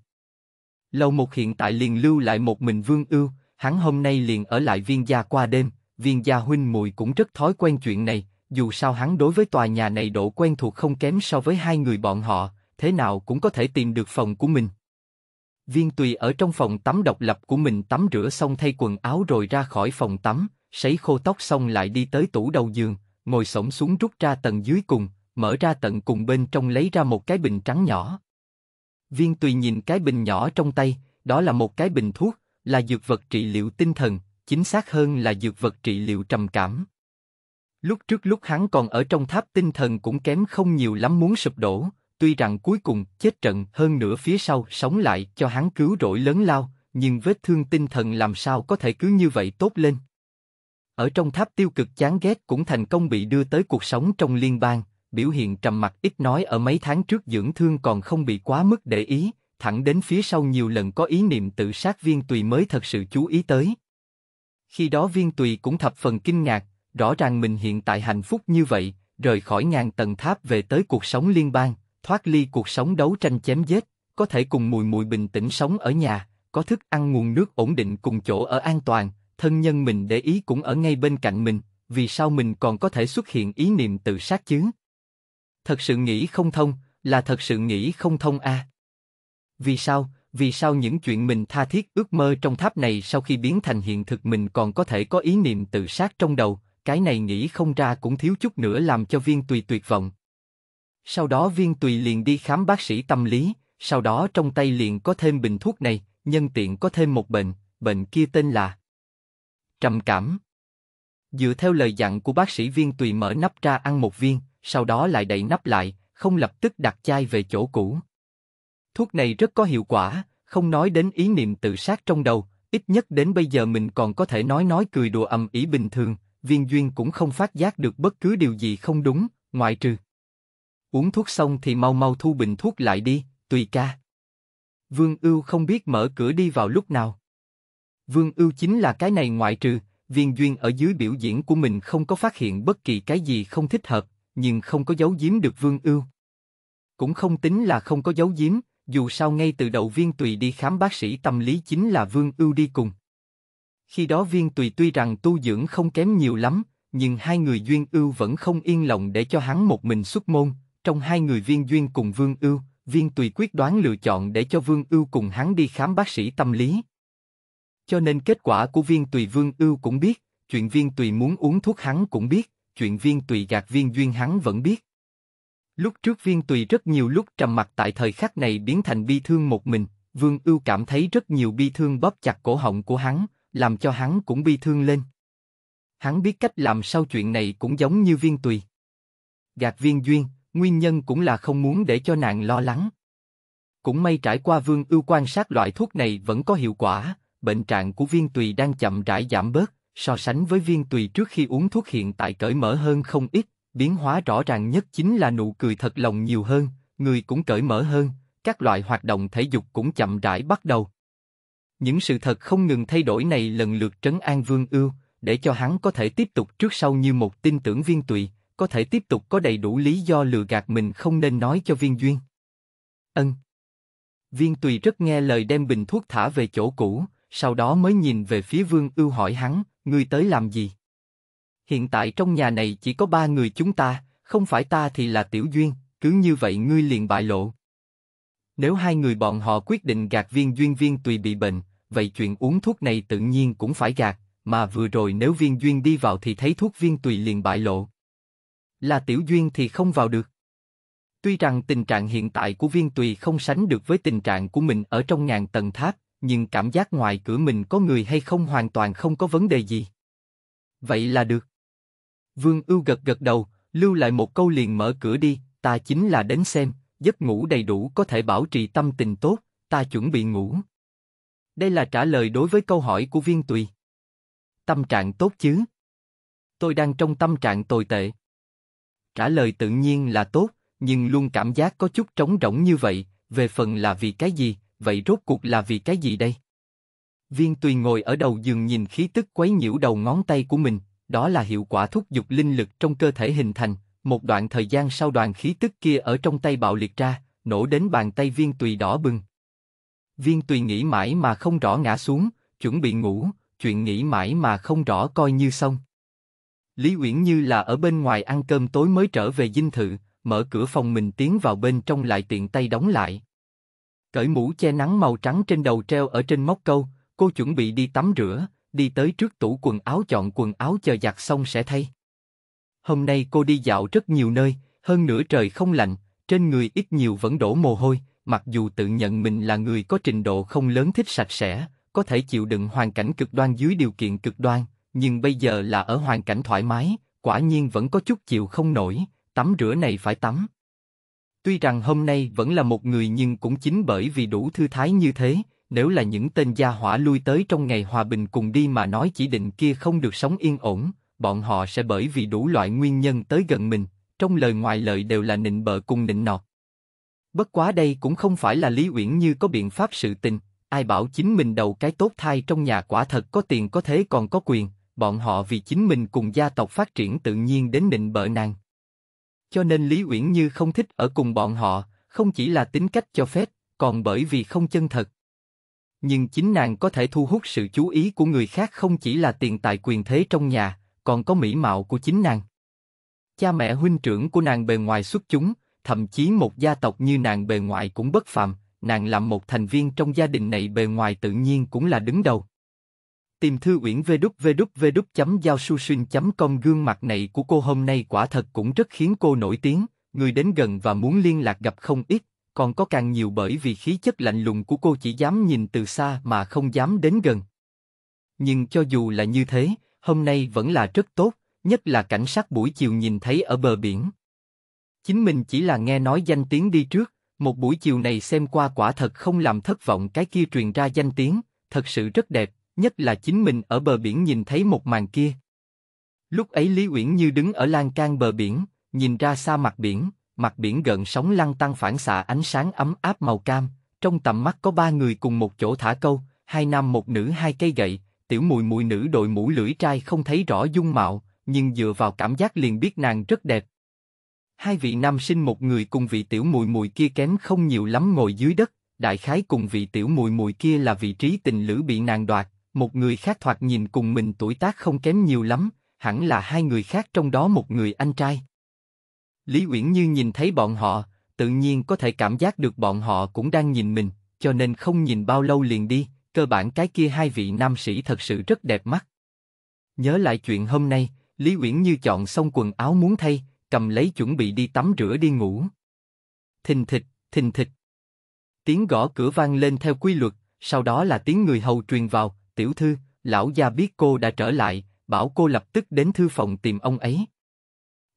Lầu một hiện tại liền lưu lại một mình Vương Ưu, hắn hôm nay liền ở lại Viên gia qua đêm viên gia huynh mùi cũng rất thói quen chuyện này, dù sao hắn đối với tòa nhà này độ quen thuộc không kém so với hai người bọn họ, thế nào cũng có thể tìm được phòng của mình. Viên Tùy ở trong phòng tắm độc lập của mình tắm rửa xong thay quần áo rồi ra khỏi phòng tắm, sấy khô tóc xong lại đi tới tủ đầu giường, ngồi sổng xuống rút ra tầng dưới cùng, mở ra tận cùng bên trong lấy ra một cái bình trắng nhỏ. Viên Tùy nhìn cái bình nhỏ trong tay, đó là một cái bình thuốc, là dược vật trị liệu tinh thần, chính xác hơn là dược vật trị liệu trầm cảm. Lúc trước lúc hắn còn ở trong tháp tinh thần cũng kém không nhiều lắm muốn sụp đổ, tuy rằng cuối cùng chết trận hơn nửa phía sau sống lại cho hắn cứu rỗi lớn lao, nhưng vết thương tinh thần làm sao có thể cứ như vậy tốt lên. Ở trong tháp tiêu cực chán ghét cũng thành công bị đưa tới cuộc sống trong liên bang, biểu hiện trầm mặc ít nói ở mấy tháng trước dưỡng thương còn không bị quá mức để ý, thẳng đến phía sau nhiều lần có ý niệm tự sát viên tùy mới thật sự chú ý tới, khi đó viên tùy cũng thập phần kinh ngạc, rõ ràng mình hiện tại hạnh phúc như vậy, rời khỏi ngàn tầng tháp về tới cuộc sống liên bang, thoát ly cuộc sống đấu tranh chém giết, có thể cùng mùi mùi bình tĩnh sống ở nhà, có thức ăn nguồn nước ổn định cùng chỗ ở an toàn, thân nhân mình để ý cũng ở ngay bên cạnh mình, vì sao mình còn có thể xuất hiện ý niệm tự sát chứ? Thật sự nghĩ không thông, là thật sự nghĩ không thông a. À. Vì sao, vì sao những chuyện mình tha thiết ước mơ trong tháp này sau khi biến thành hiện thực mình còn có thể có ý niệm tự sát trong đầu, cái này nghĩ không ra cũng thiếu chút nữa làm cho viên tùy tuyệt vọng. Sau đó viên tùy liền đi khám bác sĩ tâm lý, sau đó trong tay liền có thêm bình thuốc này, nhân tiện có thêm một bệnh, bệnh kia tên là trầm cảm. Dựa theo lời dặn của bác sĩ viên tùy mở nắp ra ăn một viên, sau đó lại đậy nắp lại, không lập tức đặt chai về chỗ cũ. Thuốc này rất có hiệu quả, không nói đến ý niệm tự sát trong đầu, ít nhất đến bây giờ mình còn có thể nói nói cười đùa ầm ĩ bình thường, viên duyên cũng không phát giác được bất cứ điều gì không đúng, ngoại trừ. Uống thuốc xong thì mau mau thu bình thuốc lại đi, tùy ca. Vương Ưu không biết mở cửa đi vào lúc nào. Vương Ưu chính là cái này ngoại trừ, viên duyên ở dưới biểu diễn của mình không có phát hiện bất kỳ cái gì không thích hợp, nhưng không có giấu giếm được Vương Ưu. Cũng không tính là không có giấu giếm, dù sao ngay từ đầu viên tùy đi khám bác sĩ tâm lý chính là vương ưu đi cùng. Khi đó viên tùy tuy rằng tu dưỡng không kém nhiều lắm, nhưng hai người duyên ưu vẫn không yên lòng để cho hắn một mình xuất môn, trong hai người viên duyên cùng vương ưu, viên tùy quyết đoán lựa chọn để cho vương ưu cùng hắn đi khám bác sĩ tâm lý. Cho nên kết quả của viên tùy vương ưu cũng biết, chuyện viên tùy muốn uống thuốc hắn cũng biết, chuyện viên tùy gạt viên duyên hắn vẫn biết. Lúc trước viên tùy rất nhiều lúc trầm mặt tại thời khắc này biến thành bi thương một mình, Vương Ưu cảm thấy rất nhiều bi thương bóp chặt cổ họng của hắn, làm cho hắn cũng bi thương lên. Hắn biết cách làm sao chuyện này cũng giống như viên tùy. Gạt viên duyên, nguyên nhân cũng là không muốn để cho nàng lo lắng. Cũng may trải qua Vương Ưu quan sát loại thuốc này vẫn có hiệu quả, bệnh trạng của viên tùy đang chậm rãi giảm bớt, so sánh với viên tùy trước khi uống thuốc hiện tại cởi mở hơn không ít, biến hóa rõ ràng nhất chính là nụ cười thật lòng nhiều hơn, người cũng cởi mở hơn, các loại hoạt động thể dục cũng chậm rãi bắt đầu. Những sự thật không ngừng thay đổi này lần lượt trấn an Vương Ưu, để cho hắn có thể tiếp tục trước sau như một tin tưởng viên tụy, có thể tiếp tục có đầy đủ lý do lừa gạt mình không nên nói cho viên duyên. Ân. Viên tùy rất nghe lời đem bình thuốc thả về chỗ cũ, sau đó mới nhìn về phía Vương Ưu hỏi hắn, ngươi tới làm gì? hiện tại trong nhà này chỉ có ba người chúng ta, không phải ta thì là Tiểu Duyên, cứ như vậy ngươi liền bại lộ. Nếu hai người bọn họ quyết định gạt viên duyên viên tùy bị bệnh, vậy chuyện uống thuốc này tự nhiên cũng phải gạt, mà vừa rồi nếu viên duyên đi vào thì thấy thuốc viên tùy liền bại lộ. Là Tiểu Duyên thì không vào được. Tuy rằng tình trạng hiện tại của viên tùy không sánh được với tình trạng của mình ở trong ngàn tầng tháp, nhưng cảm giác ngoài cửa mình có người hay không hoàn toàn không có vấn đề gì. Vậy là được. Vương Ưu gật gật đầu, lưu lại một câu liền mở cửa đi, ta chính là đến xem, giấc ngủ đầy đủ có thể bảo trì tâm tình tốt, ta chuẩn bị ngủ. Đây là trả lời đối với câu hỏi của viên tùy. Tâm trạng tốt chứ? Tôi đang trong tâm trạng tồi tệ. Trả lời tự nhiên là tốt, nhưng luôn cảm giác có chút trống rỗng như vậy, về phần là vì cái gì, vậy rốt cuộc là vì cái gì đây? Viên tùy ngồi ở đầu giường nhìn khí tức quấy nhiễu đầu ngón tay của mình, đó là hiệu quả thúc giục linh lực trong cơ thể hình thành, một đoạn thời gian sau đoàn khí tức kia ở trong tay bạo liệt ra, nổ đến bàn tay viên tùy đỏ bừng. Viên tùy nghĩ mãi mà không rõ ngã xuống, chuẩn bị ngủ, chuyện nghĩ mãi mà không rõ coi như xong. Lý Uyển như là ở bên ngoài ăn cơm tối mới trở về dinh thự, mở cửa phòng mình tiến vào bên trong lại tiện tay đóng lại. Cởi mũ che nắng màu trắng trên đầu treo ở trên móc câu, cô chuẩn bị đi tắm rửa, đi tới trước tủ quần áo chọn quần áo chờ giặt xong sẽ thay. Hôm nay cô đi dạo rất nhiều nơi, hơn nửa trời không lạnh, trên người ít nhiều vẫn đổ mồ hôi, mặc dù tự nhận mình là người có trình độ không lớn thích sạch sẽ, có thể chịu đựng hoàn cảnh cực đoan dưới điều kiện cực đoan, nhưng bây giờ là ở hoàn cảnh thoải mái, quả nhiên vẫn có chút chịu không nổi, tắm rửa này phải tắm. Tuy rằng hôm nay vẫn là một người nhưng cũng chính bởi vì đủ thư thái như thế, nếu là những tên gia hỏa lui tới trong ngày hòa bình cùng đi mà nói chỉ định kia không được sống yên ổn, bọn họ sẽ bởi vì đủ loại nguyên nhân tới gần mình, trong lời ngoài lời đều là nịnh bợ cùng nịnh nọt. Bất quá đây cũng không phải là Lý Uyển Như có biện pháp sự tình, ai bảo chính mình đầu cái tốt thai trong nhà quả thật có tiền có thế còn có quyền, bọn họ vì chính mình cùng gia tộc phát triển tự nhiên đến nịnh bợ nàng. Cho nên Lý Uyển Như không thích ở cùng bọn họ, không chỉ là tính cách cho phép, còn bởi vì không chân thật nhưng chính nàng có thể thu hút sự chú ý của người khác không chỉ là tiền tài quyền thế trong nhà, còn có mỹ mạo của chính nàng. Cha mẹ huynh trưởng của nàng bề ngoài xuất chúng, thậm chí một gia tộc như nàng bề ngoài cũng bất phàm, nàng làm một thành viên trong gia đình này bề ngoài tự nhiên cũng là đứng đầu. Tìm thư uyển vê đúc vê gương mặt này của cô hôm nay quả thật cũng rất khiến cô nổi tiếng, người đến gần và muốn liên lạc gặp không ít, còn có càng nhiều bởi vì khí chất lạnh lùng của cô chỉ dám nhìn từ xa mà không dám đến gần. Nhưng cho dù là như thế, hôm nay vẫn là rất tốt, nhất là cảnh sát buổi chiều nhìn thấy ở bờ biển. Chính mình chỉ là nghe nói danh tiếng đi trước, một buổi chiều này xem qua quả thật không làm thất vọng cái kia truyền ra danh tiếng, thật sự rất đẹp, nhất là chính mình ở bờ biển nhìn thấy một màn kia. Lúc ấy Lý Uyển Như đứng ở lan can bờ biển, nhìn ra xa mặt biển, mặt biển gần sóng lăn tăng phản xạ ánh sáng ấm áp màu cam, trong tầm mắt có ba người cùng một chỗ thả câu, hai nam một nữ hai cây gậy, tiểu mùi mùi nữ đội mũ lưỡi trai không thấy rõ dung mạo, nhưng dựa vào cảm giác liền biết nàng rất đẹp. Hai vị nam sinh một người cùng vị tiểu mùi mùi kia kém không nhiều lắm ngồi dưới đất, đại khái cùng vị tiểu mùi mùi kia là vị trí tình lữ bị nàng đoạt, một người khác thoạt nhìn cùng mình tuổi tác không kém nhiều lắm, hẳn là hai người khác trong đó một người anh trai. Lý Uyển Như nhìn thấy bọn họ, tự nhiên có thể cảm giác được bọn họ cũng đang nhìn mình, cho nên không nhìn bao lâu liền đi, cơ bản cái kia hai vị nam sĩ thật sự rất đẹp mắt. Nhớ lại chuyện hôm nay, Lý Uyển Như chọn xong quần áo muốn thay, cầm lấy chuẩn bị đi tắm rửa đi ngủ. Thình thịch, thình thịch. Tiếng gõ cửa vang lên theo quy luật, sau đó là tiếng người hầu truyền vào, tiểu thư, lão gia biết cô đã trở lại, bảo cô lập tức đến thư phòng tìm ông ấy.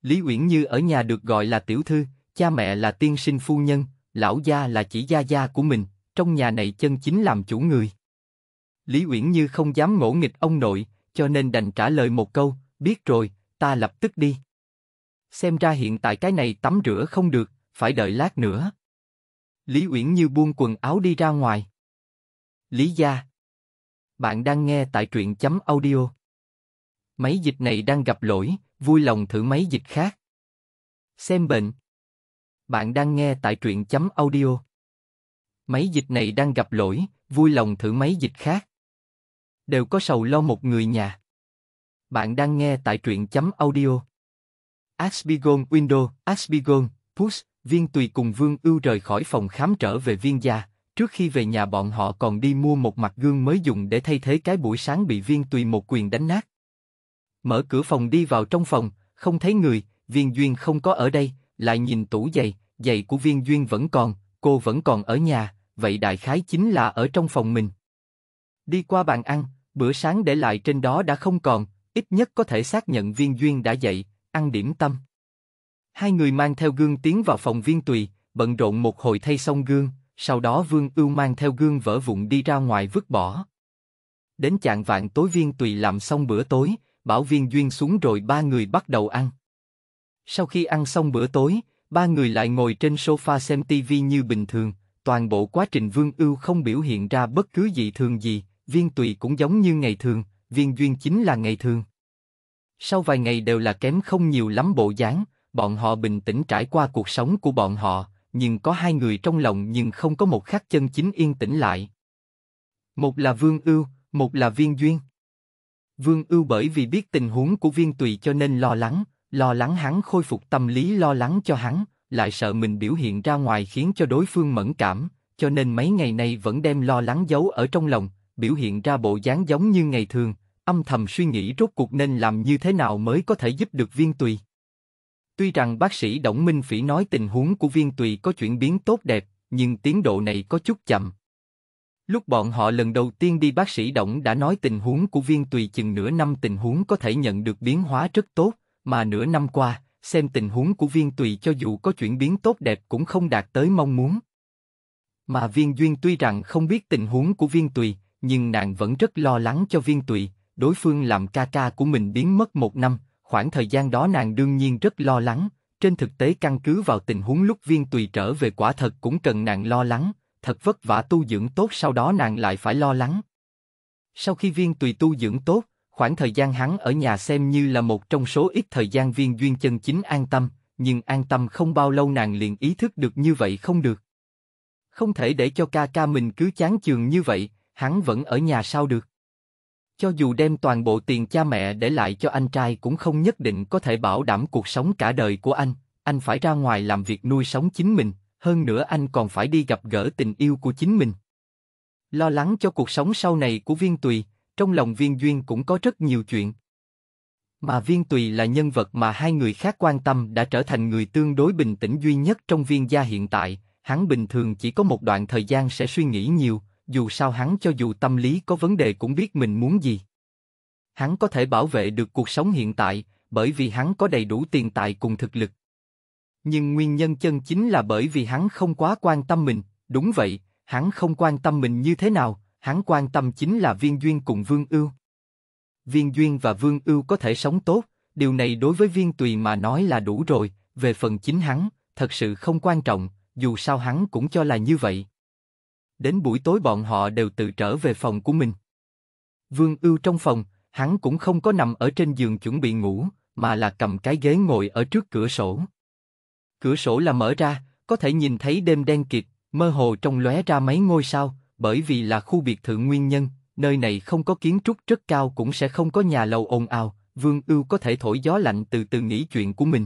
Lý Uyển Như ở nhà được gọi là tiểu thư, cha mẹ là tiên sinh phu nhân, lão gia là chỉ gia gia của mình, trong nhà này chân chính làm chủ người. Lý Uyển Như không dám ngỗ nghịch ông nội, cho nên đành trả lời một câu, biết rồi, ta lập tức đi. Xem ra hiện tại cái này tắm rửa không được, phải đợi lát nữa. Lý Uyển Như buông quần áo đi ra ngoài. Lý gia. Bạn đang nghe tại truyện chấm audio. Máy dịch này đang gặp lỗi, vui lòng thử mấy dịch khác. Xem bệnh. Bạn đang nghe tại truyện chấm audio. Mấy dịch này đang gặp lỗi, vui lòng thử mấy dịch khác. Đều có sầu lo một người nhà. Bạn đang nghe tại truyện chấm audio. Asbigon Window, Asbigon, Push, viên tùy cùng Vương Ưu rời khỏi phòng khám trở về viên gia, trước khi về nhà bọn họ còn đi mua một mặt gương mới dùng để thay thế cái buổi sáng bị viên tùy một quyền đánh nát. Mở cửa phòng đi vào trong phòng, không thấy người, viên duyên không có ở đây, lại nhìn tủ giày, giày của viên duyên vẫn còn, cô vẫn còn ở nhà, vậy đại khái chính là ở trong phòng mình. Đi qua bàn ăn, bữa sáng để lại trên đó đã không còn, ít nhất có thể xác nhận viên duyên đã dậy, ăn điểm tâm. Hai người mang theo gương tiến vào phòng viên tùy, bận rộn một hồi thay xong gương, sau đó Vương Ưu mang theo gương vỡ vụn đi ra ngoài vứt bỏ. Đến chạng vạn tối viên tùy làm xong bữa tối, bảo viên duyên xuống rồi ba người bắt đầu ăn. Sau khi ăn xong bữa tối, ba người lại ngồi trên sofa xem TV như bình thường, toàn bộ quá trình Vương Ưu không biểu hiện ra bất cứ dị thường gì, viên tùy cũng giống như ngày thường, viên duyên chính là ngày thường. Sau vài ngày đều là kém không nhiều lắm bộ dáng, bọn họ bình tĩnh trải qua cuộc sống của bọn họ, nhưng có hai người trong lòng nhưng không có một khắc chân chính yên tĩnh lại. Một là Vương Ưu, một là Viên Duyên. Vương Ưu bởi vì biết tình huống của viên tùy cho nên lo lắng, lo lắng hắn khôi phục tâm lý lo lắng cho hắn, lại sợ mình biểu hiện ra ngoài khiến cho đối phương mẫn cảm, cho nên mấy ngày nay vẫn đem lo lắng giấu ở trong lòng, biểu hiện ra bộ dáng giống như ngày thường, âm thầm suy nghĩ rốt cuộc nên làm như thế nào mới có thể giúp được viên tùy. Tuy rằng bác sĩ Đổng Minh Phỉ nói tình huống của viên tùy có chuyển biến tốt đẹp, nhưng tiến độ này có chút chậm. Lúc bọn họ lần đầu tiên đi bác sĩ Động đã nói tình huống của viên tùy chừng nửa năm tình huống có thể nhận được biến hóa rất tốt, mà nửa năm qua, xem tình huống của viên tùy cho dù có chuyển biến tốt đẹp cũng không đạt tới mong muốn. Mà viên duyên tuy rằng không biết tình huống của viên tùy, nhưng nàng vẫn rất lo lắng cho viên tùy, đối phương làm ca ca của mình biến mất một năm, khoảng thời gian đó nàng đương nhiên rất lo lắng, trên thực tế căn cứ vào tình huống lúc viên tùy trở về quả thật cũng cần nàng lo lắng, thật vất vả tu dưỡng tốt sau đó nàng lại phải lo lắng. Sau khi viên tùy tu dưỡng tốt, khoảng thời gian hắn ở nhà xem như là một trong số ít thời gian viên duyên chân chính an tâm, nhưng an tâm không bao lâu nàng liền ý thức được như vậy không được. Không thể để cho ca ca mình cứ chán chường như vậy, hắn vẫn ở nhà sao được. Cho dù đem toàn bộ tiền cha mẹ để lại cho anh trai cũng không nhất định có thể bảo đảm cuộc sống cả đời của anh, anh phải ra ngoài làm việc nuôi sống chính mình, hơn nữa anh còn phải đi gặp gỡ tình yêu của chính mình. Lo lắng cho cuộc sống sau này của Viên Tùy, trong lòng Viên Duyên cũng có rất nhiều chuyện. Mà Viên Tùy là nhân vật mà hai người khác quan tâm đã trở thành người tương đối bình tĩnh duy nhất trong viên gia hiện tại, hắn bình thường chỉ có một đoạn thời gian sẽ suy nghĩ nhiều, dù sao hắn cho dù tâm lý có vấn đề cũng biết mình muốn gì. Hắn có thể bảo vệ được cuộc sống hiện tại, bởi vì hắn có đầy đủ tiền tài cùng thực lực. Nhưng nguyên nhân chân chính là bởi vì hắn không quá quan tâm mình, đúng vậy, hắn không quan tâm mình như thế nào, hắn quan tâm chính là viên duyên cùng vương ưu. Viên duyên và vương ưu có thể sống tốt, điều này đối với viên tùy mà nói là đủ rồi, về phần chính hắn, thật sự không quan trọng, dù sao hắn cũng cho là như vậy. Đến buổi tối bọn họ đều tự trở về phòng của mình. Vương ưu trong phòng, hắn cũng không có nằm ở trên giường chuẩn bị ngủ, mà là cầm cái ghế ngồi ở trước cửa sổ. Cửa sổ là mở ra, có thể nhìn thấy đêm đen kịt, mơ hồ trong lóe ra mấy ngôi sao, bởi vì là khu biệt thự nguyên nhân, nơi này không có kiến trúc rất cao cũng sẽ không có nhà lầu ồn ào, Vương Ưu có thể thổi gió lạnh từ từ nghĩ chuyện của mình.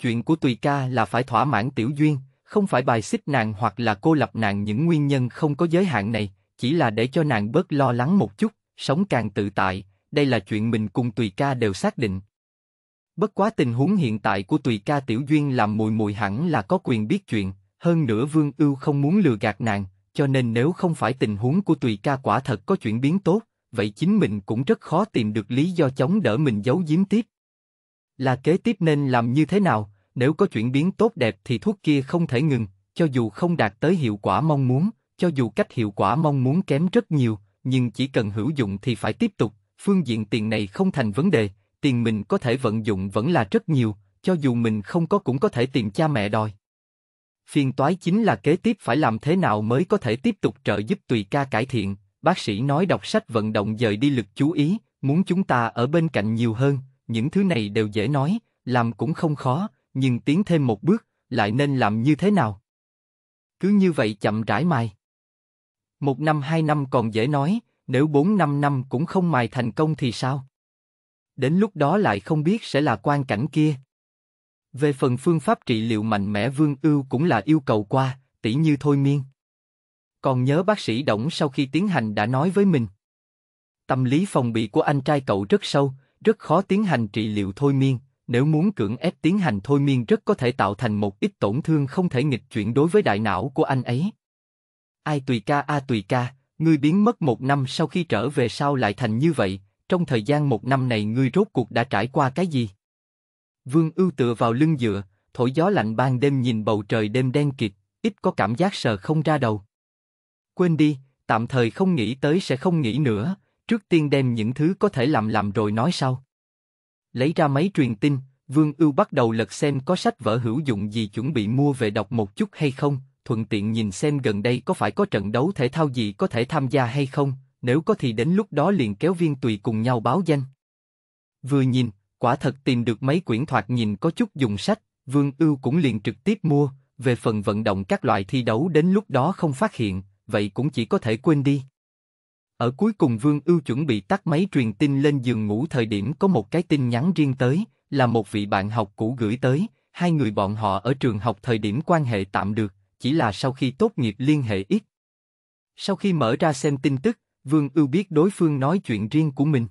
Chuyện của Tùy Ca là phải thỏa mãn Tiểu Duyên, không phải bài xích nàng hoặc là cô lập nàng những nguyên nhân không có giới hạn này, chỉ là để cho nàng bớt lo lắng một chút, sống càng tự tại, đây là chuyện mình cùng Tùy Ca đều xác định, Bất quá tình huống hiện tại của tùy ca tiểu duyên làm mùi mùi hẳn là có quyền biết chuyện, hơn nữa Vương Ưu không muốn lừa gạt nàng, cho nên nếu không phải tình huống của tùy ca quả thật có chuyển biến tốt, vậy chính mình cũng rất khó tìm được lý do chống đỡ mình giấu giếm tiếp. Là kế tiếp nên làm như thế nào, nếu có chuyển biến tốt đẹp thì thuốc kia không thể ngừng, cho dù không đạt tới hiệu quả mong muốn, cho dù cách hiệu quả mong muốn kém rất nhiều, nhưng chỉ cần hữu dụng thì phải tiếp tục, phương diện tiền này không thành vấn đề, tiền mình có thể vận dụng vẫn là rất nhiều, cho dù mình không có cũng có thể tìm cha mẹ đòi. Phiền toái chính là kế tiếp phải làm thế nào mới có thể tiếp tục trợ giúp tùy ca cải thiện, bác sĩ nói đọc sách vận động dời đi lực chú ý, muốn chúng ta ở bên cạnh nhiều hơn, những thứ này đều dễ nói, làm cũng không khó, nhưng tiến thêm một bước, lại nên làm như thế nào? Cứ như vậy chậm rãi mài. Một năm hai năm còn dễ nói, nếu bốn năm năm cũng không mài thành công thì sao? đến lúc đó lại không biết sẽ là quan cảnh kia. Về phần phương pháp trị liệu mạnh mẽ Vương Ưu cũng là yêu cầu qua, tỉ như thôi miên. Còn nhớ bác sĩ Đổng sau khi tiến hành đã nói với mình. Tâm lý phòng bị của anh trai cậu rất sâu, rất khó tiến hành trị liệu thôi miên, nếu muốn cưỡng ép tiến hành thôi miên rất có thể tạo thành một ít tổn thương không thể nghịch chuyển đối với đại não của anh ấy. Ai tùy ca a à tùy ca, ngươi biến mất một năm sau khi trở về sao lại thành như vậy, trong thời gian một năm này ngươi rốt cuộc đã trải qua cái gì? Vương ưu tựa vào lưng dựa, thổi gió lạnh ban đêm nhìn bầu trời đêm đen kịt, ít có cảm giác sờ không ra đầu. Quên đi, tạm thời không nghĩ tới sẽ không nghĩ nữa, trước tiên đem những thứ có thể làm làm rồi nói sau. Lấy ra máy truyền tin, Vương Ưu bắt đầu lật xem có sách vở hữu dụng gì chuẩn bị mua về đọc một chút hay không, thuận tiện nhìn xem gần đây có phải có trận đấu thể thao gì có thể tham gia hay không, nếu có thì đến lúc đó liền kéo viên tùy cùng nhau báo danh. Vừa nhìn, quả thật tìm được mấy quyển thoạt nhìn có chút dùng sách, Vương Ưu cũng liền trực tiếp mua, về phần vận động các loại thi đấu đến lúc đó không phát hiện, vậy cũng chỉ có thể quên đi. Ở cuối cùng Vương Ưu chuẩn bị tắt máy truyền tin lên giường ngủ thời điểm có một cái tin nhắn riêng tới, là một vị bạn học cũ gửi tới, hai người bọn họ ở trường học thời điểm quan hệ tạm được, chỉ là sau khi tốt nghiệp liên hệ ít. Sau khi mở ra xem tin tức, Vương Ưu biết đối phương nói chuyện riêng của mình.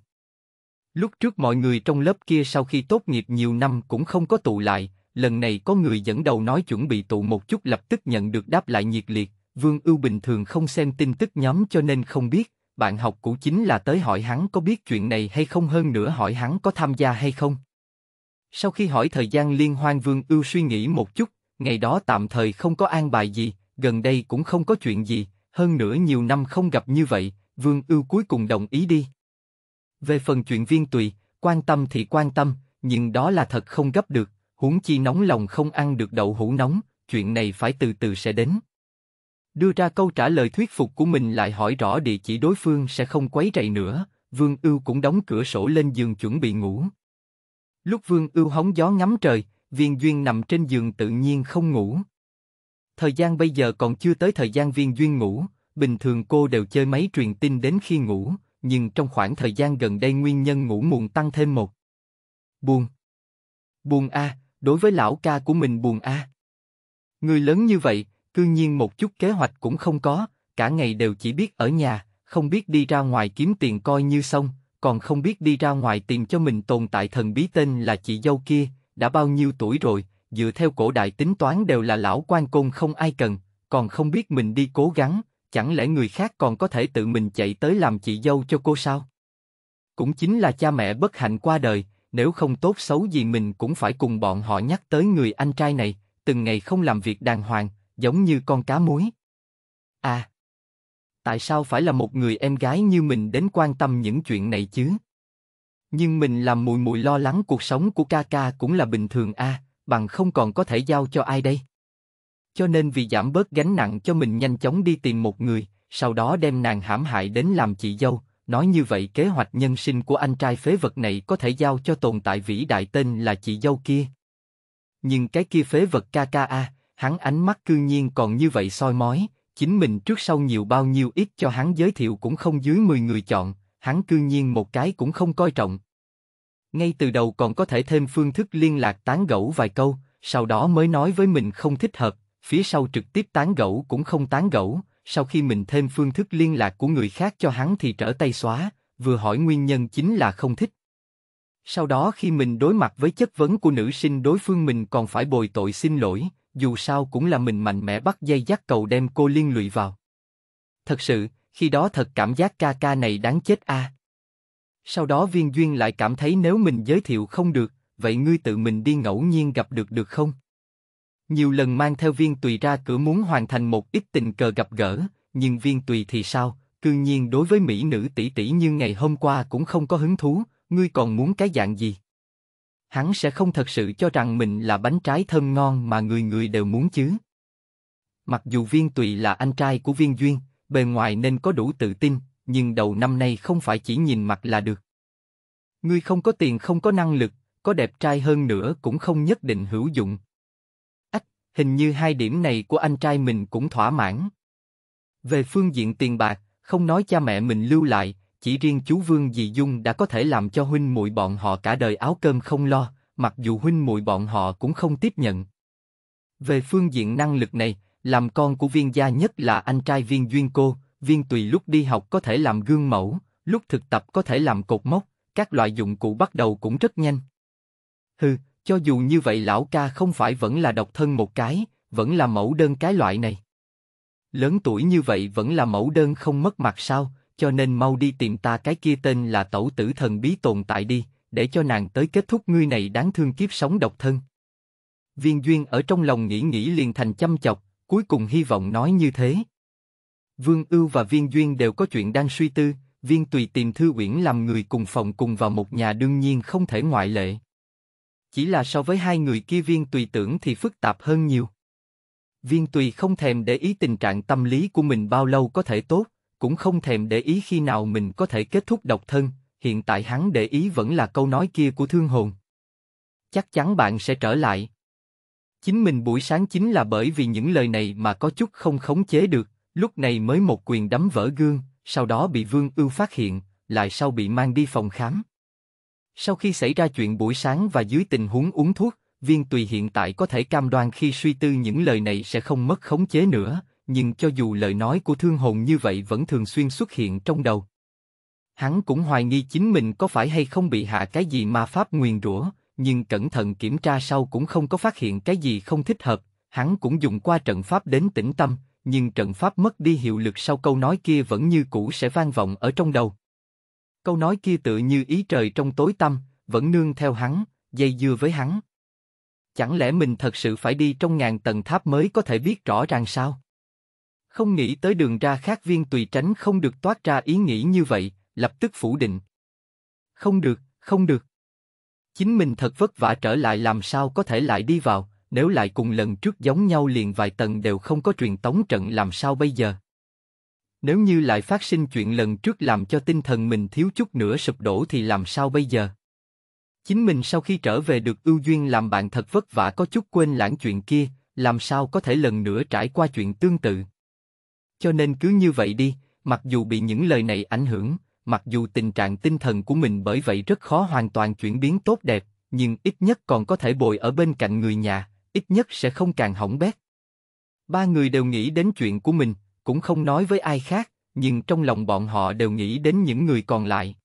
Lúc trước mọi người trong lớp kia sau khi tốt nghiệp nhiều năm cũng không có tụ lại, lần này có người dẫn đầu nói chuẩn bị tụ một chút lập tức nhận được đáp lại nhiệt liệt. Vương Ưu bình thường không xem tin tức nhóm cho nên không biết, bạn học cũ chính là tới hỏi hắn có biết chuyện này hay không hơn nữa hỏi hắn có tham gia hay không. Sau khi hỏi thời gian liên hoan Vương Ưu suy nghĩ một chút, ngày đó tạm thời không có an bài gì, gần đây cũng không có chuyện gì, hơn nữa nhiều năm không gặp như vậy, Vương Ưu cuối cùng đồng ý đi. Về phần chuyện viên tùy, quan tâm thì quan tâm, nhưng đó là thật không gấp được, huống chi nóng lòng không ăn được đậu hũ nóng, chuyện này phải từ từ sẽ đến. Đưa ra câu trả lời thuyết phục của mình lại hỏi rõ địa chỉ đối phương sẽ không quấy rầy nữa, Vương Ưu cũng đóng cửa sổ lên giường chuẩn bị ngủ. Lúc Vương Ưu hóng gió ngắm trời, Viên Duyên nằm trên giường tự nhiên không ngủ. Thời gian bây giờ còn chưa tới thời gian Viên Duyên ngủ, Bình thường cô đều chơi máy truyền tin đến khi ngủ, nhưng trong khoảng thời gian gần đây nguyên nhân ngủ muộn tăng thêm một. Buồn. Buồn a, đối với lão ca của mình buồn a. Người lớn như vậy, cư nhiên một chút kế hoạch cũng không có, cả ngày đều chỉ biết ở nhà, không biết đi ra ngoài kiếm tiền coi như xong, còn không biết đi ra ngoài tìm cho mình tồn tại thần bí tên là chị dâu kia, đã bao nhiêu tuổi rồi, dựa theo cổ đại tính toán đều là lão quan côn không ai cần, còn không biết mình đi cố gắng, chẳng lẽ người khác còn có thể tự mình chạy tới làm chị dâu cho cô sao? Cũng chính là cha mẹ bất hạnh qua đời, nếu không tốt xấu gì mình cũng phải cùng bọn họ nhắc tới người anh trai này, từng ngày không làm việc đàng hoàng, giống như con cá muối. À, tại sao phải là một người em gái như mình đến quan tâm những chuyện này chứ? Nhưng mình làm mùi mùi lo lắng cuộc sống của ca ca cũng là bình thường a, à, bằng không còn có thể giao cho ai đây? cho nên vì giảm bớt gánh nặng cho mình nhanh chóng đi tìm một người, sau đó đem nàng hãm hại đến làm chị dâu. Nói như vậy kế hoạch nhân sinh của anh trai phế vật này có thể giao cho tồn tại vĩ đại tên là chị dâu kia. Nhưng cái kia phế vật KKA, hắn ánh mắt cương nhiên còn như vậy soi mói, chính mình trước sau nhiều bao nhiêu ít cho hắn giới thiệu cũng không dưới 10 người chọn, hắn cương nhiên một cái cũng không coi trọng. Ngay từ đầu còn có thể thêm phương thức liên lạc tán gẫu vài câu, sau đó mới nói với mình không thích hợp, phía sau trực tiếp tán gẫu cũng không tán gẫu, sau khi mình thêm phương thức liên lạc của người khác cho hắn thì trở tay xóa, vừa hỏi nguyên nhân chính là không thích. Sau đó khi mình đối mặt với chất vấn của nữ sinh đối phương mình còn phải bồi tội xin lỗi, dù sao cũng là mình mạnh mẽ bắt dây dắt cầu đem cô liên lụy vào. Thật sự, khi đó thật cảm giác ca ca này đáng chết a. À. Sau đó viên duyên lại cảm thấy nếu mình giới thiệu không được, vậy ngươi tự mình đi ngẫu nhiên gặp được được không? Nhiều lần mang theo viên tùy ra cửa muốn hoàn thành một ít tình cờ gặp gỡ, nhưng viên tùy thì sao, Cư nhiên đối với mỹ nữ tỷ tỷ như ngày hôm qua cũng không có hứng thú, ngươi còn muốn cái dạng gì? Hắn sẽ không thật sự cho rằng mình là bánh trái thơm ngon mà người người đều muốn chứ. Mặc dù viên tùy là anh trai của viên duyên, bề ngoài nên có đủ tự tin, nhưng đầu năm nay không phải chỉ nhìn mặt là được. Ngươi không có tiền không có năng lực, có đẹp trai hơn nữa cũng không nhất định hữu dụng hình như hai điểm này của anh trai mình cũng thỏa mãn. Về phương diện tiền bạc, không nói cha mẹ mình lưu lại, chỉ riêng chú Vương Dì Dung đã có thể làm cho huynh muội bọn họ cả đời áo cơm không lo, mặc dù huynh muội bọn họ cũng không tiếp nhận. Về phương diện năng lực này, làm con của viên gia nhất là anh trai viên duyên cô, viên tùy lúc đi học có thể làm gương mẫu, lúc thực tập có thể làm cột mốc, các loại dụng cụ bắt đầu cũng rất nhanh. Hừ, cho dù như vậy lão ca không phải vẫn là độc thân một cái, vẫn là mẫu đơn cái loại này. Lớn tuổi như vậy vẫn là mẫu đơn không mất mặt sao, cho nên mau đi tìm ta cái kia tên là tẩu tử thần bí tồn tại đi, để cho nàng tới kết thúc ngươi này đáng thương kiếp sống độc thân. Viên Duyên ở trong lòng nghĩ nghĩ liền thành chăm chọc, cuối cùng hy vọng nói như thế. Vương Ưu và Viên Duyên đều có chuyện đang suy tư, Viên Tùy tìm Thư Uyển làm người cùng phòng cùng vào một nhà đương nhiên không thể ngoại lệ chỉ là so với hai người kia viên tùy tưởng thì phức tạp hơn nhiều. Viên tùy không thèm để ý tình trạng tâm lý của mình bao lâu có thể tốt, cũng không thèm để ý khi nào mình có thể kết thúc độc thân, hiện tại hắn để ý vẫn là câu nói kia của thương hồn. Chắc chắn bạn sẽ trở lại. Chính mình buổi sáng chính là bởi vì những lời này mà có chút không khống chế được, lúc này mới một quyền đấm vỡ gương, sau đó bị Vương Ưu phát hiện, lại sau bị mang đi phòng khám. Sau khi xảy ra chuyện buổi sáng và dưới tình huống uống thuốc, viên tùy hiện tại có thể cam đoan khi suy tư những lời này sẽ không mất khống chế nữa, nhưng cho dù lời nói của thương hồn như vậy vẫn thường xuyên xuất hiện trong đầu. Hắn cũng hoài nghi chính mình có phải hay không bị hạ cái gì mà pháp nguyền rủa, nhưng cẩn thận kiểm tra sau cũng không có phát hiện cái gì không thích hợp, hắn cũng dùng qua trận pháp đến tĩnh tâm, nhưng trận pháp mất đi hiệu lực sau câu nói kia vẫn như cũ sẽ vang vọng ở trong đầu câu nói kia tự như ý trời trong tối tâm, vẫn nương theo hắn, dây dưa với hắn. Chẳng lẽ mình thật sự phải đi trong ngàn tầng tháp mới có thể biết rõ ràng sao? Không nghĩ tới đường ra khác viên tùy tránh không được toát ra ý nghĩ như vậy, lập tức phủ định. Không được, không được. Chính mình thật vất vả trở lại làm sao có thể lại đi vào, nếu lại cùng lần trước giống nhau liền vài tầng đều không có truyền tống trận làm sao bây giờ? Nếu như lại phát sinh chuyện lần trước làm cho tinh thần mình thiếu chút nữa sụp đổ thì làm sao bây giờ? Chính mình sau khi trở về được ưu duyên làm bạn thật vất vả có chút quên lãng chuyện kia, làm sao có thể lần nữa trải qua chuyện tương tự? Cho nên cứ như vậy đi, mặc dù bị những lời này ảnh hưởng, mặc dù tình trạng tinh thần của mình bởi vậy rất khó hoàn toàn chuyển biến tốt đẹp, nhưng ít nhất còn có thể bồi ở bên cạnh người nhà, ít nhất sẽ không càng hỏng bét. Ba người đều nghĩ đến chuyện của mình, cũng không nói với ai khác, nhưng trong lòng bọn họ đều nghĩ đến những người còn lại.